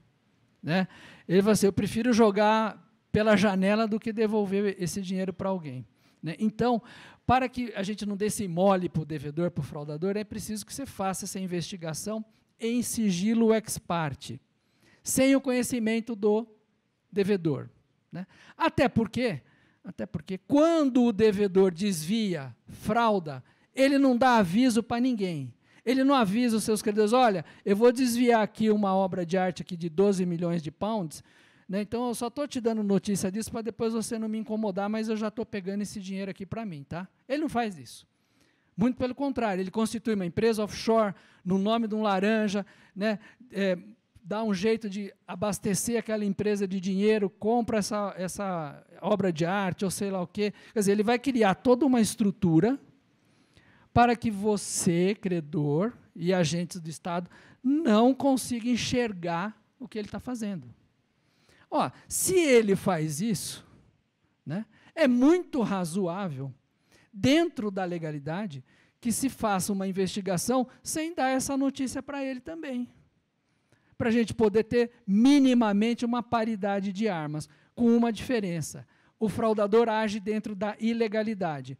Né? Ele vai assim, eu prefiro jogar pela janela do que devolver esse dinheiro para alguém. Né? Então, para que a gente não dê esse mole para o devedor, para o fraudador, é preciso que você faça essa investigação em sigilo ex parte, sem o conhecimento do devedor. Né? Até porque até porque quando o devedor desvia, frauda, ele não dá aviso para ninguém. Ele não avisa os seus credores, olha, eu vou desviar aqui uma obra de arte aqui de 12 milhões de pounds, né? então eu só estou te dando notícia disso para depois você não me incomodar, mas eu já estou pegando esse dinheiro aqui para mim. tá? Ele não faz isso. Muito pelo contrário, ele constitui uma empresa offshore no nome de um laranja, né? É, dá um jeito de abastecer aquela empresa de dinheiro, compra essa, essa obra de arte ou sei lá o quê. Quer dizer, ele vai criar toda uma estrutura para que você, credor e agentes do Estado, não consiga enxergar o que ele está fazendo. Ó, se ele faz isso, né, é muito razoável, dentro da legalidade, que se faça uma investigação sem dar essa notícia para ele também para a gente poder ter minimamente uma paridade de armas, com uma diferença: o fraudador age dentro da ilegalidade,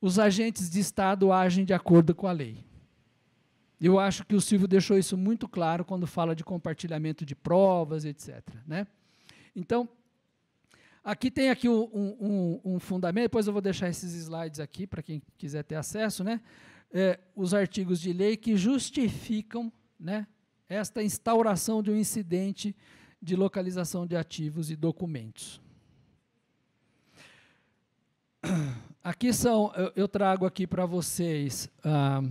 os agentes de Estado agem de acordo com a lei. Eu acho que o Silvio deixou isso muito claro quando fala de compartilhamento de provas, etc. Né? Então, aqui tem aqui um, um, um, fundamento, depois eu vou deixar esses slides aqui para quem quiser ter acesso, né? É, os artigos de lei que justificam né, esta instauração de um incidente de localização de ativos e documentos. Aqui são, eu, eu trago aqui para vocês ah,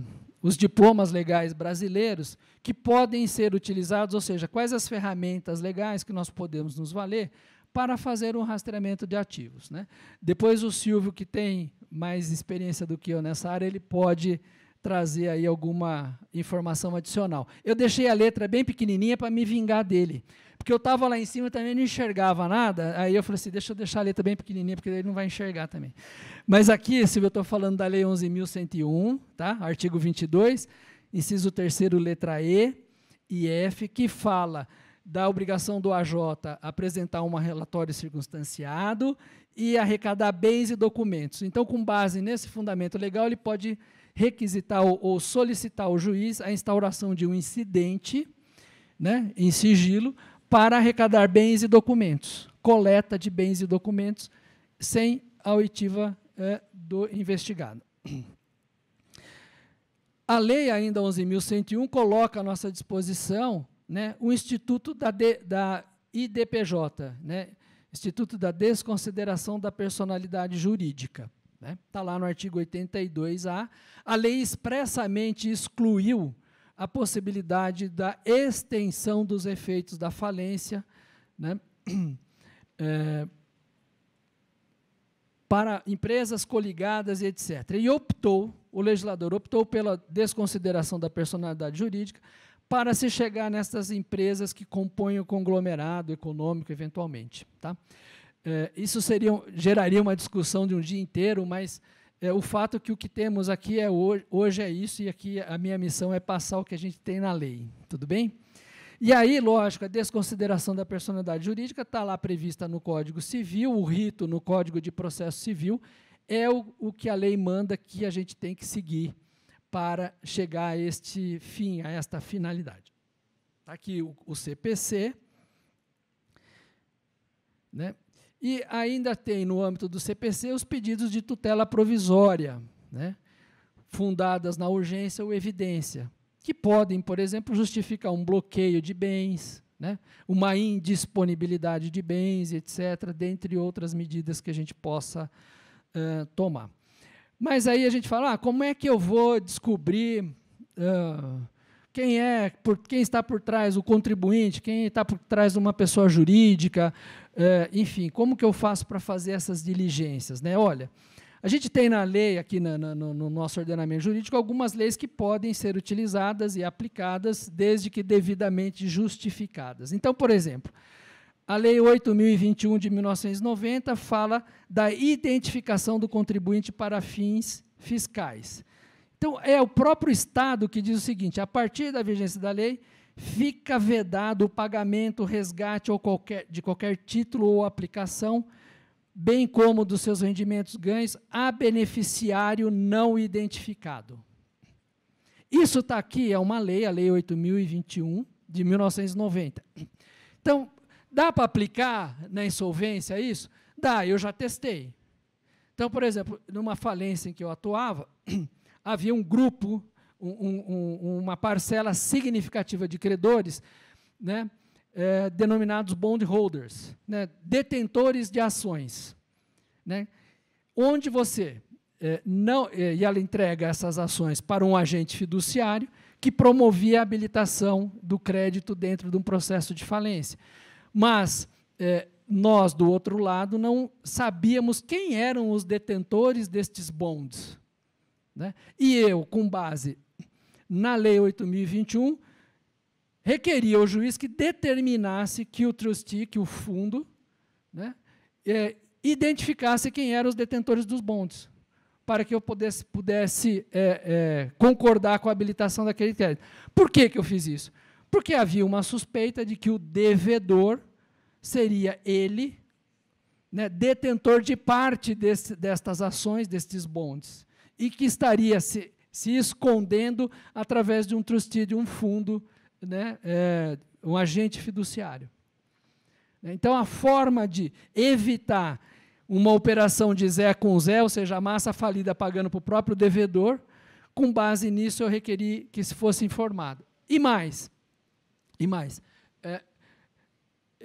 os diplomas legais brasileiros que podem ser utilizados, ou seja, quais as ferramentas legais que nós podemos nos valer para fazer um rastreamento de ativos. Né? Depois o Silvio, que tem mais experiência do que eu nessa área, ele pode trazer aí alguma informação adicional. Eu deixei a letra bem pequenininha para me vingar dele, porque eu estava lá em cima também não enxergava nada, aí eu falei assim, deixa eu deixar a letra bem pequenininha, porque ele não vai enxergar também. Mas aqui, se eu estou falando da Lei 11.101, tá? artigo 22, inciso 3 letra E e F, que fala da obrigação do AJ apresentar um relatório circunstanciado e arrecadar bens e documentos. Então, com base nesse fundamento legal, ele pode requisitar ou, solicitar ao juiz a instauração de um incidente né, em sigilo para arrecadar bens e documentos, coleta de bens e documentos sem a oitiva é, do investigado. A lei ainda 11.101 coloca à nossa disposição né, o Instituto da, da IDPJ, né, Instituto da Desconsideração da Personalidade Jurídica. Está né? Tá lá no artigo 82A. A lei expressamente excluiu a possibilidade da extensão dos efeitos da falência né? é, para empresas coligadas e etc. E optou, o legislador optou pela desconsideração da personalidade jurídica para se chegar nessas empresas que compõem o conglomerado econômico, eventualmente. Tá? É, isso seria, geraria uma discussão de um dia inteiro, mas é, o fato que o que temos aqui é hoje, hoje é isso e aqui a minha missão é passar o que a gente tem na lei, tudo bem? E aí, lógico, a desconsideração da personalidade jurídica está lá prevista no Código Civil, o rito no Código de Processo Civil é o, o que a lei manda que a gente tem que seguir para chegar a este fim, a esta finalidade. Está aqui o, o CPC, né? E ainda tem, no âmbito do CPC, os pedidos de tutela provisória, né, fundadas na urgência ou evidência, que podem, por exemplo, justificar um bloqueio de bens, né, uma indisponibilidade de bens, etc., dentre outras medidas que a gente possa uh, tomar. Mas aí a gente fala, ah, como é que eu vou descobrir uh, quem é, por, quem está por trás, o contribuinte, quem está por trás de uma pessoa jurídica, é, enfim, como que eu faço para fazer essas diligências? Né? Olha, a gente tem na lei, aqui na, na, no nosso ordenamento jurídico, algumas leis que podem ser utilizadas e aplicadas desde que devidamente justificadas. Então, por exemplo, a Lei 8.021 de 1990 fala da identificação do contribuinte para fins fiscais. Então, é o próprio Estado que diz o seguinte: a partir da vigência da lei, fica vedado o pagamento, resgate ou qualquer, de qualquer título ou aplicação, bem como dos seus rendimentos ganhos, a beneficiário não identificado. Isso está aqui, é uma lei, a Lei 8.021, de 1990. Então, dá para aplicar na insolvência isso? Dá, eu já testei. Então, por exemplo, numa falência em que eu atuava, havia um grupo, um, um, uma parcela significativa de credores, né, é, denominados bondholders, né, detentores de ações, né, onde você é, não é, e ela entrega essas ações para um agente fiduciário que promovia a habilitação do crédito dentro de um processo de falência. Mas é, nós, do outro lado, não sabíamos quem eram os detentores destes bonds. Né? E eu, com base na Lei 8.021, requeria ao juiz que determinasse que o trustee, que o fundo, né, é, identificasse quem eram os detentores dos bondes, para que eu pudesse, pudesse é, é, concordar com a habilitação daquele crédito. Por que, que eu fiz isso? Porque havia uma suspeita de que o devedor seria ele, né, detentor de parte desse, destas ações, destes bondes e que estaria se, se escondendo através de um trustee, de um fundo, né, é, um agente fiduciário. Então, a forma de evitar uma operação de Zé com Zé, ou seja, a massa falida pagando para o próprio devedor, com base nisso eu requeri que se fosse informado. E mais, e mais, é,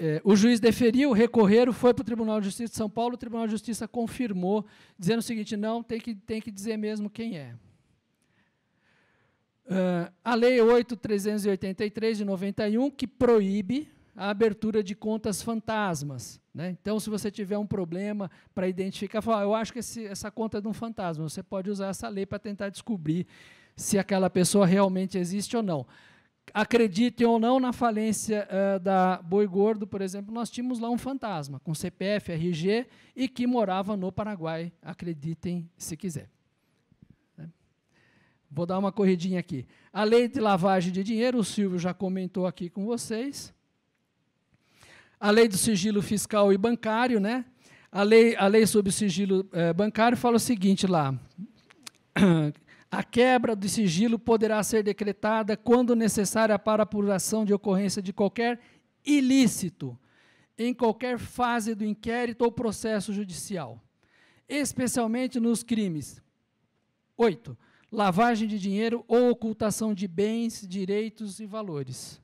é, o juiz deferiu, recorreram, foi para o Tribunal de Justiça de São Paulo, o Tribunal de Justiça confirmou, dizendo o seguinte: não, tem que, tem que dizer mesmo quem é. Uh, a Lei 8.383 de 91, que proíbe a abertura de contas fantasmas. Né? Então, se você tiver um problema para identificar, fala, ah, eu acho que esse, essa conta é de um fantasma, você pode usar essa lei para tentar descobrir se aquela pessoa realmente existe ou não acreditem ou não na falência uh, da Boi Gordo, por exemplo, nós tínhamos lá um fantasma com CPF, RG e que morava no Paraguai. Acreditem se quiser. Né? Vou dar uma corridinha aqui. A lei de lavagem de dinheiro, o Silvio já comentou aqui com vocês. A lei do sigilo fiscal e bancário, né? A lei, a lei sobre sigilo eh, bancário fala o seguinte lá. A quebra do sigilo poderá ser decretada quando necessária para apuração de ocorrência de qualquer ilícito, em qualquer fase do inquérito ou processo judicial, especialmente nos crimes. 8. Lavagem de dinheiro ou ocultação de bens, direitos e valores.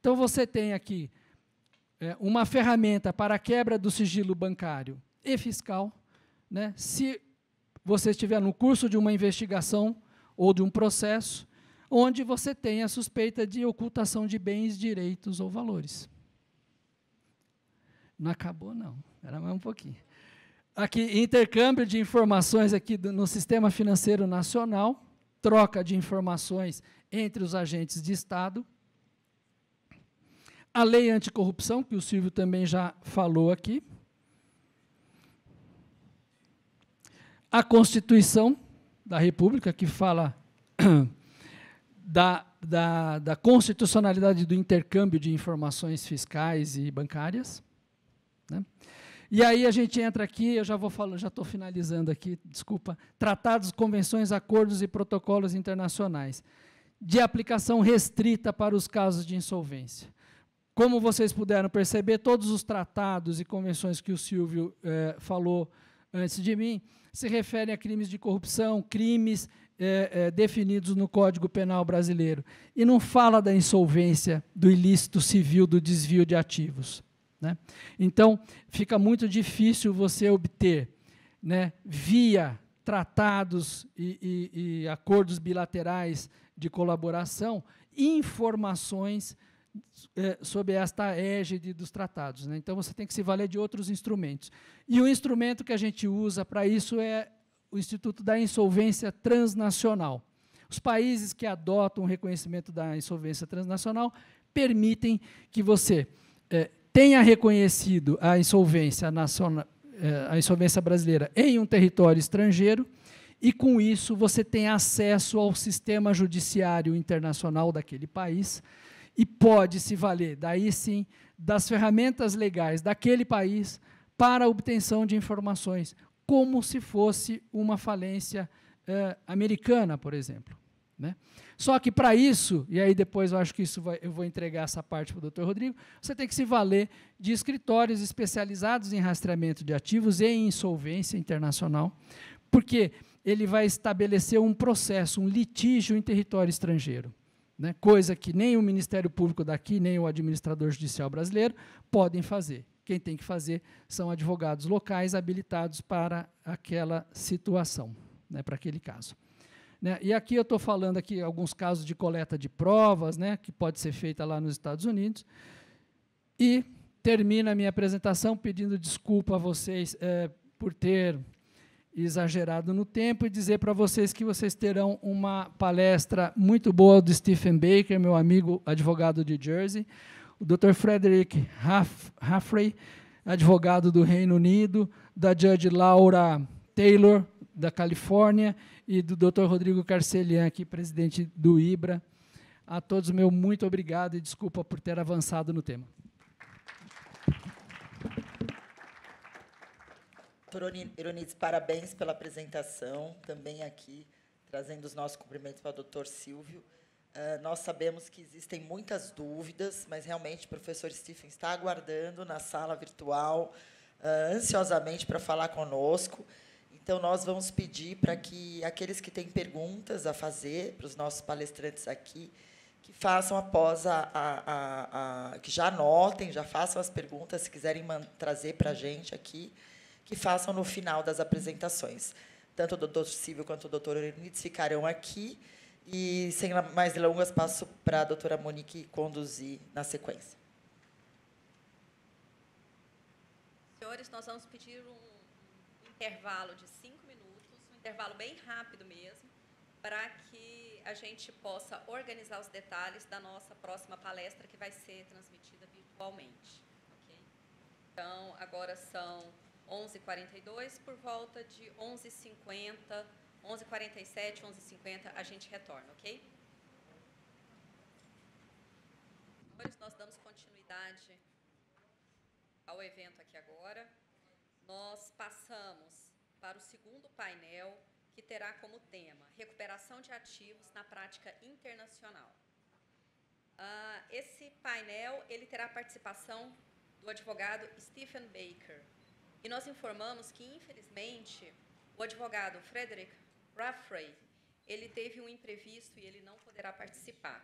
Então você tem aqui é, uma ferramenta para a quebra do sigilo bancário e fiscal. Né? Se você estiver no curso de uma investigação ou de um processo onde você tem a suspeita de ocultação de bens, direitos ou valores. Não acabou, não. Era mais um pouquinho. Aqui, intercâmbio de informações aqui do, no Sistema Financeiro Nacional, troca de informações entre os agentes de Estado. A lei anticorrupção, que o Silvio também já falou aqui. a Constituição da República, que fala da, da, da constitucionalidade do intercâmbio de informações fiscais e bancárias. Né? E aí a gente entra aqui, eu já vou falando, já estou finalizando aqui, desculpa. Tratados, convenções, acordos e protocolos internacionais de aplicação restrita para os casos de insolvência. Como vocês puderam perceber, todos os tratados e convenções que o Silvio eh, falou antes de mim, se refere a crimes de corrupção, crimes é, é, definidos no Código Penal brasileiro. E não fala da insolvência, do ilícito civil, do desvio de ativos. Né? Então, fica muito difícil você obter, né, via tratados e, e, e acordos bilaterais de colaboração, informações é, sob esta égide dos tratados. Né? Então, você tem que se valer de outros instrumentos. E o instrumento que a gente usa para isso é o Instituto da Insolvência Transnacional. Os países que adotam o reconhecimento da insolvência transnacional permitem que você é, tenha reconhecido a insolvência, naciona, é, a insolvência brasileira em um território estrangeiro e, com isso, você tem acesso ao sistema judiciário internacional daquele país e pode se valer, daí sim, das ferramentas legais daquele país para a obtenção de informações, como se fosse uma falência eh, americana, por exemplo. Né? Só que para isso, e aí depois eu acho que isso vai, eu vou entregar essa parte para o Dr. Rodrigo, você tem que se valer de escritórios especializados em rastreamento de ativos e em insolvência internacional, porque ele vai estabelecer um processo, um litígio em território estrangeiro né, coisa que nem o Ministério Público daqui, nem o administrador judicial brasileiro podem fazer. Quem tem que fazer são advogados locais habilitados para aquela situação, né, para aquele caso. Né, e aqui eu estou falando aqui alguns casos de coleta de provas, né, que pode ser feita lá nos Estados Unidos. E termino a minha apresentação pedindo desculpa a vocês é, por ter exagerado no tempo e dizer para vocês que vocês terão uma palestra muito boa do Stephen Baker, meu amigo advogado de Jersey, o Dr. Frederick Haffrey, advogado do Reino Unido, da Judge Laura Taylor, da Califórnia, e do Dr. Rodrigo Carcelian, aqui, presidente do IBRA. A todos, meu muito obrigado e desculpa por ter avançado no tema. Doutor Ironides, parabéns pela apresentação, também aqui, trazendo os nossos cumprimentos para o doutor Silvio. Uh, nós sabemos que existem muitas dúvidas, mas realmente o professor Stephen está aguardando na sala virtual, uh, ansiosamente, para falar conosco. Então, nós vamos pedir para que aqueles que têm perguntas a fazer para os nossos palestrantes aqui, que façam após a, a, a, a que já anotem, já façam as perguntas, se quiserem trazer para a gente aqui que façam no final das apresentações. Tanto o doutor Silvio quanto o doutor Ernitz ficarão aqui. E, sem mais delongas, passo para a doutora Monique conduzir na sequência. Senhores, nós vamos pedir um intervalo de cinco minutos, um intervalo bem rápido mesmo, para que a gente possa organizar os detalhes da nossa próxima palestra, que vai ser transmitida virtualmente. Okay? Então, agora são 11h42, por volta de 11h50, 11h47, 11h50, a gente retorna, ok? Nós damos continuidade ao evento aqui agora. Nós passamos para o segundo painel, que terá como tema Recuperação de Ativos na Prática Internacional. Uh, esse painel ele terá a participação do advogado Stephen Baker, e nós informamos que, infelizmente, o advogado Frederick Raffray, ele teve um imprevisto e ele não poderá participar.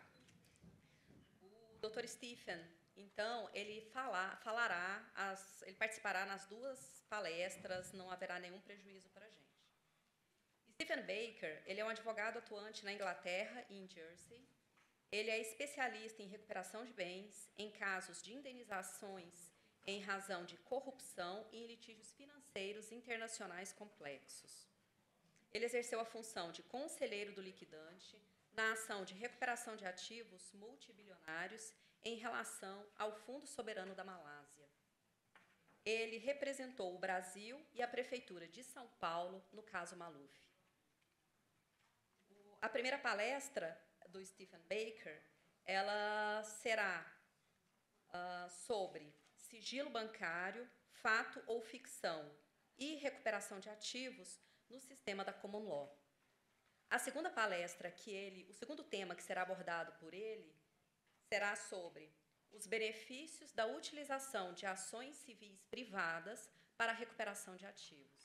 O Dr. Stephen, então, ele falará, as, ele participará nas duas palestras, não haverá nenhum prejuízo para a gente. Stephen Baker, ele é um advogado atuante na Inglaterra e em Jersey. Ele é especialista em recuperação de bens, em casos de indenizações em razão de corrupção e litígios financeiros internacionais complexos. Ele exerceu a função de conselheiro do liquidante na ação de recuperação de ativos multibilionários em relação ao Fundo Soberano da Malásia. Ele representou o Brasil e a Prefeitura de São Paulo no caso Maluf. A primeira palestra do Stephen Baker ela será uh, sobre sigilo bancário, fato ou ficção e recuperação de ativos no sistema da Common Law. A segunda palestra que ele, o segundo tema que será abordado por ele será sobre os benefícios da utilização de ações civis privadas para a recuperação de ativos.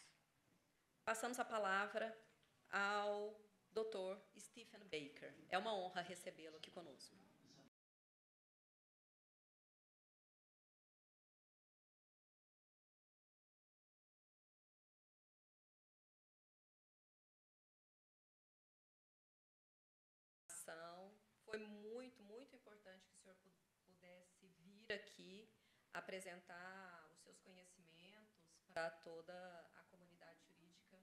Passamos a palavra ao Dr. Stephen Baker. É uma honra recebê-lo aqui conosco. aqui apresentar os seus conhecimentos para toda a comunidade jurídica,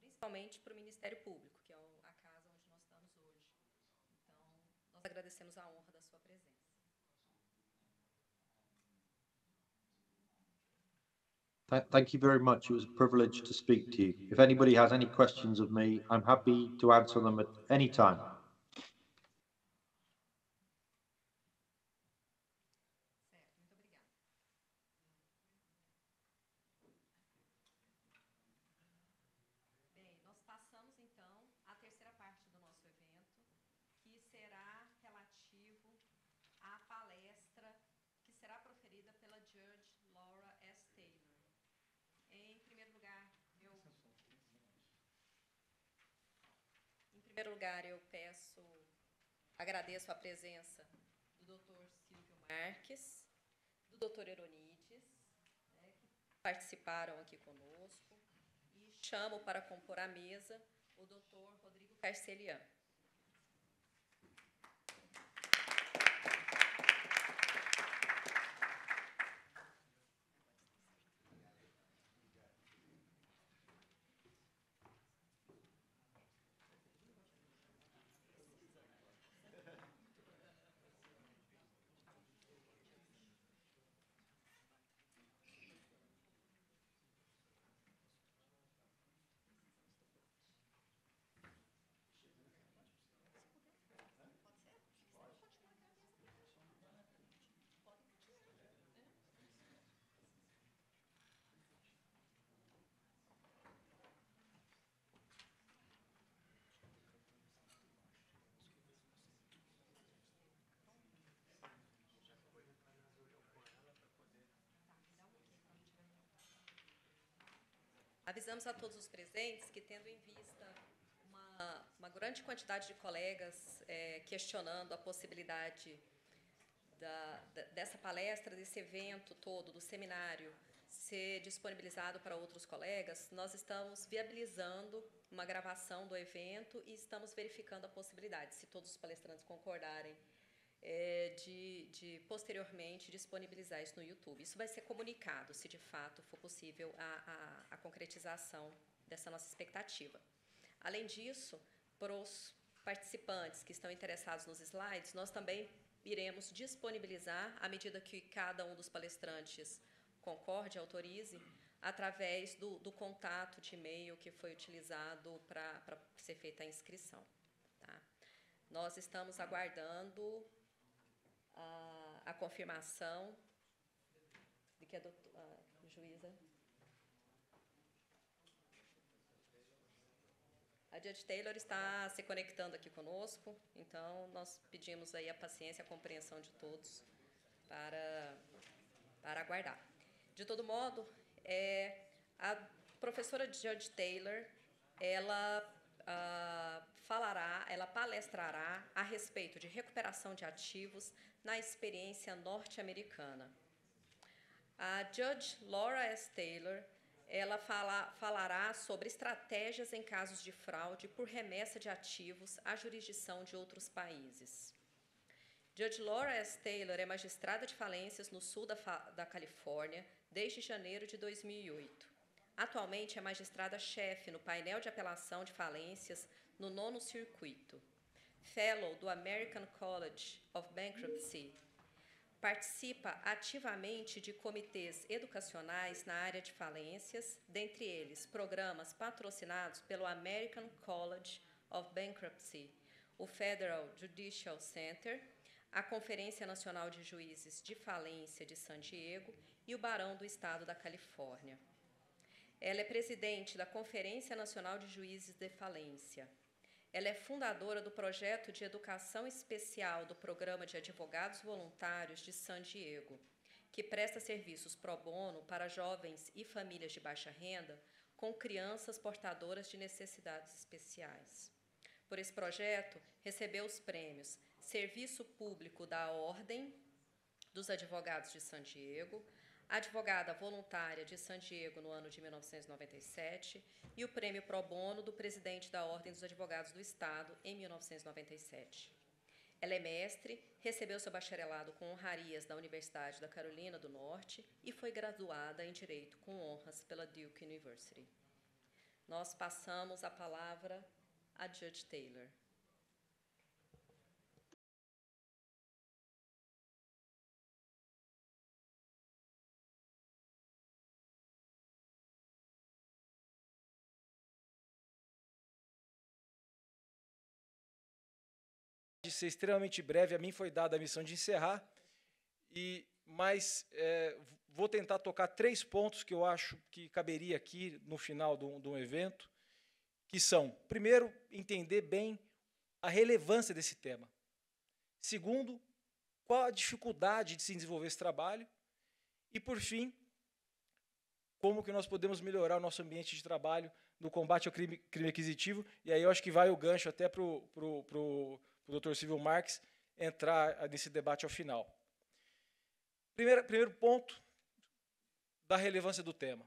principalmente para o Ministério Público, que é a casa onde nós estamos hoje. Então, nós agradecemos a honra da sua presença. Thank you very much. It was a privilege to speak to you. If anybody has any questions of me, I'm happy to answer them at any time. lugar, eu peço, agradeço a presença do doutor Silvio Marques, do doutor Eronides, né, que participaram aqui conosco, e chamo para compor a mesa o doutor Rodrigo Carcelian. Avisamos a todos os presentes que, tendo em vista uma, uma grande quantidade de colegas é, questionando a possibilidade da, da, dessa palestra, desse evento todo, do seminário, ser disponibilizado para outros colegas, nós estamos viabilizando uma gravação do evento e estamos verificando a possibilidade, se todos os palestrantes concordarem é, de, de, posteriormente disponibilizar isso no YouTube. Isso vai ser comunicado, se de fato for possível a, a, a concretização dessa nossa expectativa. Além disso, para os participantes que estão interessados nos slides, nós também iremos disponibilizar, à medida que cada um dos palestrantes concorde, autorize, através do, do contato de e-mail que foi utilizado para ser feita a inscrição. Tá? Nós estamos aguardando a, confirmação de que a, doutora, a juíza. A Judge Taylor está se conectando aqui conosco, então nós pedimos aí a paciência e a compreensão de todos para, para aguardar. De todo modo, é, a professora Judge Taylor, ela Uh, falará, ela palestrará a respeito de recuperação de ativos na experiência norte-americana. A Judge Laura S. Taylor ela fala, falará sobre estratégias em casos de fraude por remessa de ativos à jurisdição de outros países. Judge Laura S. Taylor é magistrada de falências no sul da, da Califórnia desde janeiro de 2008. Atualmente é magistrada-chefe no painel de apelação de falências no nono circuito. Fellow do American College of Bankruptcy, participa ativamente de comitês educacionais na área de falências, dentre eles programas patrocinados pelo American College of Bankruptcy, o Federal Judicial Center, a Conferência Nacional de Juízes de Falência de San Diego e o Barão do Estado da Califórnia. Ela é presidente da Conferência Nacional de Juízes de Falência. Ela é fundadora do projeto de educação especial do Programa de Advogados Voluntários de San Diego, que presta serviços pro bono para jovens e famílias de baixa renda com crianças portadoras de necessidades especiais. Por esse projeto, recebeu os prêmios Serviço Público da Ordem dos Advogados de San Diego, advogada voluntária de San Diego no ano de 1997 e o prêmio pro bono do presidente da Ordem dos Advogados do Estado em 1997. Ela é mestre, recebeu seu bacharelado com honrarias da Universidade da Carolina do Norte e foi graduada em Direito com honras pela Duke University. Nós passamos a palavra a Judge Taylor. de ser extremamente breve, a mim foi dada a missão de encerrar, e mas é, vou tentar tocar três pontos que eu acho que caberia aqui no final de um evento, que são, primeiro, entender bem a relevância desse tema. Segundo, qual a dificuldade de se desenvolver esse trabalho. E, por fim, como que nós podemos melhorar o nosso ambiente de trabalho no combate ao crime, crime aquisitivo. E aí eu acho que vai o gancho até para o para o Dr. Silvio Marques entrar nesse debate ao final. Primeiro, primeiro ponto da relevância do tema.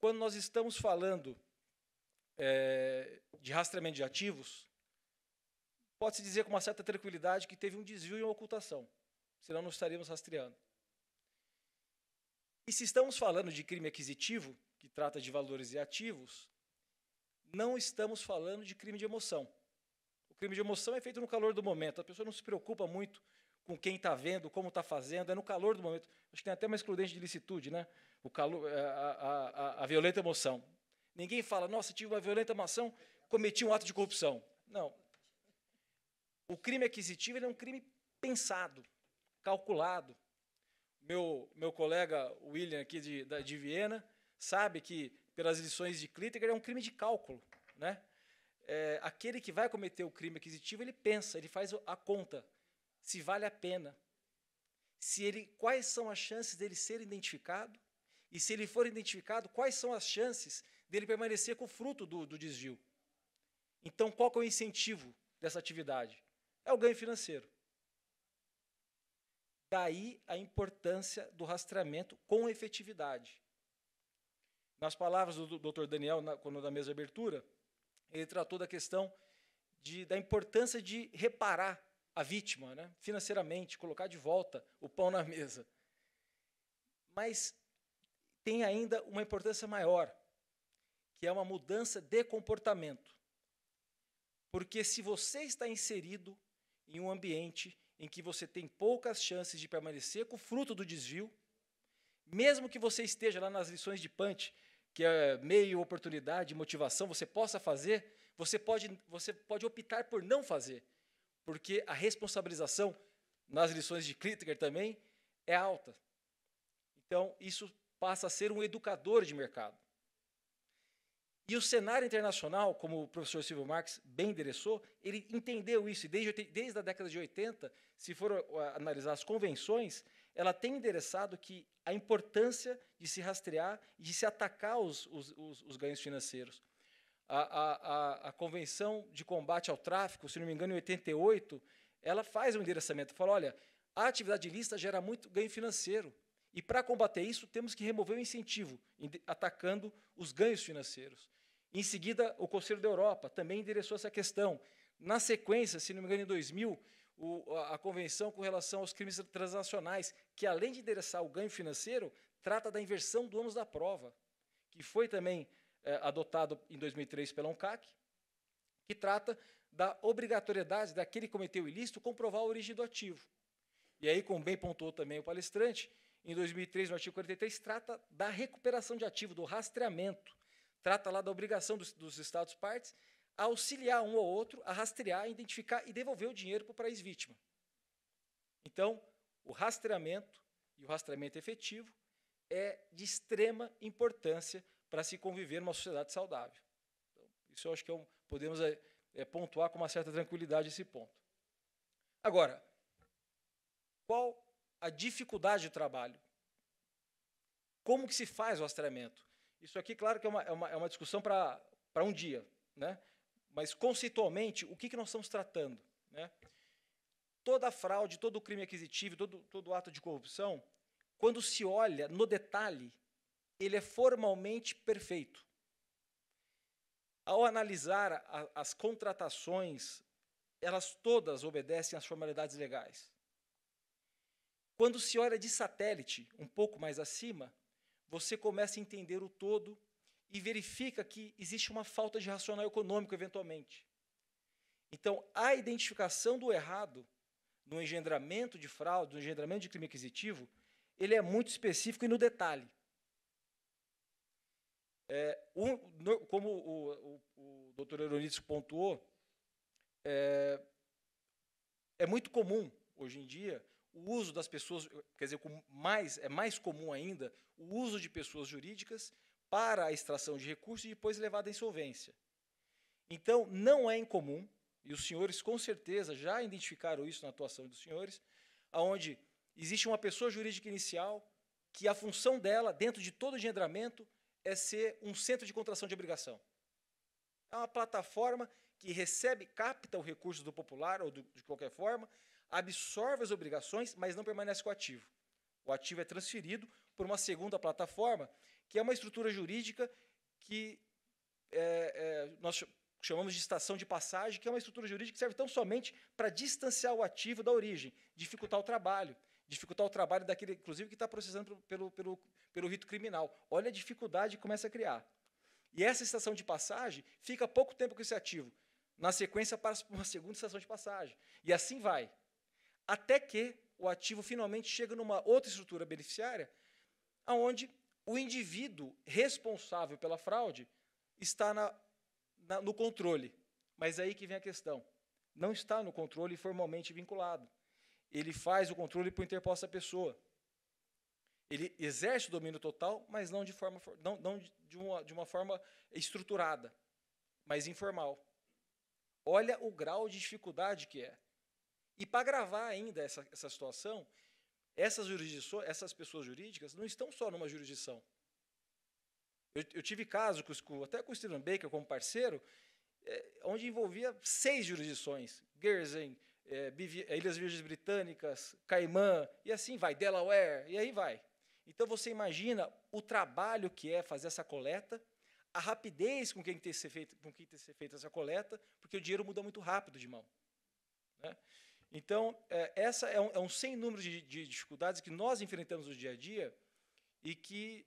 Quando nós estamos falando é, de rastreamento de ativos, pode-se dizer com uma certa tranquilidade que teve um desvio e uma ocultação, senão não estaríamos rastreando. E se estamos falando de crime aquisitivo, que trata de valores e ativos, não estamos falando de crime de emoção crime de emoção é feito no calor do momento. A pessoa não se preocupa muito com quem está vendo, como está fazendo, é no calor do momento. Acho que tem até uma excludente de licitude, né? O calor, é, a, a, a violenta emoção. Ninguém fala, nossa, tive uma violenta emoção, cometi um ato de corrupção. Não. O crime aquisitivo é um crime pensado, calculado. Meu, meu colega William, aqui de, de Viena, sabe que, pelas lições de Klittiger, é um crime de cálculo. Né? é, aquele que vai cometer o crime aquisitivo, ele pensa, ele faz a conta, se vale a pena, se ele, quais são as chances dele ser identificado, e se ele for identificado, quais são as chances dele permanecer com o fruto do, do desvio. Então, qual é o incentivo dessa atividade? É o ganho financeiro. Daí a importância do rastreamento com efetividade. Nas palavras do Dr. Daniel, na, quando na mesa de abertura, ele tratou da questão de, da importância de reparar a vítima né, financeiramente, colocar de volta o pão na mesa. Mas tem ainda uma importância maior, que é uma mudança de comportamento. Porque se você está inserido em um ambiente em que você tem poucas chances de permanecer com o fruto do desvio, mesmo que você esteja lá nas lições de Punch que é meio, oportunidade, motivação, você possa fazer, você pode, você pode optar por não fazer. Porque a responsabilização nas lições de Kritiker também é alta. Então, isso passa a ser um educador de mercado. E o cenário internacional, como o professor Silvio Marx bem endereçou, ele entendeu isso. E desde, desde a década de 80, se for eh, analisar as convenções, ela tem endereçado que a importância de se rastrear e de se atacar os, os, os, os ganhos financeiros. A, a, a, Convenção de Combate ao Tráfico, se não me engano, em 88, ela faz um endereçamento, fala, olha, a atividade ilícita gera muito ganho financeiro, e para combater isso, temos que remover o incentivo, atacando os ganhos financeiros. Em seguida, o Conselho da Europa também endereçou essa questão. Na sequência, se não me engano, em 2000, o, a, convenção com relação aos crimes transnacionais, que além de endereçar o ganho financeiro, trata da inversão do ônus da prova, que foi também é, adotado em 2003 pela UNCAC, que trata da obrigatoriedade daquele que cometeu o ilícito comprovar a origem do ativo. E aí, como bem pontuou também o palestrante, em 2003, no artigo 43, trata da recuperação de ativo, do rastreamento. Trata lá da obrigação dos, dos Estados partes a auxiliar um ao outro, a rastrear, identificar e devolver o dinheiro para o país vítima. Então, o rastreamento e o rastreamento efetivo é de extrema importância para se conviver numa sociedade saudável. Então, isso eu acho que é um, podemos é, pontuar com uma certa tranquilidade esse ponto. Agora, qual a dificuldade do trabalho? Como que se faz o rastreamento? Isso aqui, claro que é uma, é uma, é uma discussão para um dia, né? Mas, conceitualmente, o que, que nós estamos tratando? Né? Toda fraude, todo crime aquisitivo, todo, todo ato de corrupção, quando se olha no detalhe, ele é formalmente perfeito. Ao analisar a, as contratações, elas todas obedecem às formalidades legais. Quando se olha de satélite, um pouco mais acima, você começa a entender o todo e verifica que existe uma falta de racional econômico, eventualmente. Então, a identificação do errado no engendramento de fraude, no engendramento de crime aquisitivo, ele é muito específico e no detalhe. É, um, no, como o, o, o doutor Euronides pontuou, é, é muito comum, hoje em dia, o uso das pessoas, quer dizer, mais, é mais comum ainda, o uso de pessoas jurídicas para a extração de recursos e depois levada à insolvência. Então, não é incomum, e os senhores com certeza já identificaram isso na atuação dos senhores, aonde existe uma pessoa jurídica inicial que a função dela, dentro de todo o engendramento, é ser um centro de contração de obrigação. É uma plataforma que recebe, capta o recurso do popular ou do, de qualquer forma, absorve as obrigações, mas não permanece com o ativo. O ativo é transferido por uma segunda plataforma que é uma estrutura jurídica que é, é, nós chamamos de estação de passagem, que é uma estrutura jurídica que serve tão somente para distanciar o ativo da origem, dificultar o trabalho, dificultar o trabalho daquele, inclusive, que está processando pelo, pelo, pelo rito criminal. Olha a dificuldade que começa a criar. E essa estação de passagem fica pouco tempo com esse ativo. Na sequência, passa para uma segunda estação de passagem. E assim vai. Até que o ativo finalmente chega numa outra estrutura beneficiária, aonde o indivíduo responsável pela fraude está na, na, no controle. Mas é aí que vem a questão. Não está no controle formalmente vinculado. Ele faz o controle por interposta pessoa. Ele exerce o domínio total, mas não de, forma, não, não de, uma, de uma forma estruturada, mas informal. Olha o grau de dificuldade que é. E para agravar ainda essa, essa situação, essas, essas pessoas jurídicas não estão só numa jurisdição. Eu, eu tive caso com, até com o Stephen Baker como parceiro, é, onde envolvia seis jurisdições: Guernsey, é, é, Ilhas Virgens Britânicas, Caimã, e assim vai, Delaware, e aí vai. Então você imagina o trabalho que é fazer essa coleta, a rapidez com que tem que ser feita, com que tem que ser feita essa coleta, porque o dinheiro muda muito rápido de mão. Né? Então, é, essa é um, é um, sem número de, de dificuldades que nós enfrentamos no dia a dia e que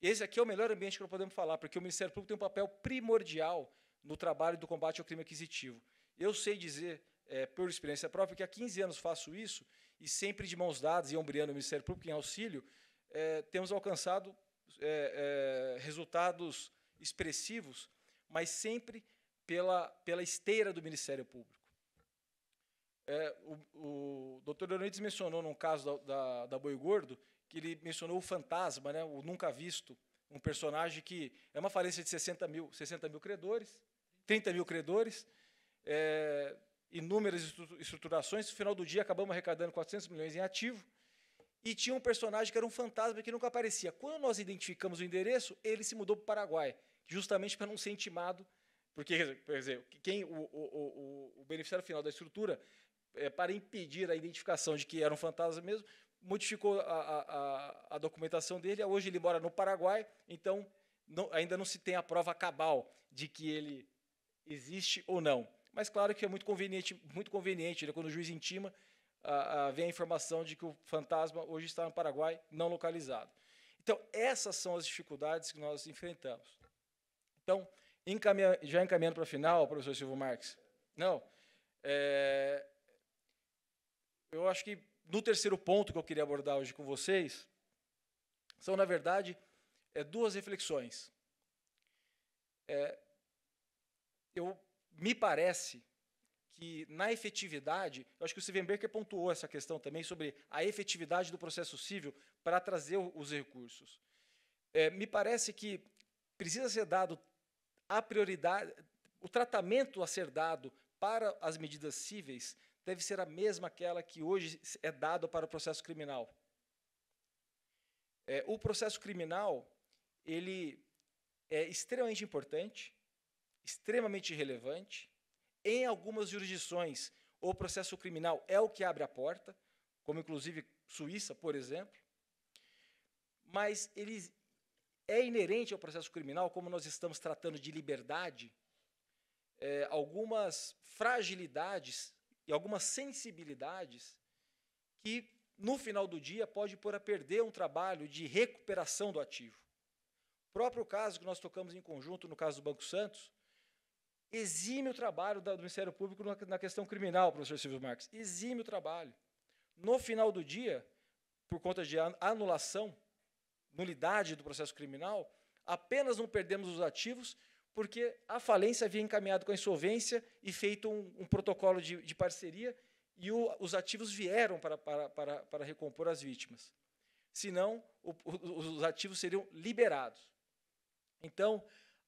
esse aqui é o melhor ambiente que nós podemos falar, porque o Ministério Público tem um papel primordial no trabalho do combate ao crime aquisitivo. Eu sei dizer, é, por experiência própria, que há 15 anos faço isso, e sempre de mãos dadas e ombreando o Ministério Público em auxílio, é, temos alcançado é, é resultados expressivos, mas sempre pela, pela esteira do Ministério Público. É, o, o doutor Leonides mencionou num caso da, da, da, Boi Gordo que ele mencionou o fantasma, né, o nunca visto, um personagem que é uma falência de 60 mil, 60 mil credores, 30 mil credores, é, inúmeras estruturações. No final do dia, acabamos arrecadando 400 milhões em ativo. E tinha um personagem que era um fantasma que nunca aparecia. Quando nós identificamos o endereço, ele se mudou para o Paraguai, justamente para não ser intimado porque, quer dizer, quem, o, o, o, o, beneficiário final da estrutura é, para impedir a identificação de que era um fantasma mesmo, modificou a, a, a documentação dele. É, hoje ele mora no Paraguai, então não, ainda não se tem a prova cabal de que ele existe ou não. Mas claro que é muito conveniente, muito conveniente né, quando o juiz intima, a, a, vem a informação de que o fantasma hoje está no Paraguai, não localizado. Então, essas são as dificuldades que nós enfrentamos. Então, encaminha, já encaminhando para o final, professor Silvio Marques, não, é, eu acho que no terceiro ponto que eu queria abordar hoje com vocês são, na verdade, é, duas reflexões. É, eu me parece que na efetividade, eu acho que o Sivenberger pontuou essa questão também sobre a efetividade do processo civil para trazer os recursos. É, me parece que precisa ser dado a prioridade, o tratamento a ser dado para as medidas cíveis deve ser a mesma aquela que hoje é dada para o processo criminal. É, o processo criminal ele é extremamente importante, extremamente relevante. Em algumas jurisdições, o processo criminal é o que abre a porta, como inclusive Suíça, por exemplo. Mas ele é inerente ao processo criminal, como nós estamos tratando de liberdade, é, algumas fragilidades e algumas sensibilidades que, no final do dia, pode pôr a perder um trabalho de recuperação do ativo. O próprio caso que nós tocamos em conjunto, no caso do Banco Santos, exime o trabalho do Ministério Público na questão criminal, professor Silvio Marques, exime o trabalho. No final do dia, por conta de anulação, nulidade do processo criminal, apenas não perdemos os ativos porque a falência havia encaminhado com a insolvência e feito um, um protocolo de, de, parceria, e o, os ativos vieram para, para, para, para, recompor as vítimas. Senão, o, o, os ativos seriam liberados. Então,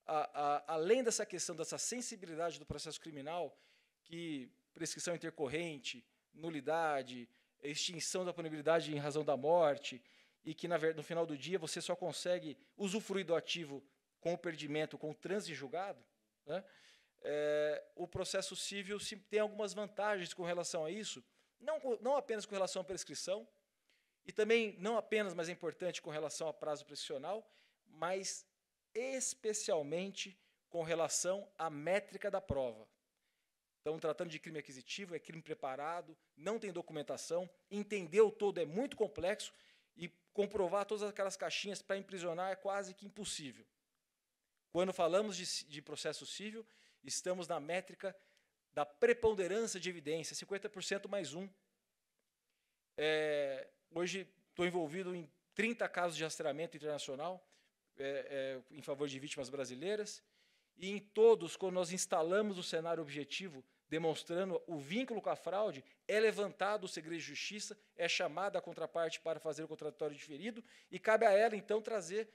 a, a, além dessa questão dessa sensibilidade do processo criminal, que prescrição intercorrente, nulidade, extinção da punibilidade em razão da morte, e que, na, no final do dia, você só consegue usufruir do ativo com o perdimento, com o transe julgado, né, é, o processo civil tem algumas vantagens com relação a isso, não, não apenas com relação à prescrição, e também, não apenas, mas é importante, com relação a prazo prescricional, mas especialmente com relação à métrica da prova. Então, tratando de crime aquisitivo, é crime preparado, não tem documentação, entender o todo é muito complexo e comprovar todas aquelas caixinhas para imprisionar é quase que impossível. Quando falamos de, de processo civil, estamos na métrica da preponderância de evidência, 50% mais um. É, hoje estou envolvido em 30 casos de rastreamento internacional é, é, em favor de vítimas brasileiras. E em todos, quando nós instalamos o cenário objetivo, demonstrando o vínculo com a fraude, é levantado o segredo de justiça, é chamada a contraparte para fazer o contraditório diferido, e cabe a ela, então, trazer,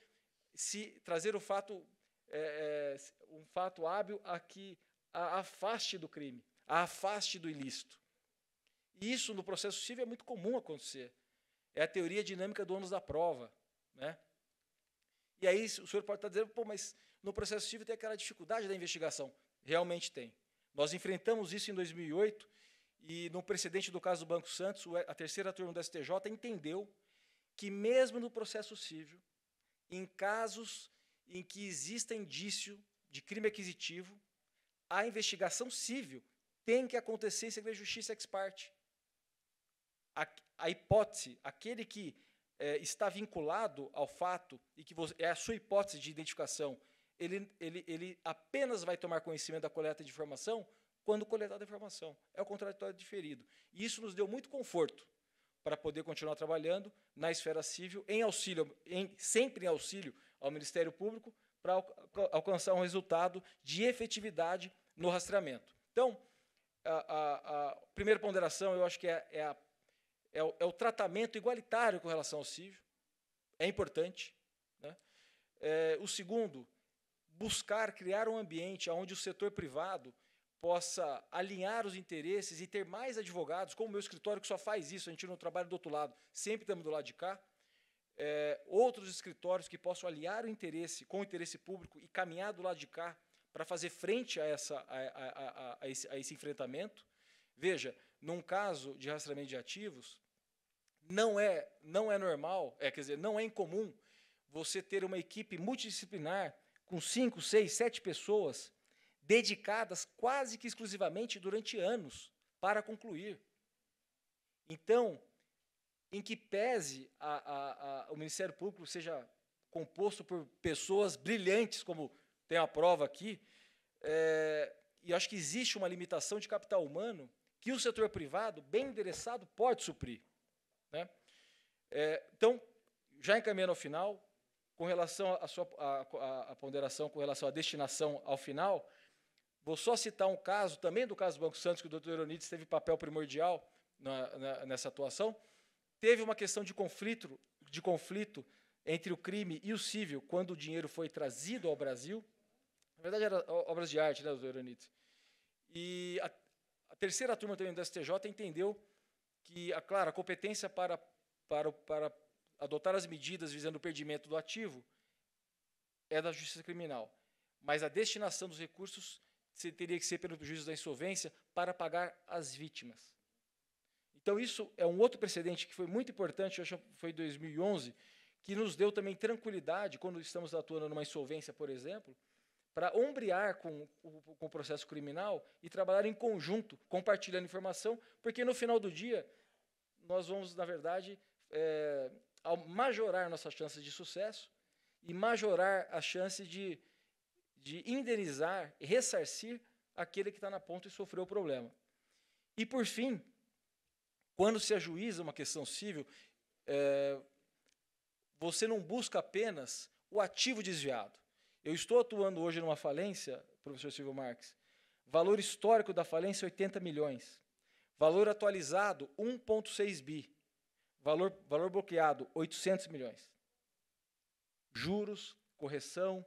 se, trazer o fato é, é, um fato hábil a que a afaste do crime, a afaste do ilícito. E isso no processo civil é muito comum acontecer. É a teoria dinâmica do ônus da prova. Né? E aí o senhor pode estar dizendo, pô, mas no processo civil tem aquela dificuldade da investigação. Realmente tem. Nós enfrentamos isso em 2008 e no precedente do caso do Banco Santos, a terceira turma do STJ entendeu que mesmo no processo civil, em casos em que exista indício de crime aquisitivo, a investigação civil tem que acontecer em segredo de justiça ex parte. A, a hipótese, aquele que é, está vinculado ao fato e que você, é a sua hipótese de identificação, ele, ele, ele apenas vai tomar conhecimento da coleta de informação quando coletada a informação. É o contraditório diferido. E isso nos deu muito conforto para poder continuar trabalhando na esfera civil, em auxílio, em, sempre em auxílio ao Ministério Público para alcançar um resultado de efetividade no rastreamento. Então, a, a, a primeira ponderação, eu acho que é, é, a, é, o, é, o, tratamento igualitário com relação ao CIVIO, é importante. Né? É, o segundo, buscar criar um ambiente onde o setor privado possa alinhar os interesses e ter mais advogados, como o meu escritório que só faz isso, a gente não trabalha do outro lado, sempre estamos do lado de cá é, outros escritórios que possam aliar o interesse com o interesse público e caminhar do lado de cá para fazer frente a, essa, a, a, a, esse, a esse enfrentamento. Veja, num caso de rastreamento de ativos, não é, não é normal, é, quer dizer, não é incomum você ter uma equipe multidisciplinar com cinco, seis, sete pessoas dedicadas quase que exclusivamente durante anos para concluir. Então, em que pese a, a, a, o Ministério Público seja composto por pessoas brilhantes, como tem a prova aqui, é, e acho que existe uma limitação de capital humano que o setor privado, bem endereçado, pode suprir. Né? É, então, já encaminhando ao final, com relação à sua ponderação com relação à destinação ao final, vou só citar um caso, também do caso do Banco Santos, que o doutor Euronides teve papel primordial na, na, nessa atuação, Teve uma questão de conflito, de conflito entre o crime e o civil quando o dinheiro foi trazido ao Brasil. Na verdade, eram obras de arte, né, do Euronito. E a, a, terceira turma também do STJ entendeu que, a, claro, a competência para, para, para adotar as medidas visando o perdimento do ativo é da justiça criminal, mas a destinação dos recursos teria que ser pelo juízo da insolvência para pagar as vítimas. Então, isso é um outro precedente que foi muito importante, acho que foi em 2011, que nos deu também tranquilidade, quando estamos atuando numa insolvência, por exemplo, para ombrear com, com, o processo criminal e trabalhar em conjunto, compartilhando informação, porque no final do dia nós vamos, na verdade, é, majorar nossas chances de sucesso e majorar a chance de, de indenizar, ressarcir aquele que está na ponta e sofreu o problema. E, por fim, quando se ajuiza uma questão civil, é, você não busca apenas o ativo desviado. Eu estou atuando hoje numa falência, professor Silvio Marques, valor histórico da falência 80 milhões, valor atualizado 1,6 bi, valor, valor bloqueado 800 milhões. Juros, correção,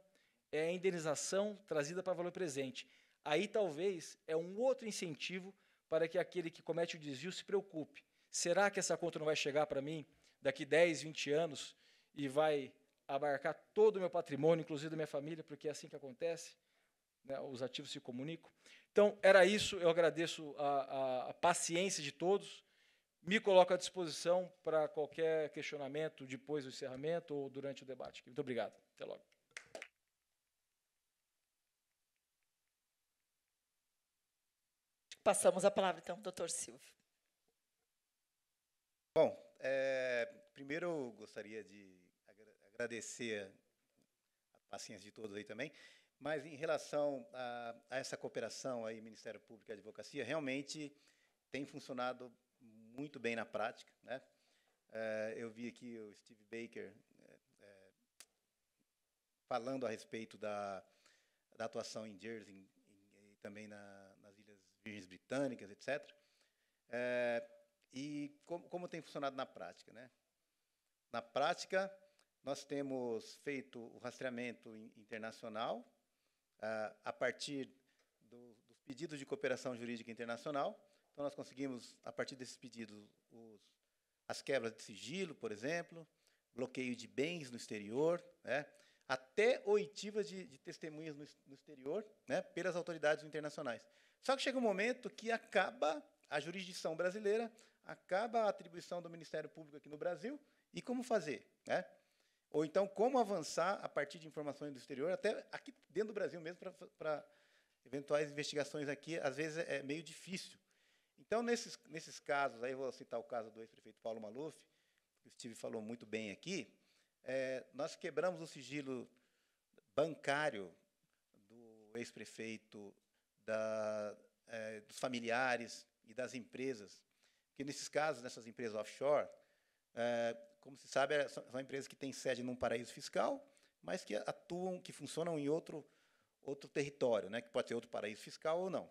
é a indenização trazida para valor presente. Aí talvez é um outro incentivo para que aquele que comete o desvio se preocupe. Será que essa conta não vai chegar para mim daqui 10, 20 anos e vai abarcar todo o meu patrimônio, inclusive da minha família, porque é assim que acontece? Né, os ativos se comunicam. Então, era isso. Eu agradeço a, a, a paciência de todos. Me coloco à disposição para qualquer questionamento depois do encerramento ou durante o debate. Muito obrigado. Até logo. Passamos a palavra, então, doutor Silvio. Bom, é, primeiro eu gostaria de agradecer a paciência de todos aí também, mas em relação a, a essa cooperação aí, Ministério Público e Advocacia, realmente tem funcionado muito bem na prática. Né? É, eu vi aqui o Steve Baker é, é falando a respeito da, da atuação em Jersey e também na, virgens britânicas, etc. É, e como, como tem funcionado na prática? Né? Na prática, nós temos feito o rastreamento internacional é, a partir do, dos pedidos de cooperação jurídica internacional. Então, nós conseguimos, a partir desses pedidos, os, as quebras de sigilo, por exemplo, bloqueio de bens no exterior, né, até oitivas de, de testemunhas no, no exterior né, pelas autoridades internacionais. Só que chega um momento que acaba a jurisdição brasileira, acaba a atribuição do Ministério Público aqui no Brasil, e como fazer? Né? Ou então, como avançar a partir de informações do exterior, até aqui dentro do Brasil mesmo, para eventuais investigações aqui, às vezes é, é meio difícil. Então, nesses, nesses casos, aí vou citar o caso do ex-prefeito Paulo Maluf, que o Steve falou muito bem aqui, é, nós quebramos o sigilo bancário do ex-prefeito da, é, dos familiares e das empresas, que nesses casos, nessas empresas offshore, é, como se sabe, é, são empresas que têm sede num paraíso fiscal, mas que atuam, que funcionam em outro, outro território, né, que pode ser outro paraíso fiscal ou não.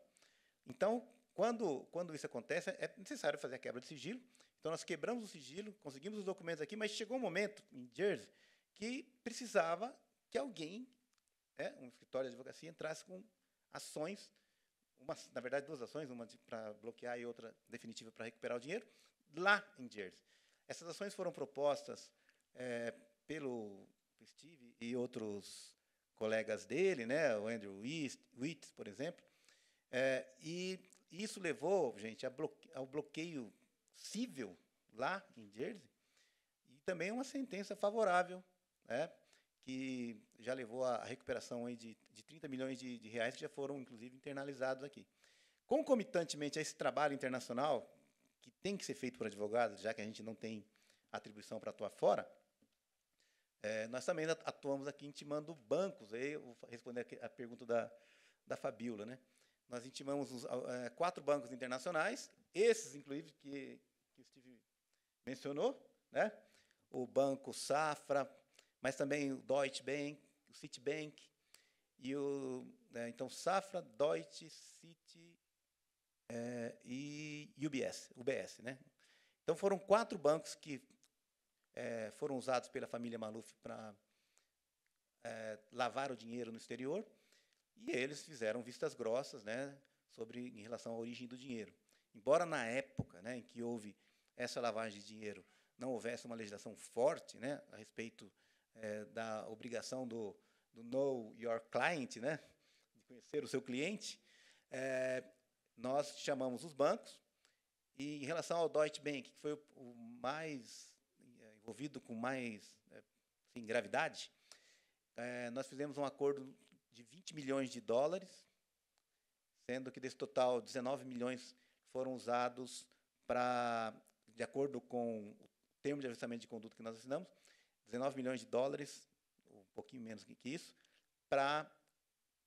Então, quando, quando isso acontece, é, é necessário fazer a quebra de sigilo. Então, nós quebramos o sigilo, conseguimos os documentos aqui, mas chegou um momento, em Jersey, que precisava que alguém, é, um escritório de advocacia, entrasse com ações uma, na verdade, duas ações, uma para bloquear e outra definitiva para recuperar o dinheiro, lá em Jersey. Essas ações foram propostas é, pelo Steve e outros colegas dele, né, o Andrew Witt, por exemplo, é, e isso levou, gente, bloque, ao bloqueio civil lá em Jersey e também uma sentença favorável né, que já levou à recuperação aí de, de 30 milhões de, de reais, que já foram, inclusive, internalizados aqui. Concomitantemente a esse trabalho internacional, que tem que ser feito por advogados, já que a gente não tem atribuição para atuar fora, é, nós também atuamos aqui intimando bancos. Aí eu vou responder a pergunta da, da Fabiola. Né? Nós intimamos os, é, quatro bancos internacionais, esses, inclusive, que, que o Steve mencionou, né? o Banco Safra, mas também o Deutsche Bank, o Citibank, e o, né, então Safra, Deutsche, Citi é, e UBS, UBS, né? Então foram quatro bancos que é, foram usados pela família Maluf para é, lavar o dinheiro no exterior e eles fizeram vistas grossas, né, sobre em relação à origem do dinheiro. Embora na época, né, em que houve essa lavagem de dinheiro, não houvesse uma legislação forte, né, a respeito é, da obrigação do, do Know Your Client, né? de conhecer o seu cliente, é, nós chamamos os bancos. E em relação ao Deutsche Bank, que foi o, o mais é, envolvido com mais assim, gravidade, é, nós fizemos um acordo de 20 milhões de dólares, sendo que desse total 19 milhões foram usados para, de acordo com o termo de ajustamento de conduta que nós assinamos, 19 milhões de dólares, um pouquinho menos que isso, para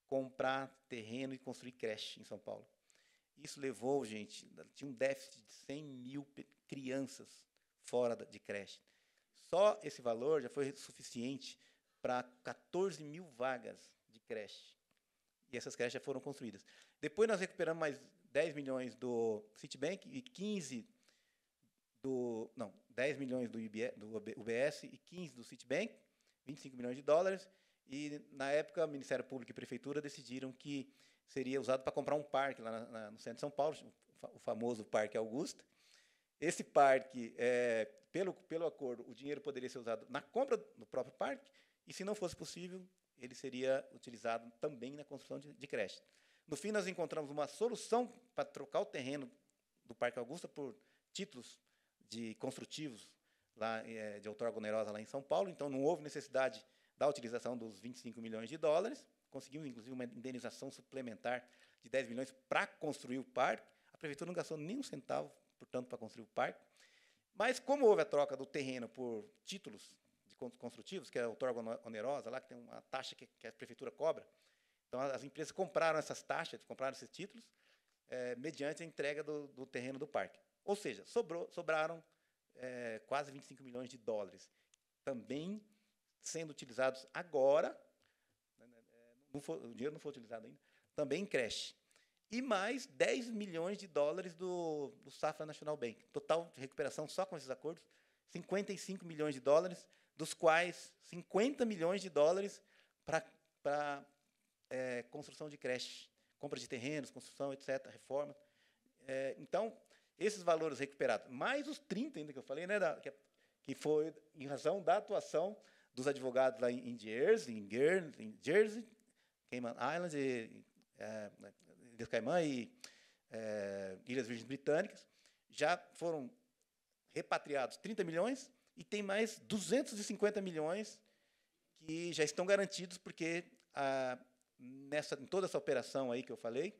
comprar terreno e construir creche em São Paulo. Isso levou, gente, tinha um déficit de 100 mil crianças fora de creche. Só esse valor já foi suficiente para 14 mil vagas de creche. E essas creches já foram construídas. Depois nós recuperamos mais 10 milhões do Citibank e 15 do. Não, 10 milhões do, do UBS e 15 do Citibank, 25 milhões de dólares. E na época, o Ministério Público e Prefeitura decidiram que seria usado para comprar um parque lá na, na, no centro de São Paulo, o famoso Parque Augusta. Esse parque, é, pelo, pelo acordo, o dinheiro poderia ser usado na compra do próprio parque, e se não fosse possível, ele seria utilizado também na construção de, de creche. No fim, nós encontramos uma solução para trocar o terreno do Parque Augusta por títulos de construtivos lá, é, de outorga onerosa lá em São Paulo, então não houve necessidade da utilização dos 25 milhões de dólares. Conseguimos, inclusive, uma indenização suplementar de 10 milhões para construir o parque. A prefeitura não gastou nem um centavo, portanto, para construir o parque. Mas, como houve a troca do terreno por títulos de construtivos, que é a outorga onerosa, lá que tem uma taxa que, que a prefeitura cobra, então as empresas compraram essas taxas, compraram esses títulos, é, mediante a entrega do, do terreno do parque. Ou seja, sobrou, sobraram é, quase 25 milhões de dólares, também sendo utilizados agora, né, né, é, for, o dinheiro não foi utilizado ainda, também em creche. E mais 10 milhões de dólares do, do Safra National Bank. Total de recuperação só com esses acordos, 55 milhões de dólares, dos quais 50 milhões de dólares para é, construção de creche, compra de terrenos, construção, etc., reforma. É, então, esses valores recuperados, mais os 30 ainda que eu falei, né, da, que, que, foi em razão da atuação dos advogados lá em, em Jersey, em Guernsey, em Jersey, Cayman Islands, e, é, Cayman e é, Ilhas Virgens Britânicas, já foram repatriados 30 milhões e tem mais 250 milhões que já estão garantidos porque a, ah, nessa, em toda essa operação aí que eu falei,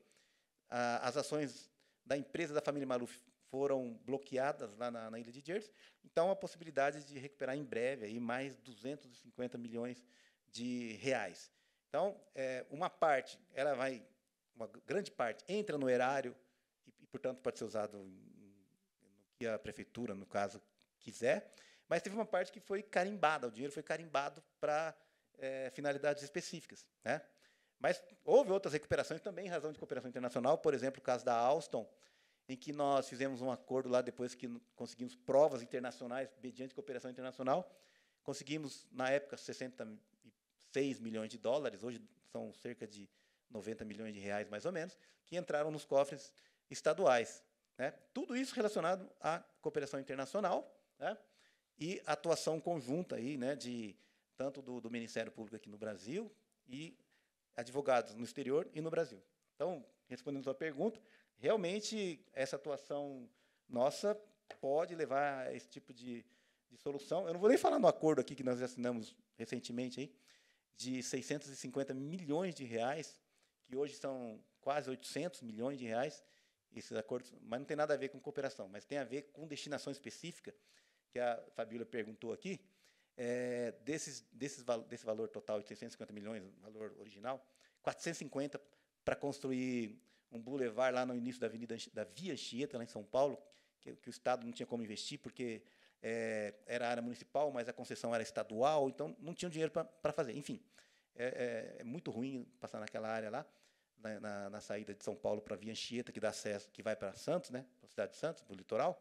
a, ah, as ações da empresa da família Maluf foram bloqueadas lá na, na, ilha de Jersey. Então, a possibilidade de recuperar em breve aí mais 250 milhões de reais. Então, é, uma parte, ela vai, uma grande parte entra no erário e, e portanto, pode ser usado no que a prefeitura, no caso, quiser. Mas teve uma parte que foi carimbada, o dinheiro foi carimbado para é, finalidades específicas, né? Mas houve outras recuperações também em razão de cooperação internacional, por exemplo, o caso da Alstom, em que nós fizemos um acordo lá depois que conseguimos provas internacionais, mediante cooperação internacional. Conseguimos, na época, 66 milhões de dólares, hoje são cerca de 90 milhões de reais, mais ou menos, que entraram nos cofres estaduais. Né? Tudo isso relacionado à cooperação internacional né? e atuação conjunta aí, né, de, tanto do, do Ministério Público aqui no Brasil e advogados no exterior e no Brasil. Então, respondendo a sua pergunta, realmente essa atuação nossa pode levar a esse tipo de, de solução. Eu não vou nem falar no acordo aqui que nós assinamos recentemente aí, de 650 milhões de reais, que hoje são quase 800 milhões de reais, esses acordos, mas não tem nada a ver com cooperação, mas tem a ver com destinação específica, que a Fabíola perguntou aqui, é, desses, desses, desse valor total de 650 milhões, valor original, 450 para construir um bulevar lá no início da Avenida da Via Anchieta, lá em São Paulo, que, que o Estado não tinha como investir, porque é, era área municipal, mas a concessão era estadual, então não tinha dinheiro para fazer. Enfim, é, é, é, muito ruim passar naquela área lá, na, na, na saída de São Paulo para Via Anchieta, que dá acesso, que vai para Santos, né, para a cidade de Santos, para o litoral.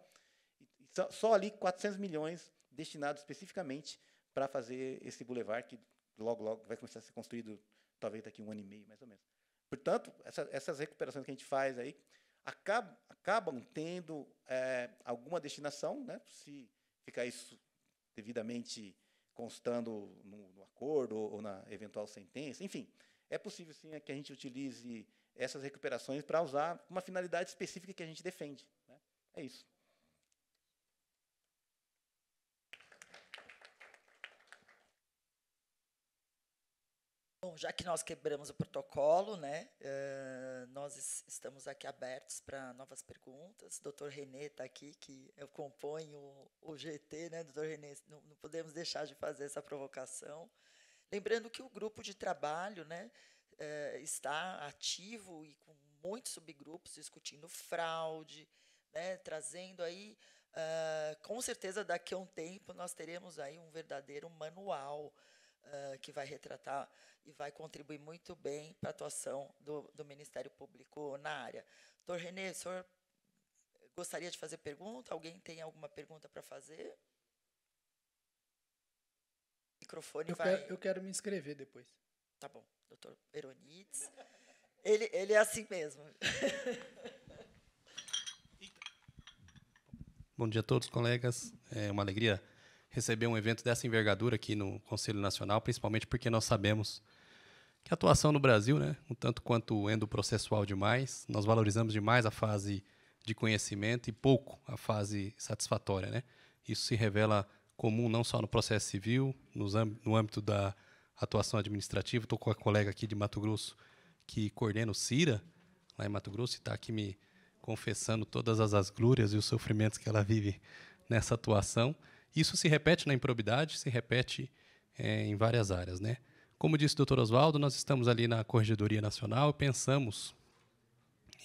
E, só, só ali 400 milhões destinado especificamente para fazer esse bulevar que logo, logo vai começar a ser construído, talvez daqui a um ano e meio, mais ou menos. Portanto, essa, essas recuperações que a gente faz aí acabam, acabam tendo é, alguma destinação, né? se ficar isso devidamente constando no, no acordo ou, ou na eventual sentença, enfim, é possível sim é que a gente utilize essas recuperações para usar uma finalidade específica que a gente defende. Né? É isso. Bom, já que nós quebramos o protocolo, né, uh, nós estamos aqui abertos para novas perguntas. Doutor Renê está aqui, que eu compõe o, o GT, né, doutor Renê, não, não, podemos deixar de fazer essa provocação. Lembrando que o grupo de trabalho né, uh, está ativo e com muitos subgrupos discutindo fraude, né, trazendo aí, uh, com certeza daqui a um tempo nós teremos aí um verdadeiro manual, uh, que vai retratar e vai contribuir muito bem para a atuação do, do Ministério Público na área. Doutor Renê, o senhor gostaria de fazer pergunta? Alguém tem alguma pergunta para fazer? O microfone eu vai. Quero, eu quero me inscrever depois. Tá bom, doutor Eronides. Ele, ele é assim mesmo. Bom dia a todos, colegas. É uma alegria receber um evento dessa envergadura aqui no Conselho Nacional, principalmente porque nós sabemos que a atuação no Brasil, né, um tanto quanto endoprocessual demais, nós valorizamos demais a fase de conhecimento e pouco a fase satisfatória. Né? Isso se revela comum não só no processo civil, no âmbito da atuação administrativa. Estou com a colega aqui de Mato Grosso que coordena o CIRA, lá em Mato Grosso, e está aqui me confessando todas as, as glúrias e os sofrimentos que ela vive nessa atuação. Isso se repete na improbidade, se repete é, em várias áreas. Né? Como disse o doutor Oswaldo, nós estamos ali na Corregedoria Nacional e pensamos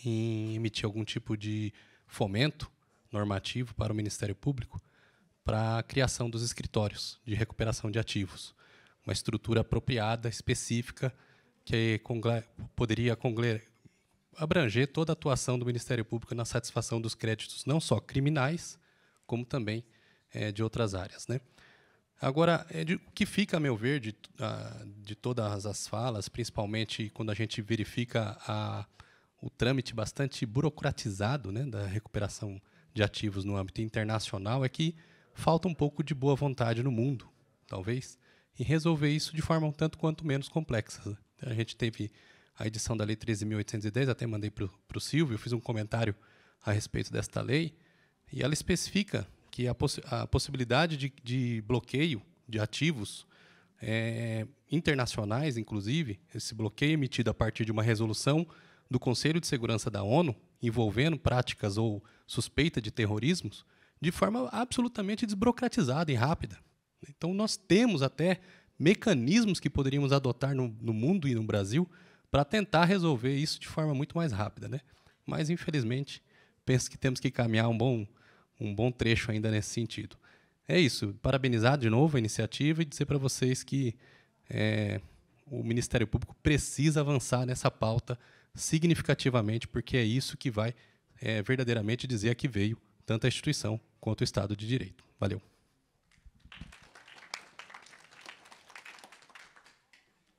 em emitir algum tipo de fomento normativo para o Ministério Público para a criação dos escritórios de recuperação de ativos, uma estrutura apropriada, específica, que poderia abranger toda a atuação do Ministério Público na satisfação dos créditos, não só criminais, como também é, de outras áreas. Né? Agora, é de, o que fica, a meu ver, de, a, de todas as falas, principalmente quando a gente verifica a, o trâmite bastante burocratizado né, da recuperação de ativos no âmbito internacional, é que falta um pouco de boa vontade no mundo, talvez, em resolver isso de forma um tanto quanto menos complexa. A gente teve a edição da Lei 13.810, até mandei para o Silvio, fiz um comentário a respeito desta lei, e ela especifica que a, possi a possibilidade de, de, bloqueio de ativos é, internacionais, inclusive, esse bloqueio é emitido a partir de uma resolução do Conselho de Segurança da ONU envolvendo práticas ou suspeita de terrorismos, de forma absolutamente desburocratizada e rápida. Então, nós temos até mecanismos que poderíamos adotar no, no mundo e no Brasil para tentar resolver isso de forma muito mais rápida. Né? Mas, infelizmente, penso que temos que caminhar um bom, um bom trecho ainda nesse sentido. É isso. Parabenizar de novo a iniciativa e dizer para vocês que é, o Ministério Público precisa avançar nessa pauta significativamente, porque é isso que vai é, verdadeiramente dizer a que veio tanto a instituição quanto o Estado de Direito. Valeu.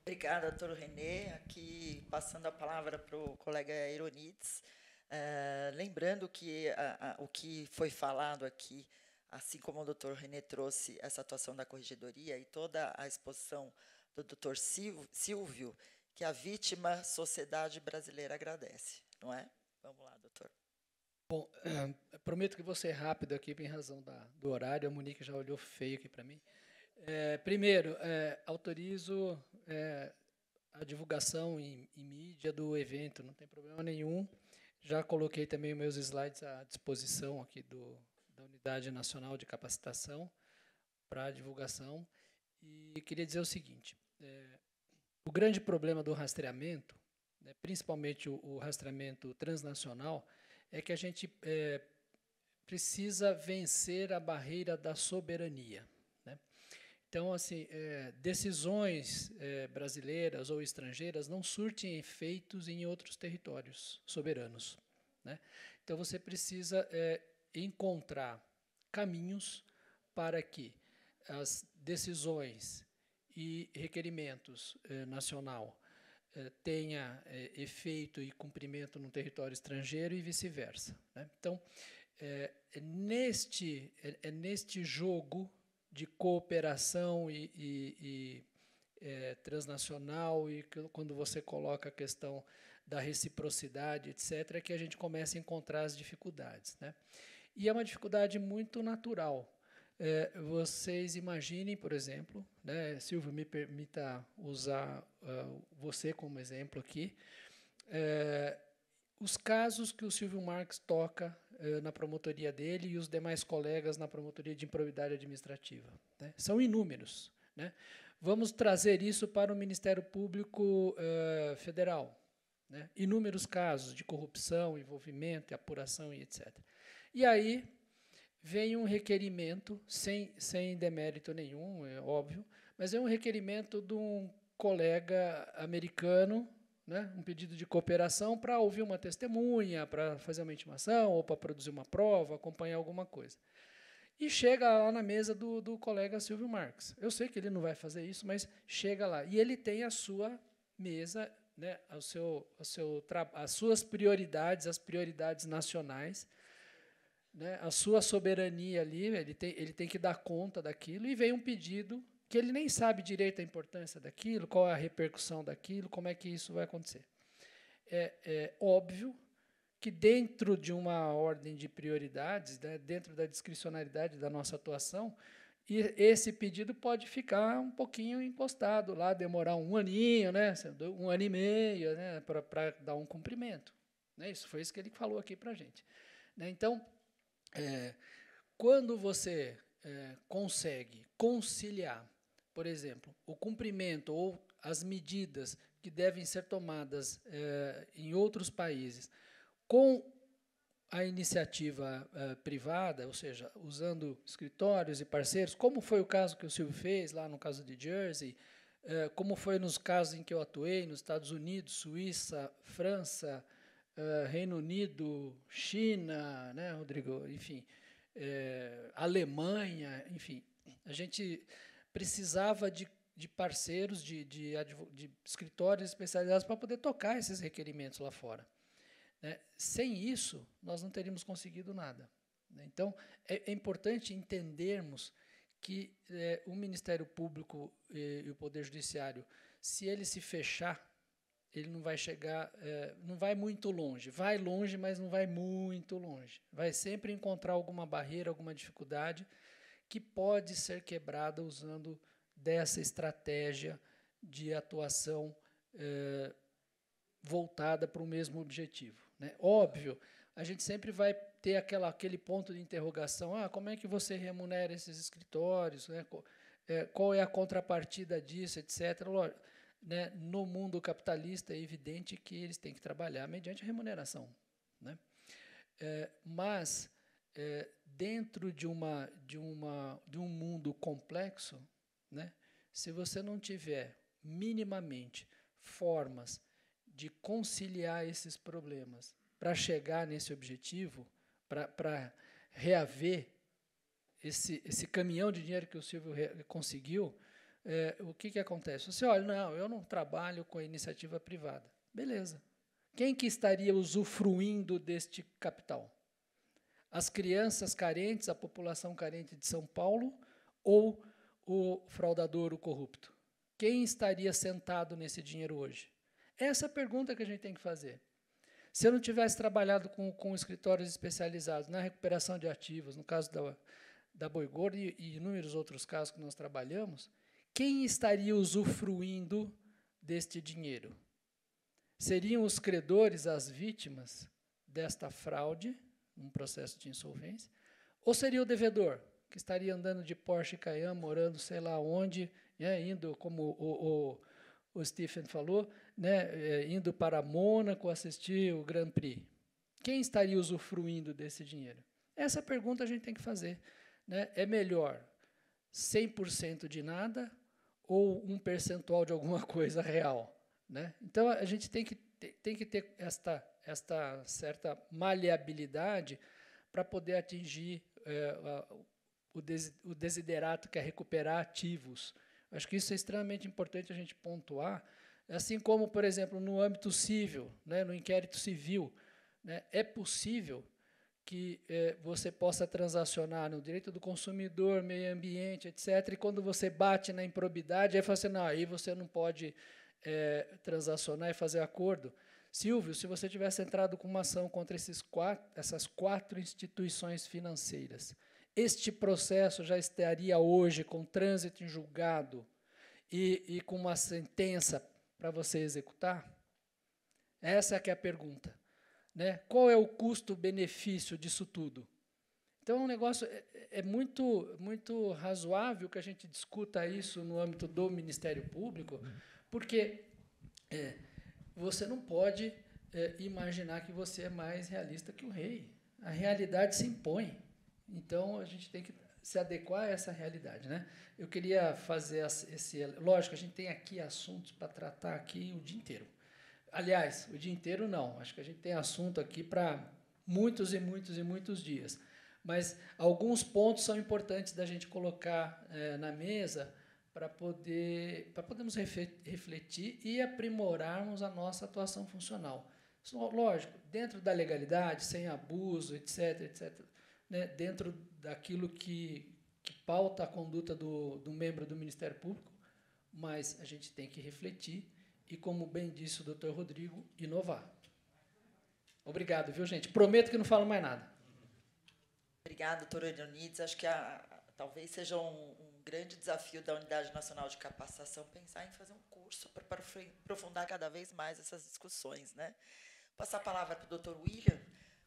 Obrigada, doutor Renê. Aqui, passando a palavra para o colega Ironides. Uh, lembrando que a, a, o que foi falado aqui, assim como o doutor René trouxe essa atuação da corregedoria e toda a exposição do doutor Silvio, que a vítima, sociedade brasileira, agradece, não é? Vamos lá, doutor. Bom, ah, prometo que vou ser rápido aqui, em razão da, do horário. A Monique já olhou feio aqui para mim. É, primeiro, é, autorizo é, a divulgação em, em, mídia do evento, não tem problema nenhum. Já coloquei também meus slides à disposição aqui do, da Unidade Nacional de Capacitação para divulgação. E queria dizer o seguinte: é, o grande problema do rastreamento, né, principalmente o, o, rastreamento transnacional, é que a gente é, precisa vencer a barreira da soberania. Então, assim, é, decisões é, brasileiras ou estrangeiras não surtem efeitos em outros territórios soberanos. Né? Então, você precisa é, encontrar caminhos para que as decisões e requerimentos é, nacional é, tenha é, efeito e cumprimento no território estrangeiro e vice-versa. Né? Então, é, neste, é neste jogo de cooperação e, e, e é, transnacional e quando você coloca a questão da reciprocidade, etc., é que a gente começa a encontrar as dificuldades. Né? E é uma dificuldade muito natural. É, vocês imaginem, por exemplo, né, Silvio, me permita usar uh, você como exemplo aqui, é, os casos que o Silvio Marx toca eh, na promotoria dele e os demais colegas na promotoria de improbidade administrativa. Né? São inúmeros. Né? Vamos trazer isso para o Ministério Público uh, Federal. Né? Inúmeros casos de corrupção, envolvimento, apuração e etc. E aí vem um requerimento, sem, sem demérito nenhum, é óbvio, mas é um requerimento de um colega americano né, um pedido de cooperação para ouvir uma testemunha, para fazer uma intimação, ou para produzir uma prova, acompanhar alguma coisa. E chega lá na mesa do, do colega Silvio Marques. Eu sei que ele não vai fazer isso, mas chega lá. E ele tem a sua mesa, né, o seu, o seu as suas prioridades, as prioridades nacionais, né, a sua soberania ali, ele tem, ele tem que dar conta daquilo, e vem um pedido que ele nem sabe direito a importância daquilo, qual é a repercussão daquilo, como é que isso vai acontecer. É, é óbvio que dentro de uma ordem de prioridades, né, dentro da discricionalidade da nossa atuação, esse pedido pode ficar um pouquinho encostado lá, demorar um aninho, né, um ano e meio, né, para dar um cumprimento. Né, isso foi isso que ele falou aqui para a gente. Né, então, é, quando você é, consegue conciliar por exemplo, o cumprimento ou as medidas que devem ser tomadas eh, em outros países com a iniciativa eh, privada, ou seja, usando escritórios e parceiros, como foi o caso que o Silvio fez lá no caso de Jersey, eh, como foi nos casos em que eu atuei nos Estados Unidos, Suíça, França, Reino Unido, China, né, Rodrigo? Enfim, Alemanha, enfim, a gente precisava de, de parceiros, de, de, de escritórios especializados para poder tocar esses requerimentos lá fora. Né? Sem isso, nós não teríamos conseguido nada. Né? Então, é, é importante entendermos que é, o Ministério Público e, é, e, o Poder Judiciário, se ele se fechar, ele não vai chegar, é, não vai muito longe. Vai longe, mas não vai muito longe. Vai sempre encontrar alguma barreira, alguma dificuldade que pode ser quebrada usando dessa estratégia de atuação eh, voltada para o mesmo objetivo. Né? Óbvio, a gente sempre vai ter aquela, aquele ponto de interrogação: ah, como é que você remunera esses escritórios? Né? Eh, qual é a contrapartida disso, etc. Lógico, né? No mundo capitalista, é evidente que eles têm que trabalhar mediante remuneração. Né? É, mas é, dentro de, uma, de, uma, de um mundo complexo, né, se você não tiver minimamente formas de conciliar esses problemas para chegar nesse objetivo, para reaver esse, esse caminhão de dinheiro que o Silvio conseguiu, é, o que, que acontece? Você olha, não, eu não trabalho com a iniciativa privada. Beleza. Quem que estaria usufruindo deste capital? as crianças carentes, a população carente de São Paulo ou o fraudador, o corrupto? Quem estaria sentado nesse dinheiro hoje? É essa é a pergunta que a gente tem que fazer. Se eu não tivesse trabalhado com, com escritórios especializados na recuperação de ativos, no caso da, da Boi Gorda e, e inúmeros outros casos que nós trabalhamos, quem estaria usufruindo deste dinheiro? Seriam os credores as vítimas desta fraude? um processo de insolvência, ou seria o devedor, que estaria andando de Porsche Cayenne, morando sei lá onde, né, indo, como o, o, o Stephen falou, né, é, indo para Mônaco assistir o Grand Prix. Quem estaria usufruindo desse dinheiro? Essa é pergunta a gente tem que fazer. Né? É melhor 100% de nada ou um percentual de alguma coisa real? Né? Então, a gente tem que, tem que ter esta esta certa maleabilidade para poder atingir é, o, des, o desiderato, que é recuperar ativos. Acho que isso é extremamente importante a gente pontuar, assim como, por exemplo, no âmbito civil, né, no inquérito civil, né, é possível que é, você possa transacionar no direito do consumidor, meio ambiente, etc. E quando você bate na improbidade, aí fala assim, não, aí você não pode é, transacionar e fazer acordo. Silvio, se você tivesse entrado com uma ação contra quatro, essas quatro instituições financeiras, este processo já estaria hoje com trânsito em julgado e, e com uma sentença para você executar? Essa é, é a pergunta. Né? Qual é o custo-benefício disso tudo? Então, é um negócio é, é, muito, muito razoável que a gente discuta isso no âmbito do Ministério Público, porque é, você não pode é, imaginar que você é mais realista que o rei. A realidade se impõe. Então a gente tem que se adequar a essa realidade, né? Eu queria fazer esse, lógico, a gente tem aqui assuntos para tratar aqui o dia inteiro. Aliás, o dia inteiro não. Acho que a gente tem assunto aqui para muitos e muitos e muitos dias. Mas alguns pontos são importantes da gente colocar é, na mesa para poder, para podermos refletir e aprimorarmos a nossa atuação funcional. Lógico, dentro da legalidade, sem abuso, etc, etc, né, dentro daquilo que, que pauta a conduta do, do membro do Ministério Público, mas a gente tem que refletir e, como bem disse o doutor Rodrigo, inovar. Obrigado, viu, gente? Prometo que não falo mais nada. Obrigada, doutora Leonides. Acho que a, talvez seja um, grande desafio da Unidade Nacional de Capacitação pensar em fazer um curso para aprofundar cada vez mais essas discussões. Né? Vou passar a palavra para o doutor William,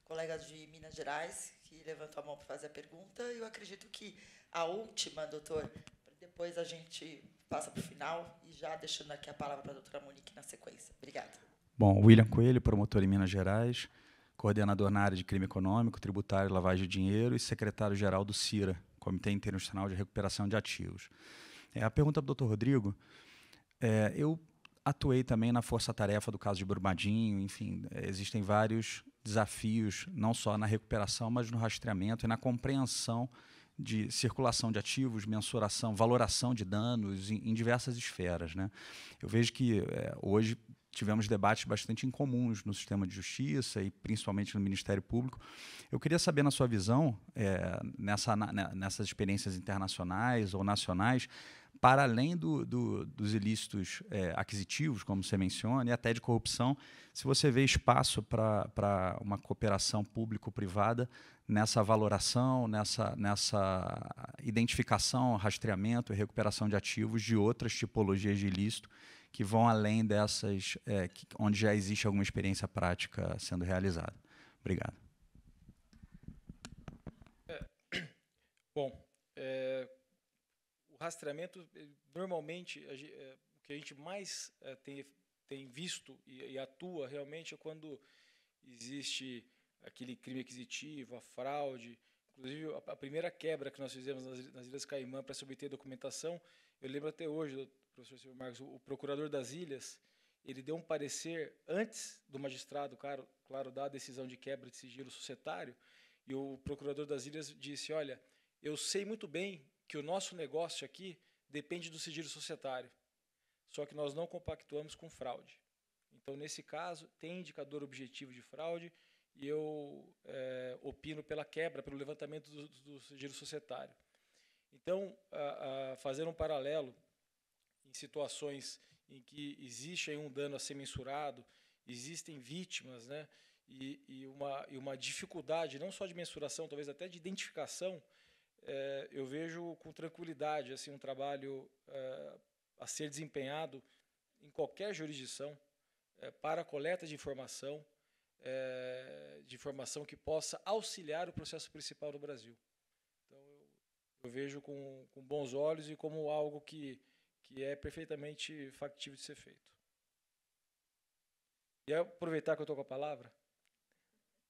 colega de Minas Gerais, que levantou a mão para fazer a pergunta. Eu acredito que a última, doutor, depois a gente passa para o final e já deixando aqui a palavra para a doutora Monique na sequência. Obrigada. Bom, William Coelho, promotor em Minas Gerais, coordenador na área de crime econômico, tributário, lavagem de dinheiro e secretário-geral do CIRA, Comitê Internacional de Recuperação de Ativos. É, a pergunta do Dr. Rodrigo, é, eu atuei também na força-tarefa do caso de Brumadinho, enfim, é, existem vários desafios, não só na recuperação, mas no rastreamento e na compreensão de circulação de ativos, mensuração, valoração de danos em, em diversas esferas. Né? Eu vejo que é, hoje tivemos debates bastante incomuns no sistema de justiça e principalmente no Ministério Público. Eu queria saber, na sua visão, é, nessa, na, né, nessas experiências internacionais ou nacionais, para além do, do, dos ilícitos é, aquisitivos, como você menciona, e até de corrupção, se você vê espaço para uma cooperação público-privada nessa valoração, nessa, nessa identificação, rastreamento e recuperação de ativos de outras tipologias de ilícito que vão além dessas, é, que, onde já existe alguma experiência prática sendo realizada. Obrigado. É, bom, é, o rastreamento, eh, normalmente, a, é, o que a gente mais é, tem, tem visto e, e atua realmente é quando existe aquele crime aquisitivo, a fraude, Inclusive, a primeira quebra que nós fizemos nas, nas Ilhas Caimã para se obter documentação, eu lembro até hoje, professor Silvio Marcos, o procurador das ilhas, ele deu um parecer antes do magistrado, claro, claro dar a decisão de quebra de sigilo societário, e o procurador das ilhas disse: Olha, eu sei muito bem que o nosso negócio aqui depende do sigilo societário, só que nós não compactuamos com fraude. Então, nesse caso, tem indicador objetivo de fraude e eu é, opino pela quebra, pelo levantamento do, do sigilo societário. Então, a, a fazer um paralelo em situações em que existe um dano a ser mensurado, existem vítimas, né? E, e, uma, e uma dificuldade, não só de mensuração, talvez até de identificação, é, eu vejo com tranquilidade assim um trabalho é, a ser desempenhado em qualquer jurisdição é, para a coleta de informação, é, de informação que possa auxiliar o processo principal do Brasil. Então, eu, eu vejo com, com bons olhos e como algo que que é perfeitamente factível de ser feito. E aproveitar que eu estou com a palavra,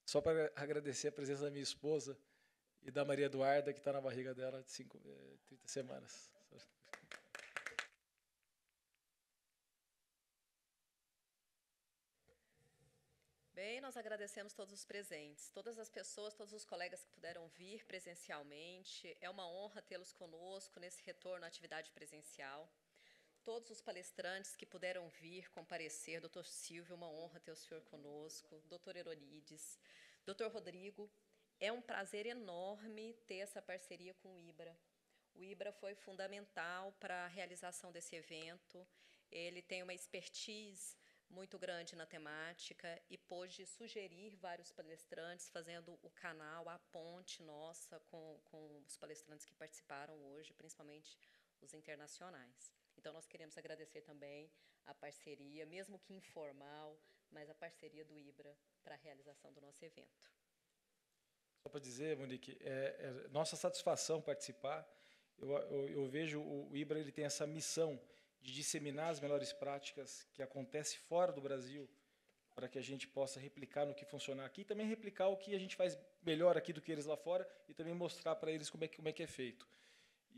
só para agradecer a presença da minha esposa e da Maria Eduarda, que está na barriga dela de cinco, é, eh, 30 semanas. Bem, nós agradecemos todos os presentes, todas as pessoas, todos os colegas que puderam vir presencialmente. É uma honra tê-los conosco nesse retorno à atividade presencial todos os palestrantes que puderam vir comparecer, doutor Silvio, uma honra ter o senhor conosco, doutor Heronides, doutor Rodrigo, é um prazer enorme ter essa parceria com o IBRA. O IBRA foi fundamental para a realização desse evento, ele tem uma expertise muito grande na temática e pôde sugerir vários palestrantes, fazendo o canal, a ponte nossa com, com os palestrantes que participaram hoje, principalmente os internacionais. Então, nós queremos agradecer também a parceria, mesmo que informal, mas a parceria do IBRA para a realização do nosso evento. Só para dizer, Monique, é, é nossa satisfação participar. Eu, eu, eu, vejo o IBRA ele tem essa missão de disseminar as melhores práticas que acontecem fora do Brasil para que a gente possa replicar no que funciona aqui e também replicar o que a gente faz melhor aqui do que eles lá fora e também mostrar para eles como é, que, como é que é feito.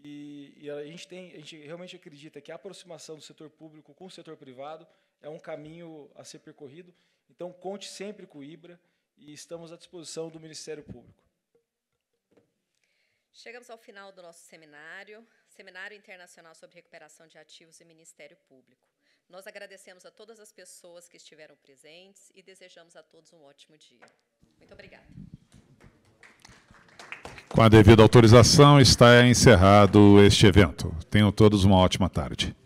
E, e, a gente tem, a gente realmente acredita que a aproximação do setor público com o setor privado é um caminho a ser percorrido. Então conte sempre com o IBRA e estamos à disposição do Ministério Público. Chegamos ao final do nosso seminário, Seminário Internacional sobre Recuperação de Ativos e Ministério Público. Nós agradecemos a todas as pessoas que estiveram presentes e desejamos a todos um ótimo dia. Muito obrigada. Com a devida autorização, está encerrado este evento. Tenham todos uma ótima tarde.